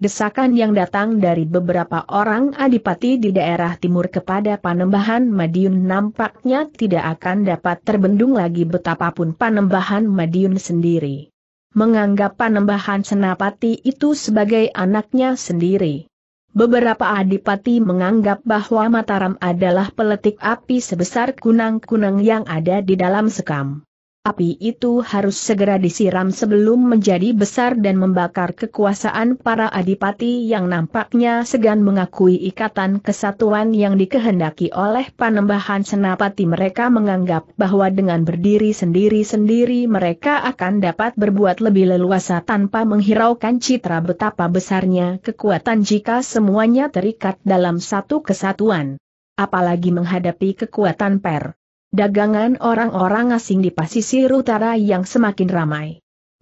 desakan yang datang dari beberapa orang adipati di daerah timur kepada Panembahan Madiun nampaknya tidak akan dapat terbendung lagi betapapun Panembahan Madiun sendiri. Menganggap Panembahan Senapati itu sebagai anaknya sendiri. Beberapa adipati menganggap bahwa Mataram adalah peletik api sebesar kunang-kunang yang ada di dalam sekam api itu harus segera disiram sebelum menjadi besar dan membakar kekuasaan para adipati yang nampaknya segan mengakui ikatan kesatuan yang dikehendaki oleh panembahan senapati mereka menganggap bahwa dengan berdiri sendiri-sendiri mereka akan dapat berbuat lebih leluasa tanpa menghiraukan citra betapa besarnya kekuatan jika semuanya terikat dalam satu kesatuan apalagi menghadapi kekuatan per dagangan orang-orang asing di pasisir utara yang semakin ramai.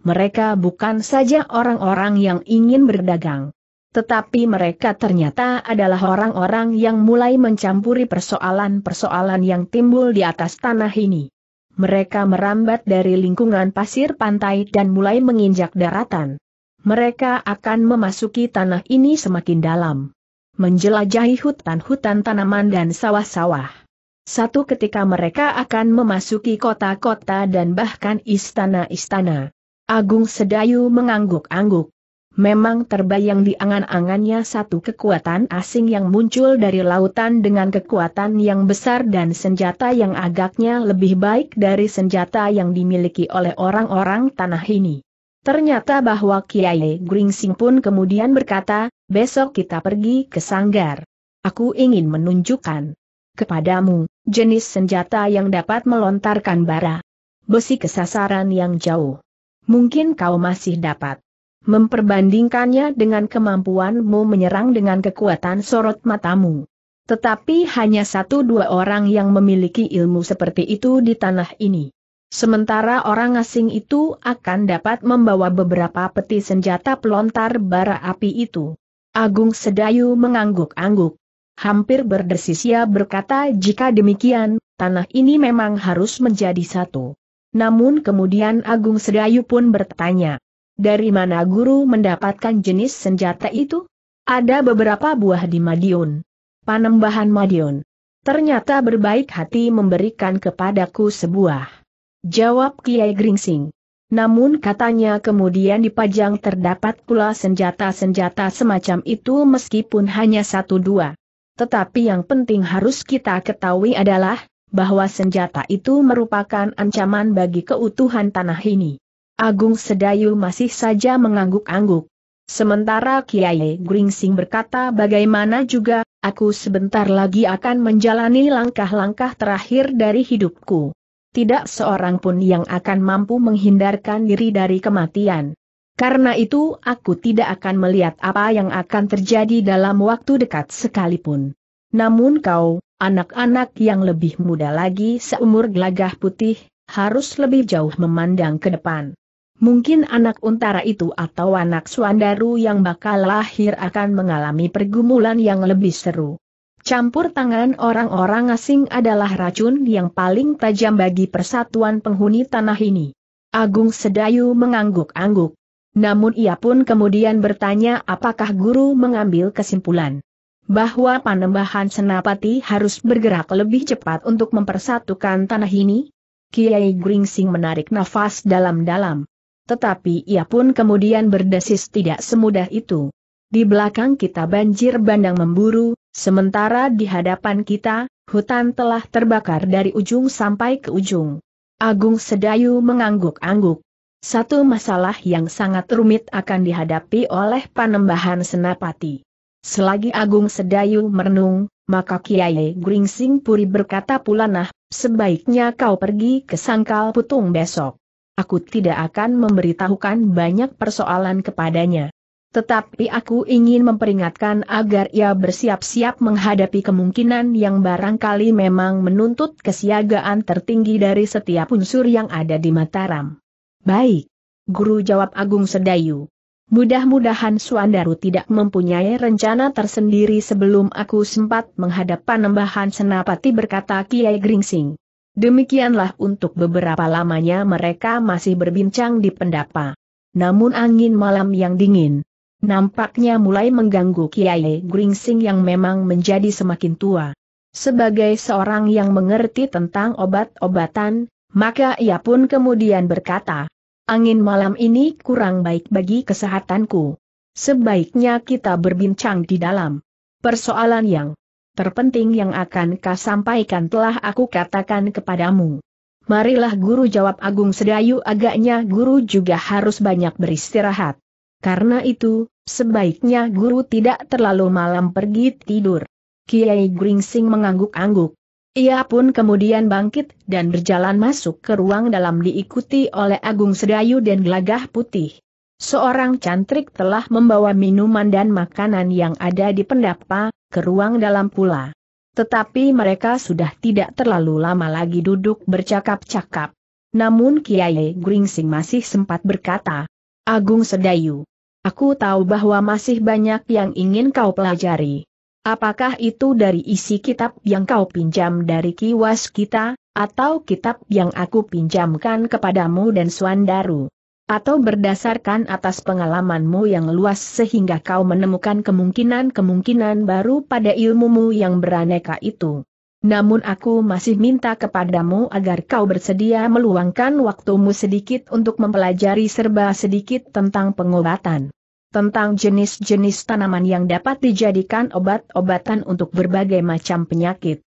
Mereka bukan saja orang-orang yang ingin berdagang. Tetapi mereka ternyata adalah orang-orang yang mulai mencampuri persoalan-persoalan yang timbul di atas tanah ini. Mereka merambat dari lingkungan pasir pantai dan mulai menginjak daratan. Mereka akan memasuki tanah ini semakin dalam. Menjelajahi hutan-hutan tanaman dan sawah-sawah satu ketika mereka akan memasuki kota-kota dan bahkan istana-istana. Agung Sedayu mengangguk-angguk. Memang terbayang di angan-angannya satu kekuatan asing yang muncul dari lautan dengan kekuatan yang besar dan senjata yang agaknya lebih baik dari senjata yang dimiliki oleh orang-orang tanah ini. Ternyata bahwa Kiai Gringsing pun kemudian berkata, besok kita pergi ke Sanggar. Aku ingin menunjukkan kepadamu, jenis senjata yang dapat melontarkan bara. Besi kesasaran yang jauh. Mungkin kau masih dapat memperbandingkannya dengan kemampuanmu menyerang dengan kekuatan sorot matamu. Tetapi hanya satu dua orang yang memiliki ilmu seperti itu di tanah ini. Sementara orang asing itu akan dapat membawa beberapa peti senjata pelontar bara api itu. Agung Sedayu mengangguk-angguk. Hampir berdesis ia berkata jika demikian, tanah ini memang harus menjadi satu. Namun kemudian Agung Sedayu pun bertanya, dari mana guru mendapatkan jenis senjata itu? Ada beberapa buah di Madiun. Panembahan Madiun. Ternyata berbaik hati memberikan kepadaku sebuah. Jawab Kiai Gringsing. Namun katanya kemudian di pajang terdapat pula senjata-senjata semacam itu meskipun hanya satu dua. Tetapi yang penting harus kita ketahui adalah, bahwa senjata itu merupakan ancaman bagi keutuhan tanah ini. Agung Sedayu masih saja mengangguk-angguk. Sementara Kiai Gringsing berkata bagaimana juga, aku sebentar lagi akan menjalani langkah-langkah terakhir dari hidupku. Tidak seorang pun yang akan mampu menghindarkan diri dari kematian. Karena itu aku tidak akan melihat apa yang akan terjadi dalam waktu dekat sekalipun. Namun kau, anak-anak yang lebih muda lagi seumur gelagah putih, harus lebih jauh memandang ke depan. Mungkin anak untara itu atau anak suandaru yang bakal lahir akan mengalami pergumulan yang lebih seru. Campur tangan orang-orang asing adalah racun yang paling tajam bagi persatuan penghuni tanah ini. Agung Sedayu mengangguk-angguk. Namun ia pun kemudian bertanya apakah guru mengambil kesimpulan bahwa panembahan Senapati harus bergerak lebih cepat untuk mempersatukan tanah ini? Kiai Gringsing menarik nafas dalam-dalam. Tetapi ia pun kemudian berdesis tidak semudah itu. Di belakang kita banjir bandang memburu, sementara di hadapan kita, hutan telah terbakar dari ujung sampai ke ujung. Agung Sedayu mengangguk-angguk. Satu masalah yang sangat rumit akan dihadapi oleh panembahan senapati. Selagi Agung Sedayu merenung, maka Kiai Gringsing Puri berkata pula nah, sebaiknya kau pergi ke Sangkal Putung besok. Aku tidak akan memberitahukan banyak persoalan kepadanya. Tetapi aku ingin memperingatkan agar ia bersiap-siap menghadapi kemungkinan yang barangkali memang menuntut kesiagaan tertinggi dari setiap unsur yang ada di Mataram. Baik. Guru jawab Agung Sedayu. Mudah-mudahan Suandaru tidak mempunyai rencana tersendiri sebelum aku sempat menghadap panembahan senapati berkata Kiai Gringsing. Demikianlah untuk beberapa lamanya mereka masih berbincang di pendapa. Namun angin malam yang dingin. Nampaknya mulai mengganggu Kiai Gringsing yang memang menjadi semakin tua. Sebagai seorang yang mengerti tentang obat-obatan, maka ia pun kemudian berkata, angin malam ini kurang baik bagi kesehatanku. Sebaiknya kita berbincang di dalam. Persoalan yang terpenting yang akan kau sampaikan telah aku katakan kepadamu. Marilah guru jawab Agung Sedayu agaknya guru juga harus banyak beristirahat. Karena itu, sebaiknya guru tidak terlalu malam pergi tidur. Kiai Gringsing mengangguk-angguk. Ia pun kemudian bangkit dan berjalan masuk ke ruang dalam diikuti oleh Agung Sedayu dan Gelagah Putih. Seorang cantrik telah membawa minuman dan makanan yang ada di pendapa, ke ruang dalam pula. Tetapi mereka sudah tidak terlalu lama lagi duduk bercakap-cakap. Namun Kiai Gringsing masih sempat berkata, Agung Sedayu, aku tahu bahwa masih banyak yang ingin kau pelajari. Apakah itu dari isi kitab yang kau pinjam dari kiwas kita, atau kitab yang aku pinjamkan kepadamu dan Swandaru? Atau berdasarkan atas pengalamanmu yang luas sehingga kau menemukan kemungkinan-kemungkinan baru pada ilmumu yang beraneka itu? Namun aku masih minta kepadamu agar kau bersedia meluangkan waktumu sedikit untuk mempelajari serba sedikit tentang pengobatan tentang jenis-jenis tanaman yang dapat dijadikan obat-obatan untuk berbagai macam penyakit.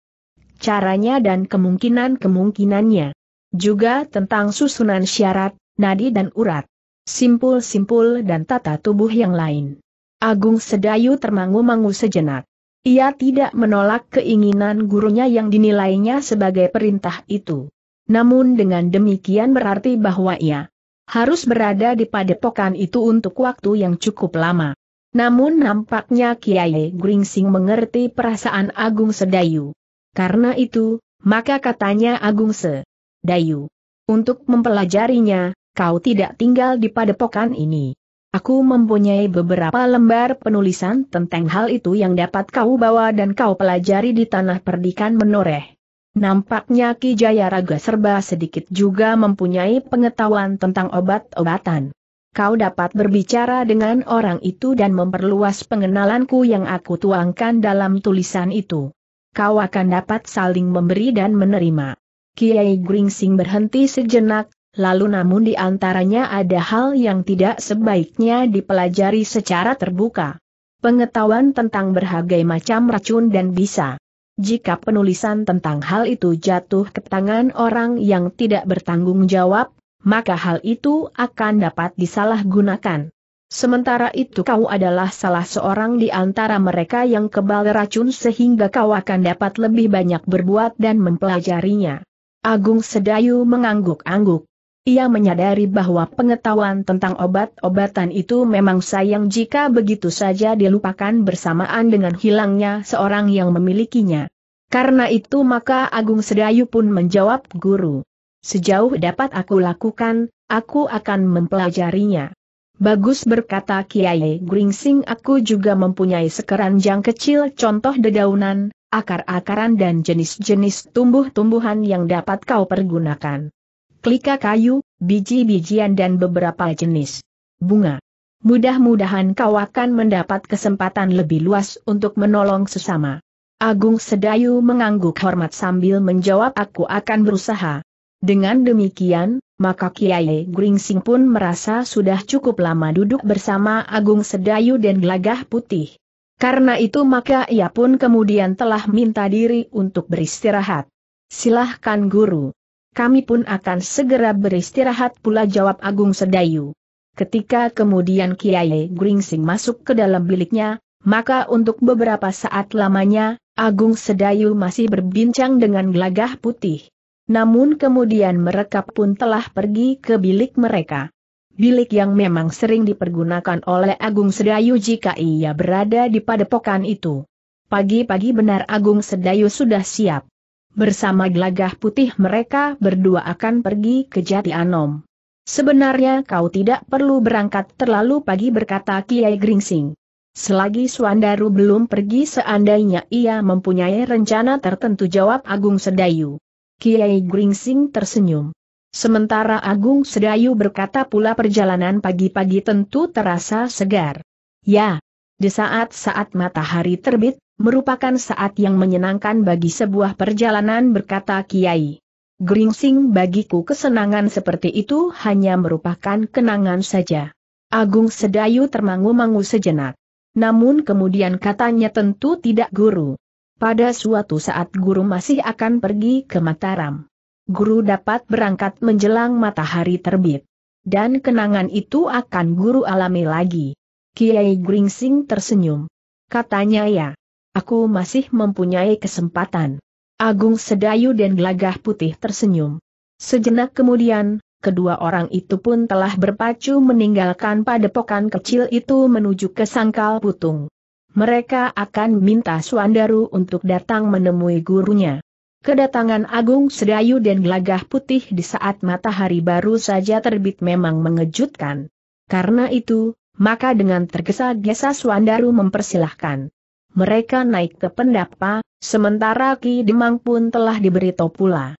Caranya dan kemungkinan-kemungkinannya. Juga tentang susunan syarat, nadi dan urat. Simpul-simpul dan tata tubuh yang lain. Agung Sedayu termangu-mangu sejenak. Ia tidak menolak keinginan gurunya yang dinilainya sebagai perintah itu. Namun dengan demikian berarti bahwa ia harus berada di padepokan itu untuk waktu yang cukup lama. Namun nampaknya Kiai Gringsing mengerti perasaan Agung Sedayu. Karena itu, maka katanya Agung Sedayu. Untuk mempelajarinya, kau tidak tinggal di padepokan ini. Aku mempunyai beberapa lembar penulisan tentang hal itu yang dapat kau bawa dan kau pelajari di tanah perdikan menoreh. Nampaknya Ki Jayaraga serba sedikit juga mempunyai pengetahuan tentang obat-obatan. Kau dapat berbicara dengan orang itu dan memperluas pengenalanku yang aku tuangkan dalam tulisan itu. Kau akan dapat saling memberi dan menerima. Kiai Gringsing berhenti sejenak, lalu namun di antaranya ada hal yang tidak sebaiknya dipelajari secara terbuka. Pengetahuan tentang berbagai macam racun dan bisa jika penulisan tentang hal itu jatuh ke tangan orang yang tidak bertanggung jawab, maka hal itu akan dapat disalahgunakan. Sementara itu kau adalah salah seorang di antara mereka yang kebal racun sehingga kau akan dapat lebih banyak berbuat dan mempelajarinya. Agung Sedayu mengangguk-angguk. Ia menyadari bahwa pengetahuan tentang obat-obatan itu memang sayang jika begitu saja dilupakan bersamaan dengan hilangnya seorang yang memilikinya. Karena itu maka Agung Sedayu pun menjawab guru. Sejauh dapat aku lakukan, aku akan mempelajarinya. Bagus berkata Kiai Gringsing aku juga mempunyai sekeranjang kecil contoh dedaunan, akar-akaran dan jenis-jenis tumbuh-tumbuhan yang dapat kau pergunakan klika kayu, biji-bijian dan beberapa jenis bunga. Mudah-mudahan kau akan mendapat kesempatan lebih luas untuk menolong sesama. Agung Sedayu mengangguk hormat sambil menjawab aku akan berusaha. Dengan demikian, maka Kiai Gringsing pun merasa sudah cukup lama duduk bersama Agung Sedayu dan Gelagah Putih. Karena itu maka ia pun kemudian telah minta diri untuk beristirahat. Silahkan guru kami pun akan segera beristirahat pula jawab Agung Sedayu. Ketika kemudian Kiai Gringsing masuk ke dalam biliknya, maka untuk beberapa saat lamanya, Agung Sedayu masih berbincang dengan gelagah putih. Namun kemudian mereka pun telah pergi ke bilik mereka. Bilik yang memang sering dipergunakan oleh Agung Sedayu jika ia berada di padepokan itu. Pagi-pagi benar Agung Sedayu sudah siap bersama gelagah putih mereka berdua akan pergi ke Jati Anom. Sebenarnya kau tidak perlu berangkat terlalu pagi berkata Kiai Gringsing. Selagi Suandaru belum pergi seandainya ia mempunyai rencana tertentu jawab Agung Sedayu. Kiai Gringsing tersenyum. Sementara Agung Sedayu berkata pula perjalanan pagi-pagi tentu terasa segar. Ya, di saat-saat matahari terbit, merupakan saat yang menyenangkan bagi sebuah perjalanan berkata Kiai. Gringsing bagiku kesenangan seperti itu hanya merupakan kenangan saja. Agung Sedayu termangu-mangu sejenak. Namun kemudian katanya tentu tidak guru. Pada suatu saat guru masih akan pergi ke Mataram. Guru dapat berangkat menjelang matahari terbit. Dan kenangan itu akan guru alami lagi. Kiai Gringsing tersenyum. Katanya ya, Aku masih mempunyai kesempatan. Agung Sedayu dan Gelagah Putih tersenyum. Sejenak kemudian, kedua orang itu pun telah berpacu meninggalkan padepokan kecil itu menuju ke Sangkal Putung. Mereka akan minta Suandaru untuk datang menemui gurunya. Kedatangan Agung Sedayu dan Gelagah Putih di saat matahari baru saja terbit memang mengejutkan. Karena itu, maka dengan tergesa-gesa Suandaru mempersilahkan mereka naik ke pendapa, sementara Ki Demang pun telah diberitahu pula.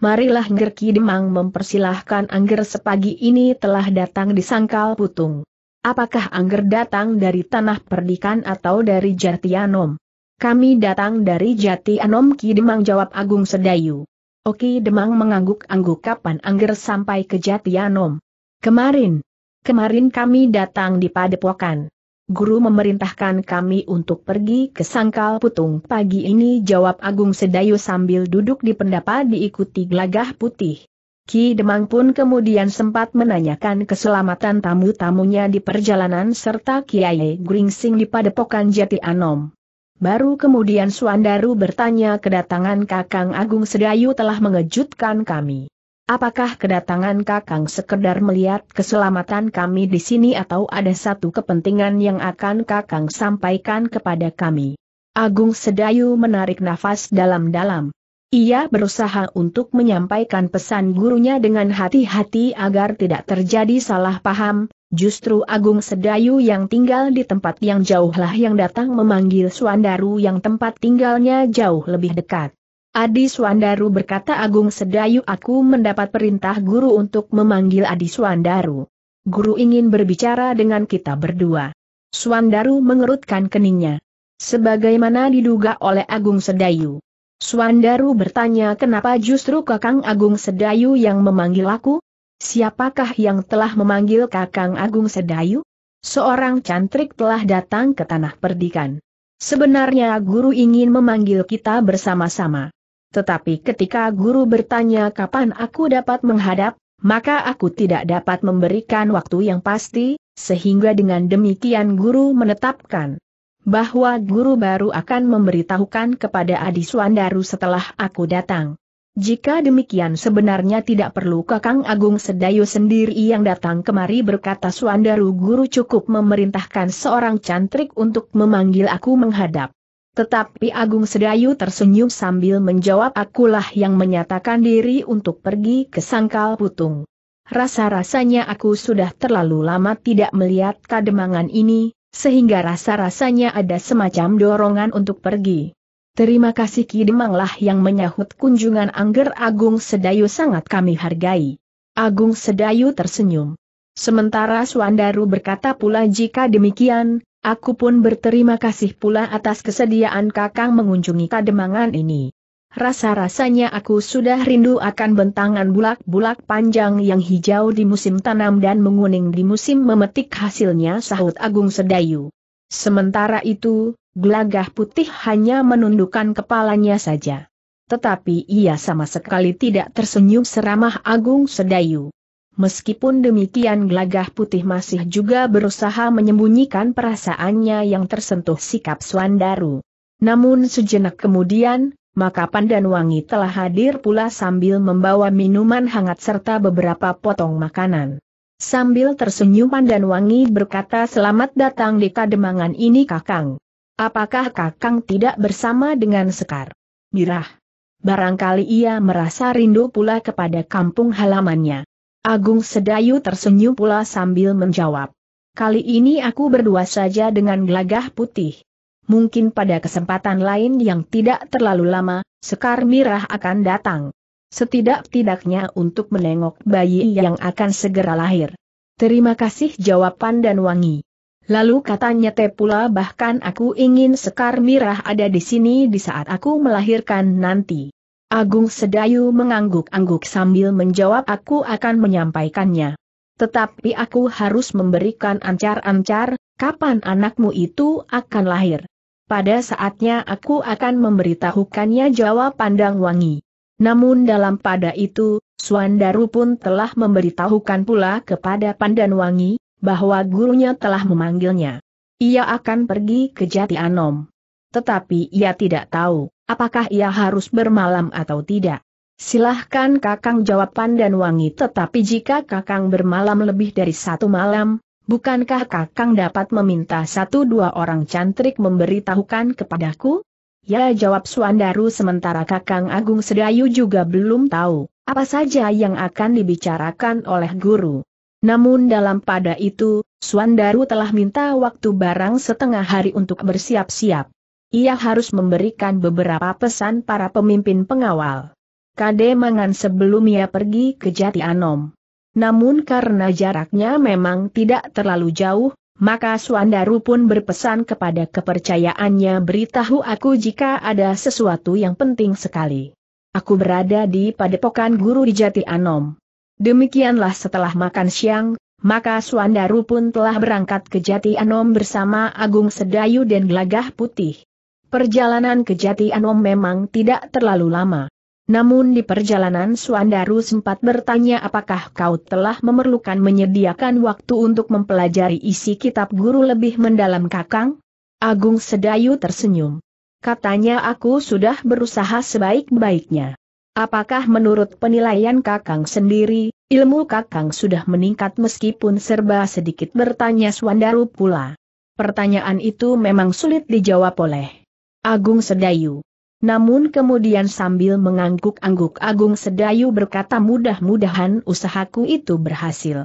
Marilah Ngger Ki Demang mempersilahkan Angger sepagi ini telah datang di Sangkal Putung. Apakah Angger datang dari tanah perdikan atau dari Jatianom? Kami datang dari Jatianom Ki Demang jawab Agung Sedayu. Oki oh, Demang mengangguk-angguk kapan Angger sampai ke Jatianom. Kemarin. Kemarin kami datang di Padepokan. Guru memerintahkan kami untuk pergi ke Sangkal Putung pagi ini jawab Agung Sedayu sambil duduk di pendapa diikuti gelagah putih. Ki Demang pun kemudian sempat menanyakan keselamatan tamu-tamunya di perjalanan serta Kiai Gringsing di Padepokan Jati Anom. Baru kemudian Suandaru bertanya kedatangan Kakang Agung Sedayu telah mengejutkan kami. Apakah kedatangan Kakang sekedar melihat keselamatan kami di sini atau ada satu kepentingan yang akan Kakang sampaikan kepada kami? Agung Sedayu menarik nafas dalam-dalam. Ia berusaha untuk menyampaikan pesan gurunya dengan hati-hati agar tidak terjadi salah paham, justru Agung Sedayu yang tinggal di tempat yang jauhlah yang datang memanggil Suandaru yang tempat tinggalnya jauh lebih dekat. Adi Swandaru berkata Agung Sedayu aku mendapat perintah guru untuk memanggil Adi Swandaru. Guru ingin berbicara dengan kita berdua. Swandaru mengerutkan keningnya. Sebagaimana diduga oleh Agung Sedayu. Swandaru bertanya kenapa justru Kakang Agung Sedayu yang memanggil aku? Siapakah yang telah memanggil Kakang Agung Sedayu? Seorang cantrik telah datang ke tanah perdikan. Sebenarnya guru ingin memanggil kita bersama-sama. Tetapi ketika guru bertanya kapan aku dapat menghadap, maka aku tidak dapat memberikan waktu yang pasti, sehingga dengan demikian guru menetapkan bahwa guru baru akan memberitahukan kepada Adi Suandaru setelah aku datang. Jika demikian sebenarnya tidak perlu Kakang Agung Sedayu sendiri yang datang kemari berkata Suandaru guru cukup memerintahkan seorang cantrik untuk memanggil aku menghadap. Tetapi Agung Sedayu tersenyum sambil menjawab akulah yang menyatakan diri untuk pergi ke Sangkal Putung. Rasa-rasanya aku sudah terlalu lama tidak melihat kademangan ini, sehingga rasa-rasanya ada semacam dorongan untuk pergi. Terima kasih Kidemanglah yang menyahut kunjungan Angger Agung Sedayu sangat kami hargai. Agung Sedayu tersenyum. Sementara Suandaru berkata pula jika demikian, Aku pun berterima kasih pula atas kesediaan Kakang mengunjungi Kademangan ini. Rasa-rasanya aku sudah rindu akan bentangan bulak-bulak panjang yang hijau di musim tanam dan menguning di musim memetik hasilnya sahut Agung Sedayu. Sementara itu, gelagah putih hanya menundukkan kepalanya saja. Tetapi ia sama sekali tidak tersenyum seramah Agung Sedayu. Meskipun demikian gelagah putih masih juga berusaha menyembunyikan perasaannya yang tersentuh sikap Swandaru. Namun sejenak kemudian, maka Pandan Wangi telah hadir pula sambil membawa minuman hangat serta beberapa potong makanan. Sambil tersenyum Pandan Wangi berkata selamat datang di kademangan ini kakang. Apakah kakang tidak bersama dengan Sekar? Mirah. Barangkali ia merasa rindu pula kepada kampung halamannya. Agung Sedayu tersenyum pula sambil menjawab. Kali ini aku berdua saja dengan gelagah putih. Mungkin pada kesempatan lain yang tidak terlalu lama, Sekar Mirah akan datang. Setidak-tidaknya untuk menengok bayi yang akan segera lahir. Terima kasih jawaban dan wangi. Lalu katanya pula bahkan aku ingin Sekar Mirah ada di sini di saat aku melahirkan nanti. Agung Sedayu mengangguk-angguk sambil menjawab aku akan menyampaikannya. Tetapi aku harus memberikan ancar-ancar, kapan anakmu itu akan lahir. Pada saatnya aku akan memberitahukannya jawab pandang wangi. Namun dalam pada itu, Suandaru pun telah memberitahukan pula kepada Pandan Wangi, bahwa gurunya telah memanggilnya. Ia akan pergi ke Jati Anom. Tetapi ia tidak tahu Apakah ia harus bermalam atau tidak? Silahkan kakang jawab Pandan Wangi tetapi jika kakang bermalam lebih dari satu malam, bukankah kakang dapat meminta satu dua orang cantrik memberitahukan kepadaku? Ya jawab Suandaru sementara kakang Agung Sedayu juga belum tahu apa saja yang akan dibicarakan oleh guru. Namun dalam pada itu, Suandaru telah minta waktu barang setengah hari untuk bersiap-siap. Ia harus memberikan beberapa pesan para pemimpin pengawal. Kade Mangan sebelum ia pergi ke Jati Anom. Namun karena jaraknya memang tidak terlalu jauh, maka Suandaru pun berpesan kepada kepercayaannya beritahu aku jika ada sesuatu yang penting sekali. Aku berada di padepokan guru di Jati Anom. Demikianlah setelah makan siang, maka Suandaru pun telah berangkat ke Jati Anom bersama Agung Sedayu dan Gelagah Putih. Perjalanan ke Jati Anom memang tidak terlalu lama. Namun di perjalanan Suandaru sempat bertanya apakah kau telah memerlukan menyediakan waktu untuk mempelajari isi kitab guru lebih mendalam kakang? Agung Sedayu tersenyum. Katanya aku sudah berusaha sebaik-baiknya. Apakah menurut penilaian kakang sendiri, ilmu kakang sudah meningkat meskipun serba sedikit bertanya Suandaru pula. Pertanyaan itu memang sulit dijawab oleh Agung Sedayu. Namun kemudian sambil mengangguk-angguk Agung Sedayu berkata mudah-mudahan usahaku itu berhasil.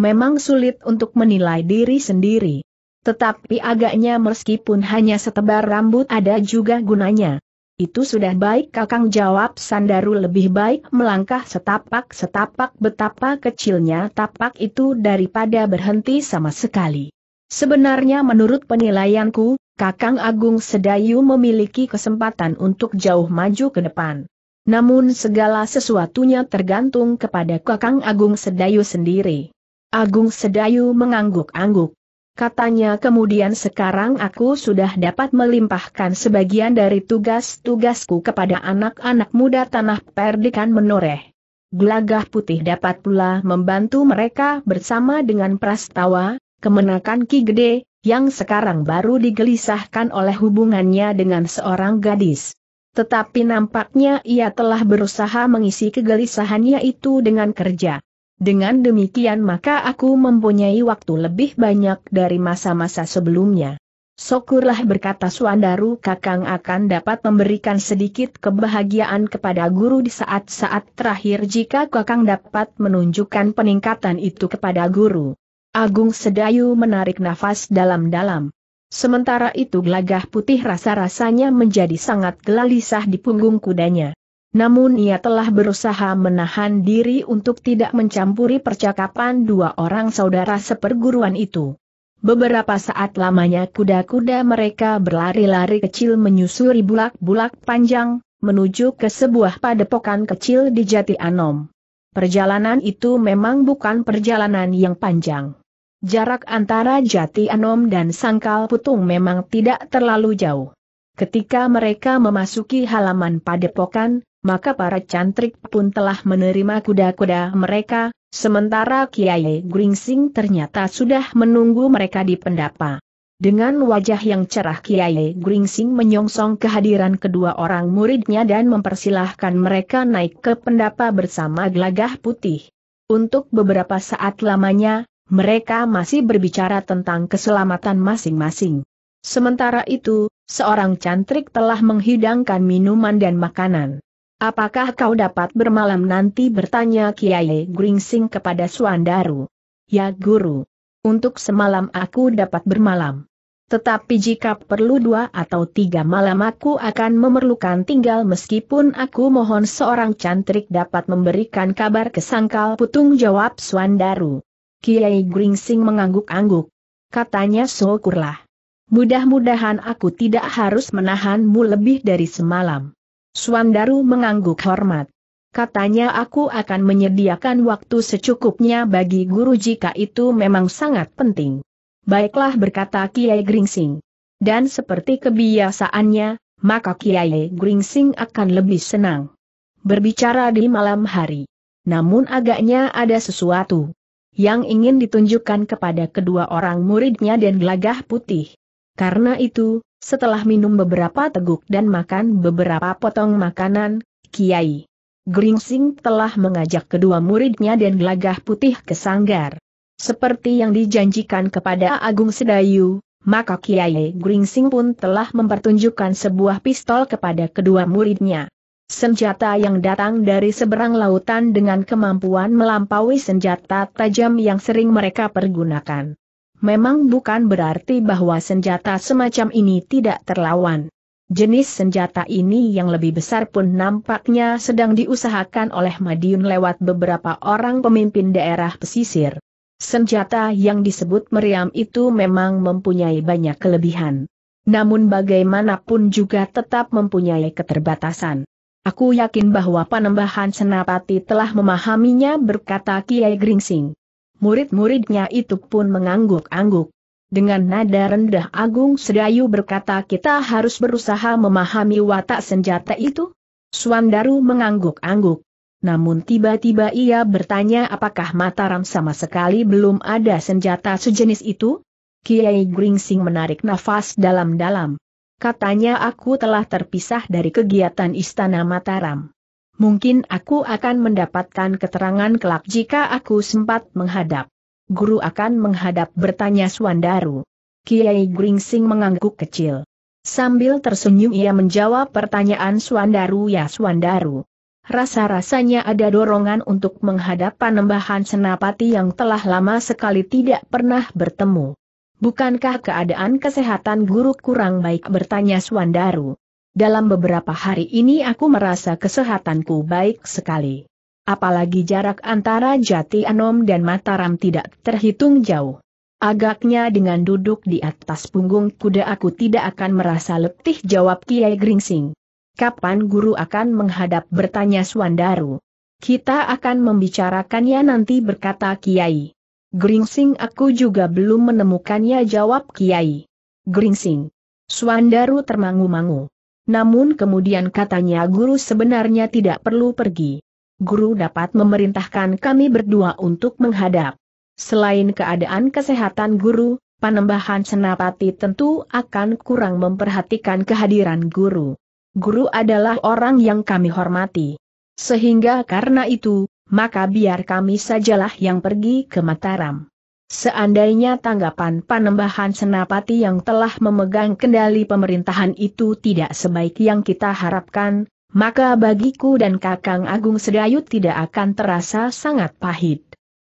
Memang sulit untuk menilai diri sendiri. Tetapi agaknya meskipun hanya setebar rambut ada juga gunanya. Itu sudah baik kakang jawab Sandaru lebih baik melangkah setapak-setapak betapa kecilnya tapak itu daripada berhenti sama sekali. Sebenarnya menurut penilaianku, Kakang Agung Sedayu memiliki kesempatan untuk jauh maju ke depan. Namun segala sesuatunya tergantung kepada Kakang Agung Sedayu sendiri. Agung Sedayu mengangguk-angguk. Katanya kemudian sekarang aku sudah dapat melimpahkan sebagian dari tugas-tugasku kepada anak-anak muda tanah perdikan menoreh. Glagah putih dapat pula membantu mereka bersama dengan prastawa, kemenakan Ki Gede, yang sekarang baru digelisahkan oleh hubungannya dengan seorang gadis. Tetapi nampaknya ia telah berusaha mengisi kegelisahannya itu dengan kerja. Dengan demikian maka aku mempunyai waktu lebih banyak dari masa-masa sebelumnya. Syukurlah berkata Suandaru Kakang akan dapat memberikan sedikit kebahagiaan kepada guru di saat-saat terakhir jika Kakang dapat menunjukkan peningkatan itu kepada guru. Agung Sedayu menarik nafas dalam-dalam. Sementara itu gelagah putih rasa-rasanya menjadi sangat gelisah di punggung kudanya. Namun ia telah berusaha menahan diri untuk tidak mencampuri percakapan dua orang saudara seperguruan itu. Beberapa saat lamanya kuda-kuda mereka berlari-lari kecil menyusuri bulak-bulak panjang, menuju ke sebuah padepokan kecil di Jati Anom. Perjalanan itu memang bukan perjalanan yang panjang. Jarak antara Jati Anom dan Sangkal Putung memang tidak terlalu jauh. Ketika mereka memasuki halaman padepokan, maka para cantrik pun telah menerima kuda-kuda mereka, sementara Kiai Gringsing ternyata sudah menunggu mereka di pendapa. Dengan wajah yang cerah Kiai Gringsing menyongsong kehadiran kedua orang muridnya dan mempersilahkan mereka naik ke pendapa bersama gelagah putih. Untuk beberapa saat lamanya, mereka masih berbicara tentang keselamatan masing-masing. Sementara itu, seorang cantrik telah menghidangkan minuman dan makanan. Apakah kau dapat bermalam nanti bertanya Kiai Gringsing kepada Suandaru? Ya guru. Untuk semalam aku dapat bermalam. Tetapi jika perlu dua atau tiga malam aku akan memerlukan tinggal meskipun aku mohon seorang cantrik dapat memberikan kabar ke Sangkal putung jawab Suandaru. Kiai Gringsing mengangguk-angguk. Katanya syukurlah. Mudah-mudahan aku tidak harus menahanmu lebih dari semalam. Swandaru mengangguk hormat. Katanya aku akan menyediakan waktu secukupnya bagi guru jika itu memang sangat penting. Baiklah berkata Kiai Gringsing. Dan seperti kebiasaannya, maka Kiai Gringsing akan lebih senang. Berbicara di malam hari. Namun agaknya ada sesuatu yang ingin ditunjukkan kepada kedua orang muridnya dan gelagah putih. Karena itu, setelah minum beberapa teguk dan makan beberapa potong makanan, Kiai Gringsing telah mengajak kedua muridnya dan gelagah putih ke sanggar. Seperti yang dijanjikan kepada Agung Sedayu, maka Kiai Gringsing pun telah mempertunjukkan sebuah pistol kepada kedua muridnya. Senjata yang datang dari seberang lautan dengan kemampuan melampaui senjata tajam yang sering mereka pergunakan. Memang bukan berarti bahwa senjata semacam ini tidak terlawan. Jenis senjata ini yang lebih besar pun nampaknya sedang diusahakan oleh Madiun lewat beberapa orang pemimpin daerah pesisir. Senjata yang disebut meriam itu memang mempunyai banyak kelebihan. Namun bagaimanapun juga tetap mempunyai keterbatasan. Aku yakin bahwa penembahan senapati telah memahaminya berkata Kiai Gringsing. Murid-muridnya itu pun mengangguk-angguk. Dengan nada rendah Agung Sedayu berkata kita harus berusaha memahami watak senjata itu? Suandaru mengangguk-angguk. Namun tiba-tiba ia bertanya apakah Mataram sama sekali belum ada senjata sejenis itu? Kiai Gringsing menarik nafas dalam-dalam. Katanya aku telah terpisah dari kegiatan Istana Mataram. Mungkin aku akan mendapatkan keterangan kelak jika aku sempat menghadap. Guru akan menghadap bertanya Suandaru. Kiai Gringsing mengangguk kecil. Sambil tersenyum ia menjawab pertanyaan Suandaru ya Suandaru. Rasa-rasanya ada dorongan untuk menghadap panembahan senapati yang telah lama sekali tidak pernah bertemu. Bukankah keadaan kesehatan guru kurang baik bertanya Swandaru? Dalam beberapa hari ini aku merasa kesehatanku baik sekali. Apalagi jarak antara Jati Anom dan Mataram tidak terhitung jauh. Agaknya dengan duduk di atas punggung kuda aku tidak akan merasa letih jawab Kiai Gringsing. Kapan guru akan menghadap bertanya Swandaru? Kita akan membicarakannya nanti berkata Kiai. Gringsing aku juga belum menemukannya jawab Kiai. Gringsing. Suandaru termangu-mangu. Namun kemudian katanya guru sebenarnya tidak perlu pergi. Guru dapat memerintahkan kami berdua untuk menghadap. Selain keadaan kesehatan guru, panembahan senapati tentu akan kurang memperhatikan kehadiran guru. Guru adalah orang yang kami hormati. Sehingga karena itu, maka biar kami sajalah yang pergi ke Mataram. Seandainya tanggapan panembahan senapati yang telah memegang kendali pemerintahan itu tidak sebaik yang kita harapkan, maka bagiku dan Kakang Agung Sedayu tidak akan terasa sangat pahit.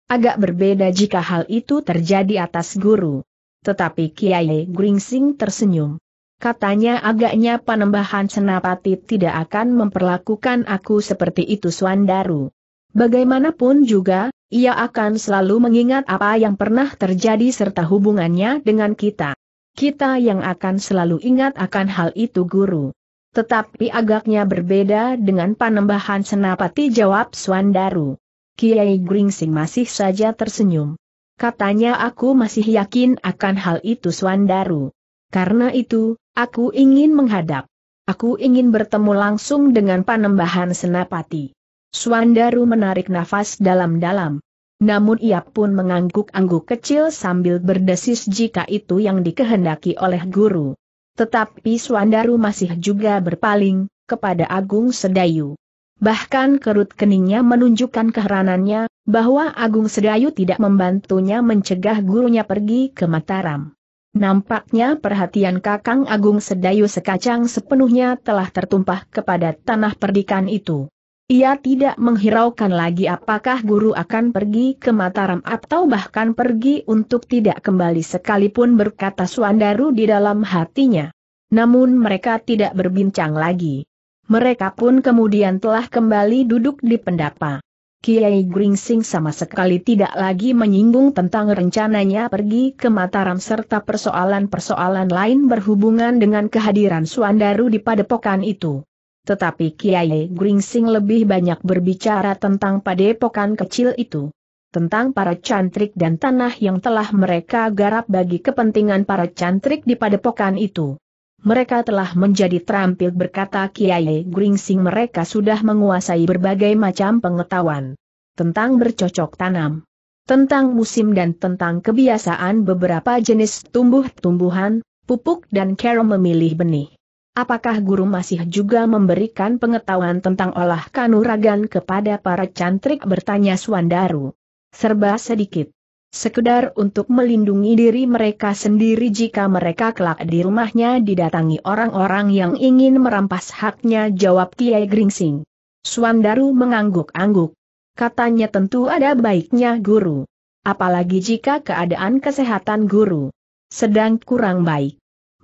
Agak berbeda jika hal itu terjadi atas guru. Tetapi Kiai Gringsing tersenyum. Katanya agaknya panembahan senapati tidak akan memperlakukan aku seperti itu Suandaru. Bagaimanapun juga, ia akan selalu mengingat apa yang pernah terjadi serta hubungannya dengan kita. Kita yang akan selalu ingat akan hal itu guru. Tetapi agaknya berbeda dengan panembahan senapati jawab Swandaru. Kiai Gringsing masih saja tersenyum. Katanya aku masih yakin akan hal itu Swandaru. Karena itu, aku ingin menghadap. Aku ingin bertemu langsung dengan panembahan senapati. Swandaru menarik nafas dalam-dalam. Namun ia pun mengangguk-angguk kecil sambil berdesis jika itu yang dikehendaki oleh guru. Tetapi Swandaru masih juga berpaling, kepada Agung Sedayu. Bahkan kerut keningnya menunjukkan keheranannya, bahwa Agung Sedayu tidak membantunya mencegah gurunya pergi ke Mataram. Nampaknya perhatian Kakang Agung Sedayu sekacang sepenuhnya telah tertumpah kepada tanah perdikan itu. Ia tidak menghiraukan lagi apakah guru akan pergi ke Mataram atau bahkan pergi untuk tidak kembali sekalipun berkata Suandaru di dalam hatinya. Namun mereka tidak berbincang lagi. Mereka pun kemudian telah kembali duduk di pendapa. Kiai Gringsing sama sekali tidak lagi menyinggung tentang rencananya pergi ke Mataram serta persoalan-persoalan lain berhubungan dengan kehadiran Suandaru di padepokan itu. Tetapi Kiai Gringsing lebih banyak berbicara tentang padepokan kecil itu. Tentang para cantrik dan tanah yang telah mereka garap bagi kepentingan para cantrik di padepokan itu. Mereka telah menjadi terampil berkata Kiai Gringsing mereka sudah menguasai berbagai macam pengetahuan. Tentang bercocok tanam. Tentang musim dan tentang kebiasaan beberapa jenis tumbuh-tumbuhan, pupuk dan cara memilih benih. Apakah guru masih juga memberikan pengetahuan tentang olah kanuragan kepada para cantrik bertanya Suandaru? Serba sedikit. Sekedar untuk melindungi diri mereka sendiri jika mereka kelak di rumahnya didatangi orang-orang yang ingin merampas haknya jawab Kiai Gringsing. Suandaru mengangguk-angguk. Katanya tentu ada baiknya guru. Apalagi jika keadaan kesehatan guru sedang kurang baik.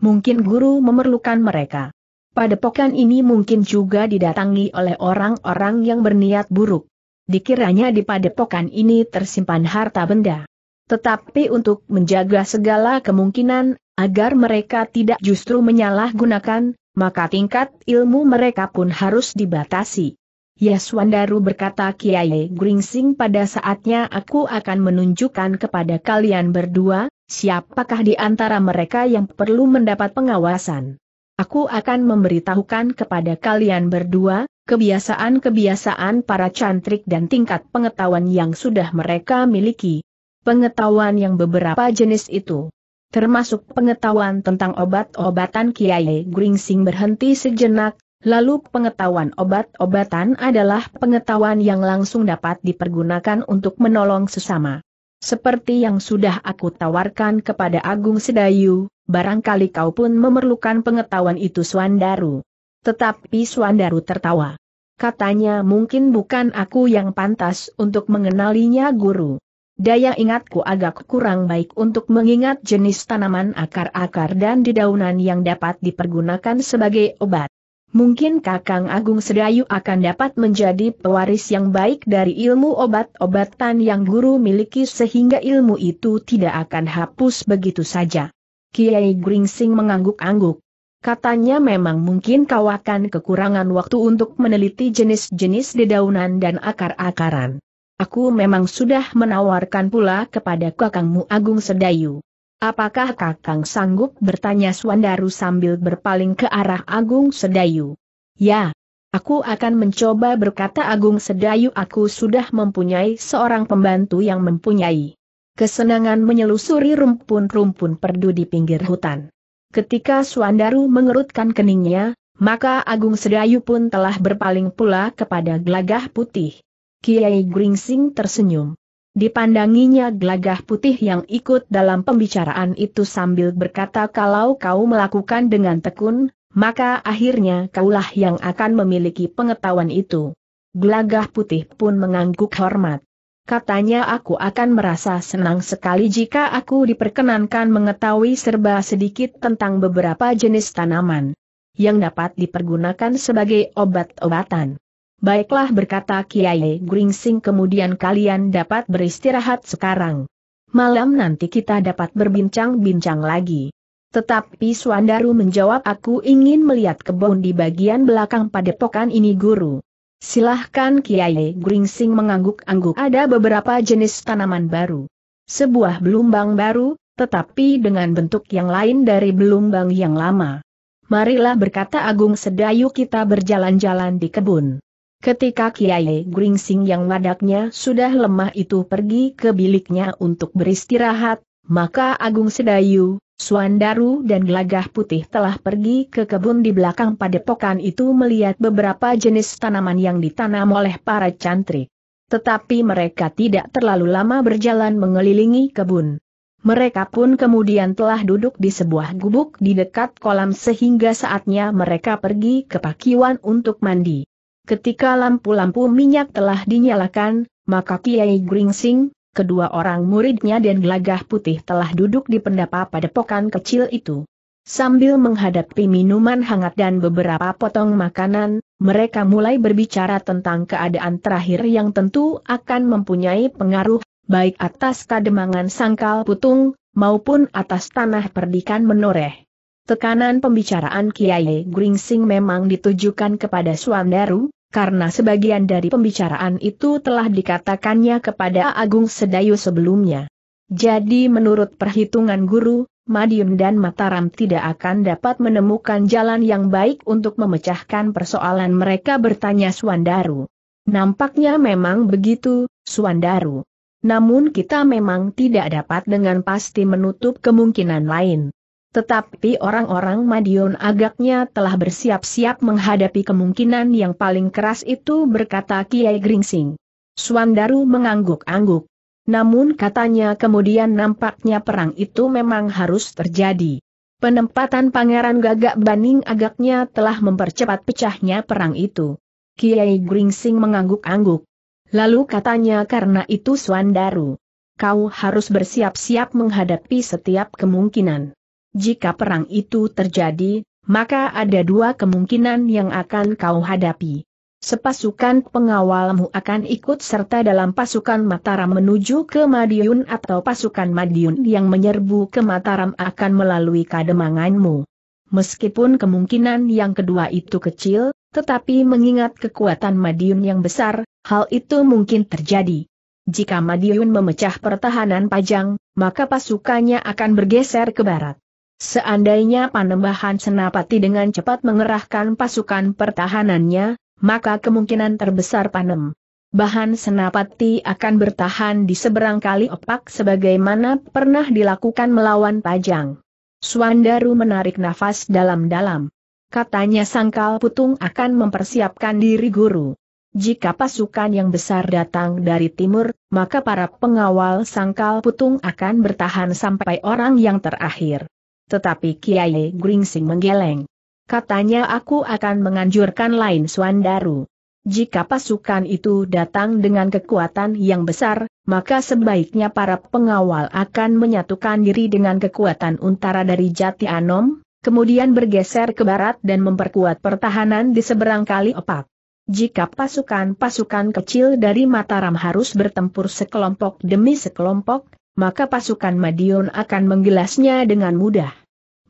Mungkin guru memerlukan mereka. Padepokan ini mungkin juga didatangi oleh orang-orang yang berniat buruk. Dikiranya di padepokan ini tersimpan harta benda. Tetapi untuk menjaga segala kemungkinan, agar mereka tidak justru menyalahgunakan, maka tingkat ilmu mereka pun harus dibatasi. Yaswandaru berkata Kiai Gringsing pada saatnya aku akan menunjukkan kepada kalian berdua, Siapakah di antara mereka yang perlu mendapat pengawasan? Aku akan memberitahukan kepada kalian berdua, kebiasaan-kebiasaan para cantrik dan tingkat pengetahuan yang sudah mereka miliki. Pengetahuan yang beberapa jenis itu. Termasuk pengetahuan tentang obat-obatan Kiai Gringsing berhenti sejenak, lalu pengetahuan obat-obatan adalah pengetahuan yang langsung dapat dipergunakan untuk menolong sesama. Seperti yang sudah aku tawarkan kepada Agung Sedayu, barangkali kau pun memerlukan pengetahuan itu Swandaru. Tetapi Swandaru tertawa. Katanya mungkin bukan aku yang pantas untuk mengenalinya guru. Daya ingatku agak kurang baik untuk mengingat jenis tanaman akar-akar dan dedaunan yang dapat dipergunakan sebagai obat. Mungkin Kakang Agung Sedayu akan dapat menjadi pewaris yang baik dari ilmu obat-obatan yang guru miliki sehingga ilmu itu tidak akan hapus begitu saja. Kiai Gringsing mengangguk-angguk. Katanya memang mungkin kau akan kekurangan waktu untuk meneliti jenis-jenis dedaunan dan akar-akaran. Aku memang sudah menawarkan pula kepada kakangmu Agung Sedayu. Apakah Kakang sanggup bertanya Suandaru sambil berpaling ke arah Agung Sedayu? Ya, Aku akan mencoba berkata Agung Sedayu aku sudah mempunyai seorang pembantu yang mempunyai kesenangan menyelusuri rumpun-rumpun perdu di pinggir hutan. Ketika Suandaru mengerutkan keningnya, maka Agung Sedayu pun telah berpaling pula kepada gelagah putih. Kiai Gringsing tersenyum. Dipandanginya gelagah putih yang ikut dalam pembicaraan itu sambil berkata kalau kau melakukan dengan tekun, maka akhirnya kaulah yang akan memiliki pengetahuan itu. Gelagah putih pun mengangguk hormat. Katanya aku akan merasa senang sekali jika aku diperkenankan mengetahui serba sedikit tentang beberapa jenis tanaman yang dapat dipergunakan sebagai obat-obatan. Baiklah berkata Kiai Gringsing kemudian kalian dapat beristirahat sekarang. Malam nanti kita dapat berbincang-bincang lagi. Tetapi Suandaru menjawab aku ingin melihat kebun di bagian belakang padepokan ini guru. Silahkan Kiai Gringsing mengangguk-angguk ada beberapa jenis tanaman baru. Sebuah belumbang baru, tetapi dengan bentuk yang lain dari belumbang yang lama. Marilah berkata Agung Sedayu kita berjalan-jalan di kebun. Ketika Kiai Gringsing yang wadaknya sudah lemah itu pergi ke biliknya untuk beristirahat, maka Agung Sedayu, Suandaru dan Gelagah Putih telah pergi ke kebun di belakang padepokan itu melihat beberapa jenis tanaman yang ditanam oleh para cantrik. Tetapi mereka tidak terlalu lama berjalan mengelilingi kebun. Mereka pun kemudian telah duduk di sebuah gubuk di dekat kolam sehingga saatnya mereka pergi ke pakiwan untuk mandi. Ketika lampu-lampu minyak telah dinyalakan, maka Kiai Gringsing, kedua orang muridnya dan gelagah putih telah duduk di pendapa pada pokan kecil itu. Sambil menghadapi minuman hangat dan beberapa potong makanan, mereka mulai berbicara tentang keadaan terakhir yang tentu akan mempunyai pengaruh, baik atas kademangan sangkal putung, maupun atas tanah perdikan menoreh. Tekanan pembicaraan Kiai Gringsing memang ditujukan kepada Suandaru, karena sebagian dari pembicaraan itu telah dikatakannya kepada Agung Sedayu sebelumnya. Jadi menurut perhitungan guru, Madiun dan Mataram tidak akan dapat menemukan jalan yang baik untuk memecahkan persoalan mereka bertanya Suandaru. Nampaknya memang begitu, Suandaru. Namun kita memang tidak dapat dengan pasti menutup kemungkinan lain. Tetapi orang-orang Madiun agaknya telah bersiap-siap menghadapi kemungkinan yang paling keras itu berkata Kiai Gringsing. Suandaru mengangguk-angguk. Namun katanya kemudian nampaknya perang itu memang harus terjadi. Penempatan Pangeran Gagak Baning agaknya telah mempercepat pecahnya perang itu. Kiai Gringsing mengangguk-angguk. Lalu katanya karena itu Suandaru. Kau harus bersiap-siap menghadapi setiap kemungkinan. Jika perang itu terjadi, maka ada dua kemungkinan yang akan kau hadapi. Sepasukan pengawalmu akan ikut serta dalam pasukan Mataram menuju ke Madiun atau pasukan Madiun yang menyerbu ke Mataram akan melalui kademanganmu. Meskipun kemungkinan yang kedua itu kecil, tetapi mengingat kekuatan Madiun yang besar, hal itu mungkin terjadi. Jika Madiun memecah pertahanan Pajang, maka pasukannya akan bergeser ke barat. Seandainya Panembahan Senapati dengan cepat mengerahkan pasukan pertahanannya, maka kemungkinan terbesar Panem. Bahan Senapati akan bertahan di seberang kali opak sebagaimana pernah dilakukan melawan Pajang. Suandaru menarik nafas dalam-dalam. Katanya Sangkal Putung akan mempersiapkan diri guru. Jika pasukan yang besar datang dari timur, maka para pengawal Sangkal Putung akan bertahan sampai orang yang terakhir. Tetapi Kiai Gringsing menggeleng. Katanya aku akan menganjurkan lain Suandaru. Jika pasukan itu datang dengan kekuatan yang besar, maka sebaiknya para pengawal akan menyatukan diri dengan kekuatan untara dari Jati Anom, kemudian bergeser ke barat dan memperkuat pertahanan di seberang kali opak. Jika pasukan-pasukan kecil dari Mataram harus bertempur sekelompok demi sekelompok, maka pasukan Madiun akan menggelasnya dengan mudah.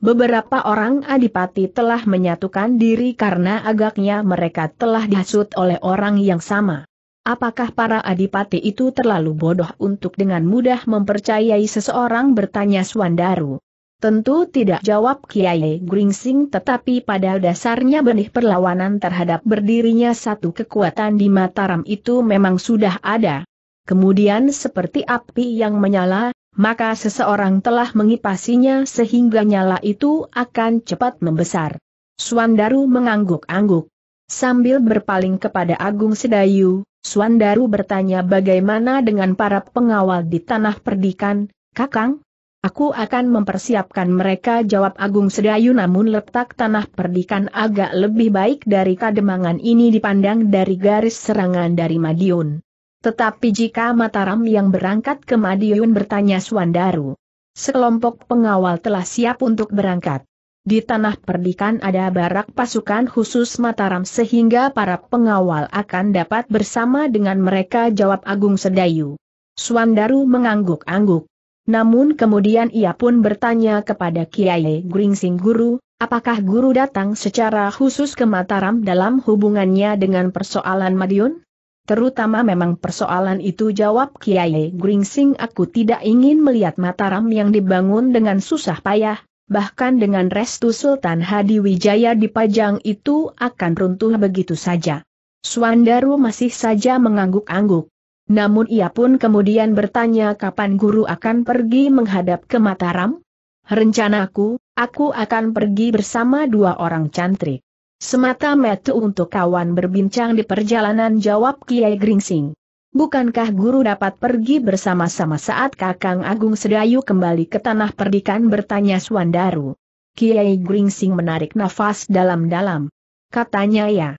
Beberapa orang adipati telah menyatukan diri karena agaknya mereka telah dihasut oleh orang yang sama. Apakah para adipati itu terlalu bodoh untuk dengan mudah mempercayai seseorang bertanya Swandaru. Tentu tidak jawab Kiai Gringsing tetapi pada dasarnya benih perlawanan terhadap berdirinya satu kekuatan di Mataram itu memang sudah ada. Kemudian seperti api yang menyala, maka seseorang telah mengipasinya sehingga nyala itu akan cepat membesar. Suandaru mengangguk-angguk. Sambil berpaling kepada Agung Sedayu, Suandaru bertanya bagaimana dengan para pengawal di tanah perdikan, Kakang? Aku akan mempersiapkan mereka jawab Agung Sedayu namun letak tanah perdikan agak lebih baik dari kademangan ini dipandang dari garis serangan dari Madiun. Tetapi jika Mataram yang berangkat ke Madiun bertanya Suandaru, sekelompok pengawal telah siap untuk berangkat. Di tanah perdikan ada barak pasukan khusus Mataram sehingga para pengawal akan dapat bersama dengan mereka jawab Agung Sedayu. Suandaru mengangguk-angguk. Namun kemudian ia pun bertanya kepada Kiai Gringsing Guru, apakah Guru datang secara khusus ke Mataram dalam hubungannya dengan persoalan Madiun? Terutama memang persoalan itu jawab Kiai Gringsing aku tidak ingin melihat Mataram yang dibangun dengan susah payah, bahkan dengan restu Sultan Hadi Wijaya Pajang itu akan runtuh begitu saja. Suandaru masih saja mengangguk-angguk. Namun ia pun kemudian bertanya kapan guru akan pergi menghadap ke Mataram? Rencanaku, aku akan pergi bersama dua orang cantrik. Semata-mata untuk kawan berbincang di perjalanan jawab Kiai Gringsing. Bukankah guru dapat pergi bersama-sama saat Kakang Agung Sedayu kembali ke tanah perdikan bertanya Suandaru. Kiai Gringsing menarik nafas dalam-dalam. Katanya ya,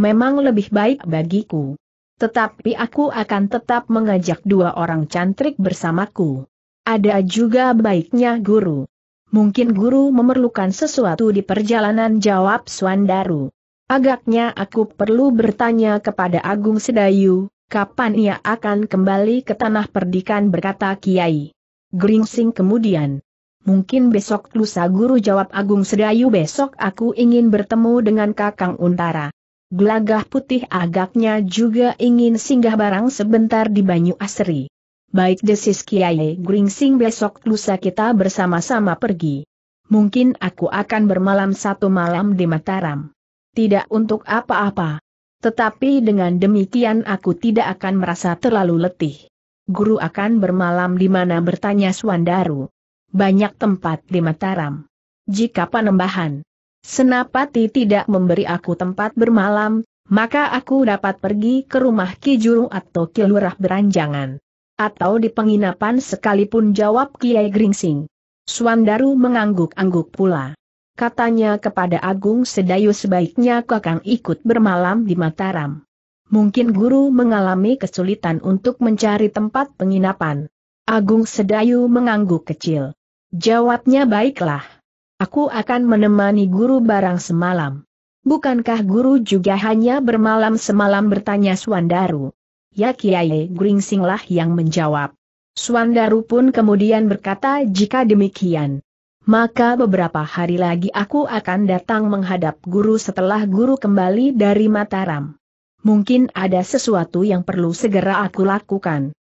memang lebih baik bagiku. Tetapi aku akan tetap mengajak dua orang cantrik bersamaku. Ada juga baiknya guru. Mungkin guru memerlukan sesuatu di perjalanan jawab Swandaru. Agaknya aku perlu bertanya kepada Agung Sedayu, kapan ia akan kembali ke tanah perdikan berkata Kiai. Gringsing kemudian. Mungkin besok lusa guru jawab Agung Sedayu besok aku ingin bertemu dengan Kakang Untara. Gelagah putih agaknya juga ingin singgah barang sebentar di Banyu Asri baik desis Kiai Gringsing besok lusa kita bersama-sama pergi. Mungkin aku akan bermalam satu malam di Mataram. Tidak untuk apa-apa. Tetapi dengan demikian aku tidak akan merasa terlalu letih. Guru akan bermalam di mana bertanya Swandaru. Banyak tempat di Mataram. Jika panembahan Senapati tidak memberi aku tempat bermalam, maka aku dapat pergi ke rumah Kijuru atau Kilurah Beranjangan atau di penginapan sekalipun jawab Kiai Gringsing. Suandaru mengangguk-angguk pula. Katanya kepada Agung Sedayu sebaiknya Kakang ikut bermalam di Mataram. Mungkin guru mengalami kesulitan untuk mencari tempat penginapan. Agung Sedayu mengangguk kecil. Jawabnya baiklah. Aku akan menemani guru barang semalam. Bukankah guru juga hanya bermalam semalam bertanya Suandaru? ya Kiai Gringsinglah yang menjawab. Swandaru pun kemudian berkata jika demikian. Maka beberapa hari lagi aku akan datang menghadap guru setelah guru kembali dari Mataram. Mungkin ada sesuatu yang perlu segera aku lakukan.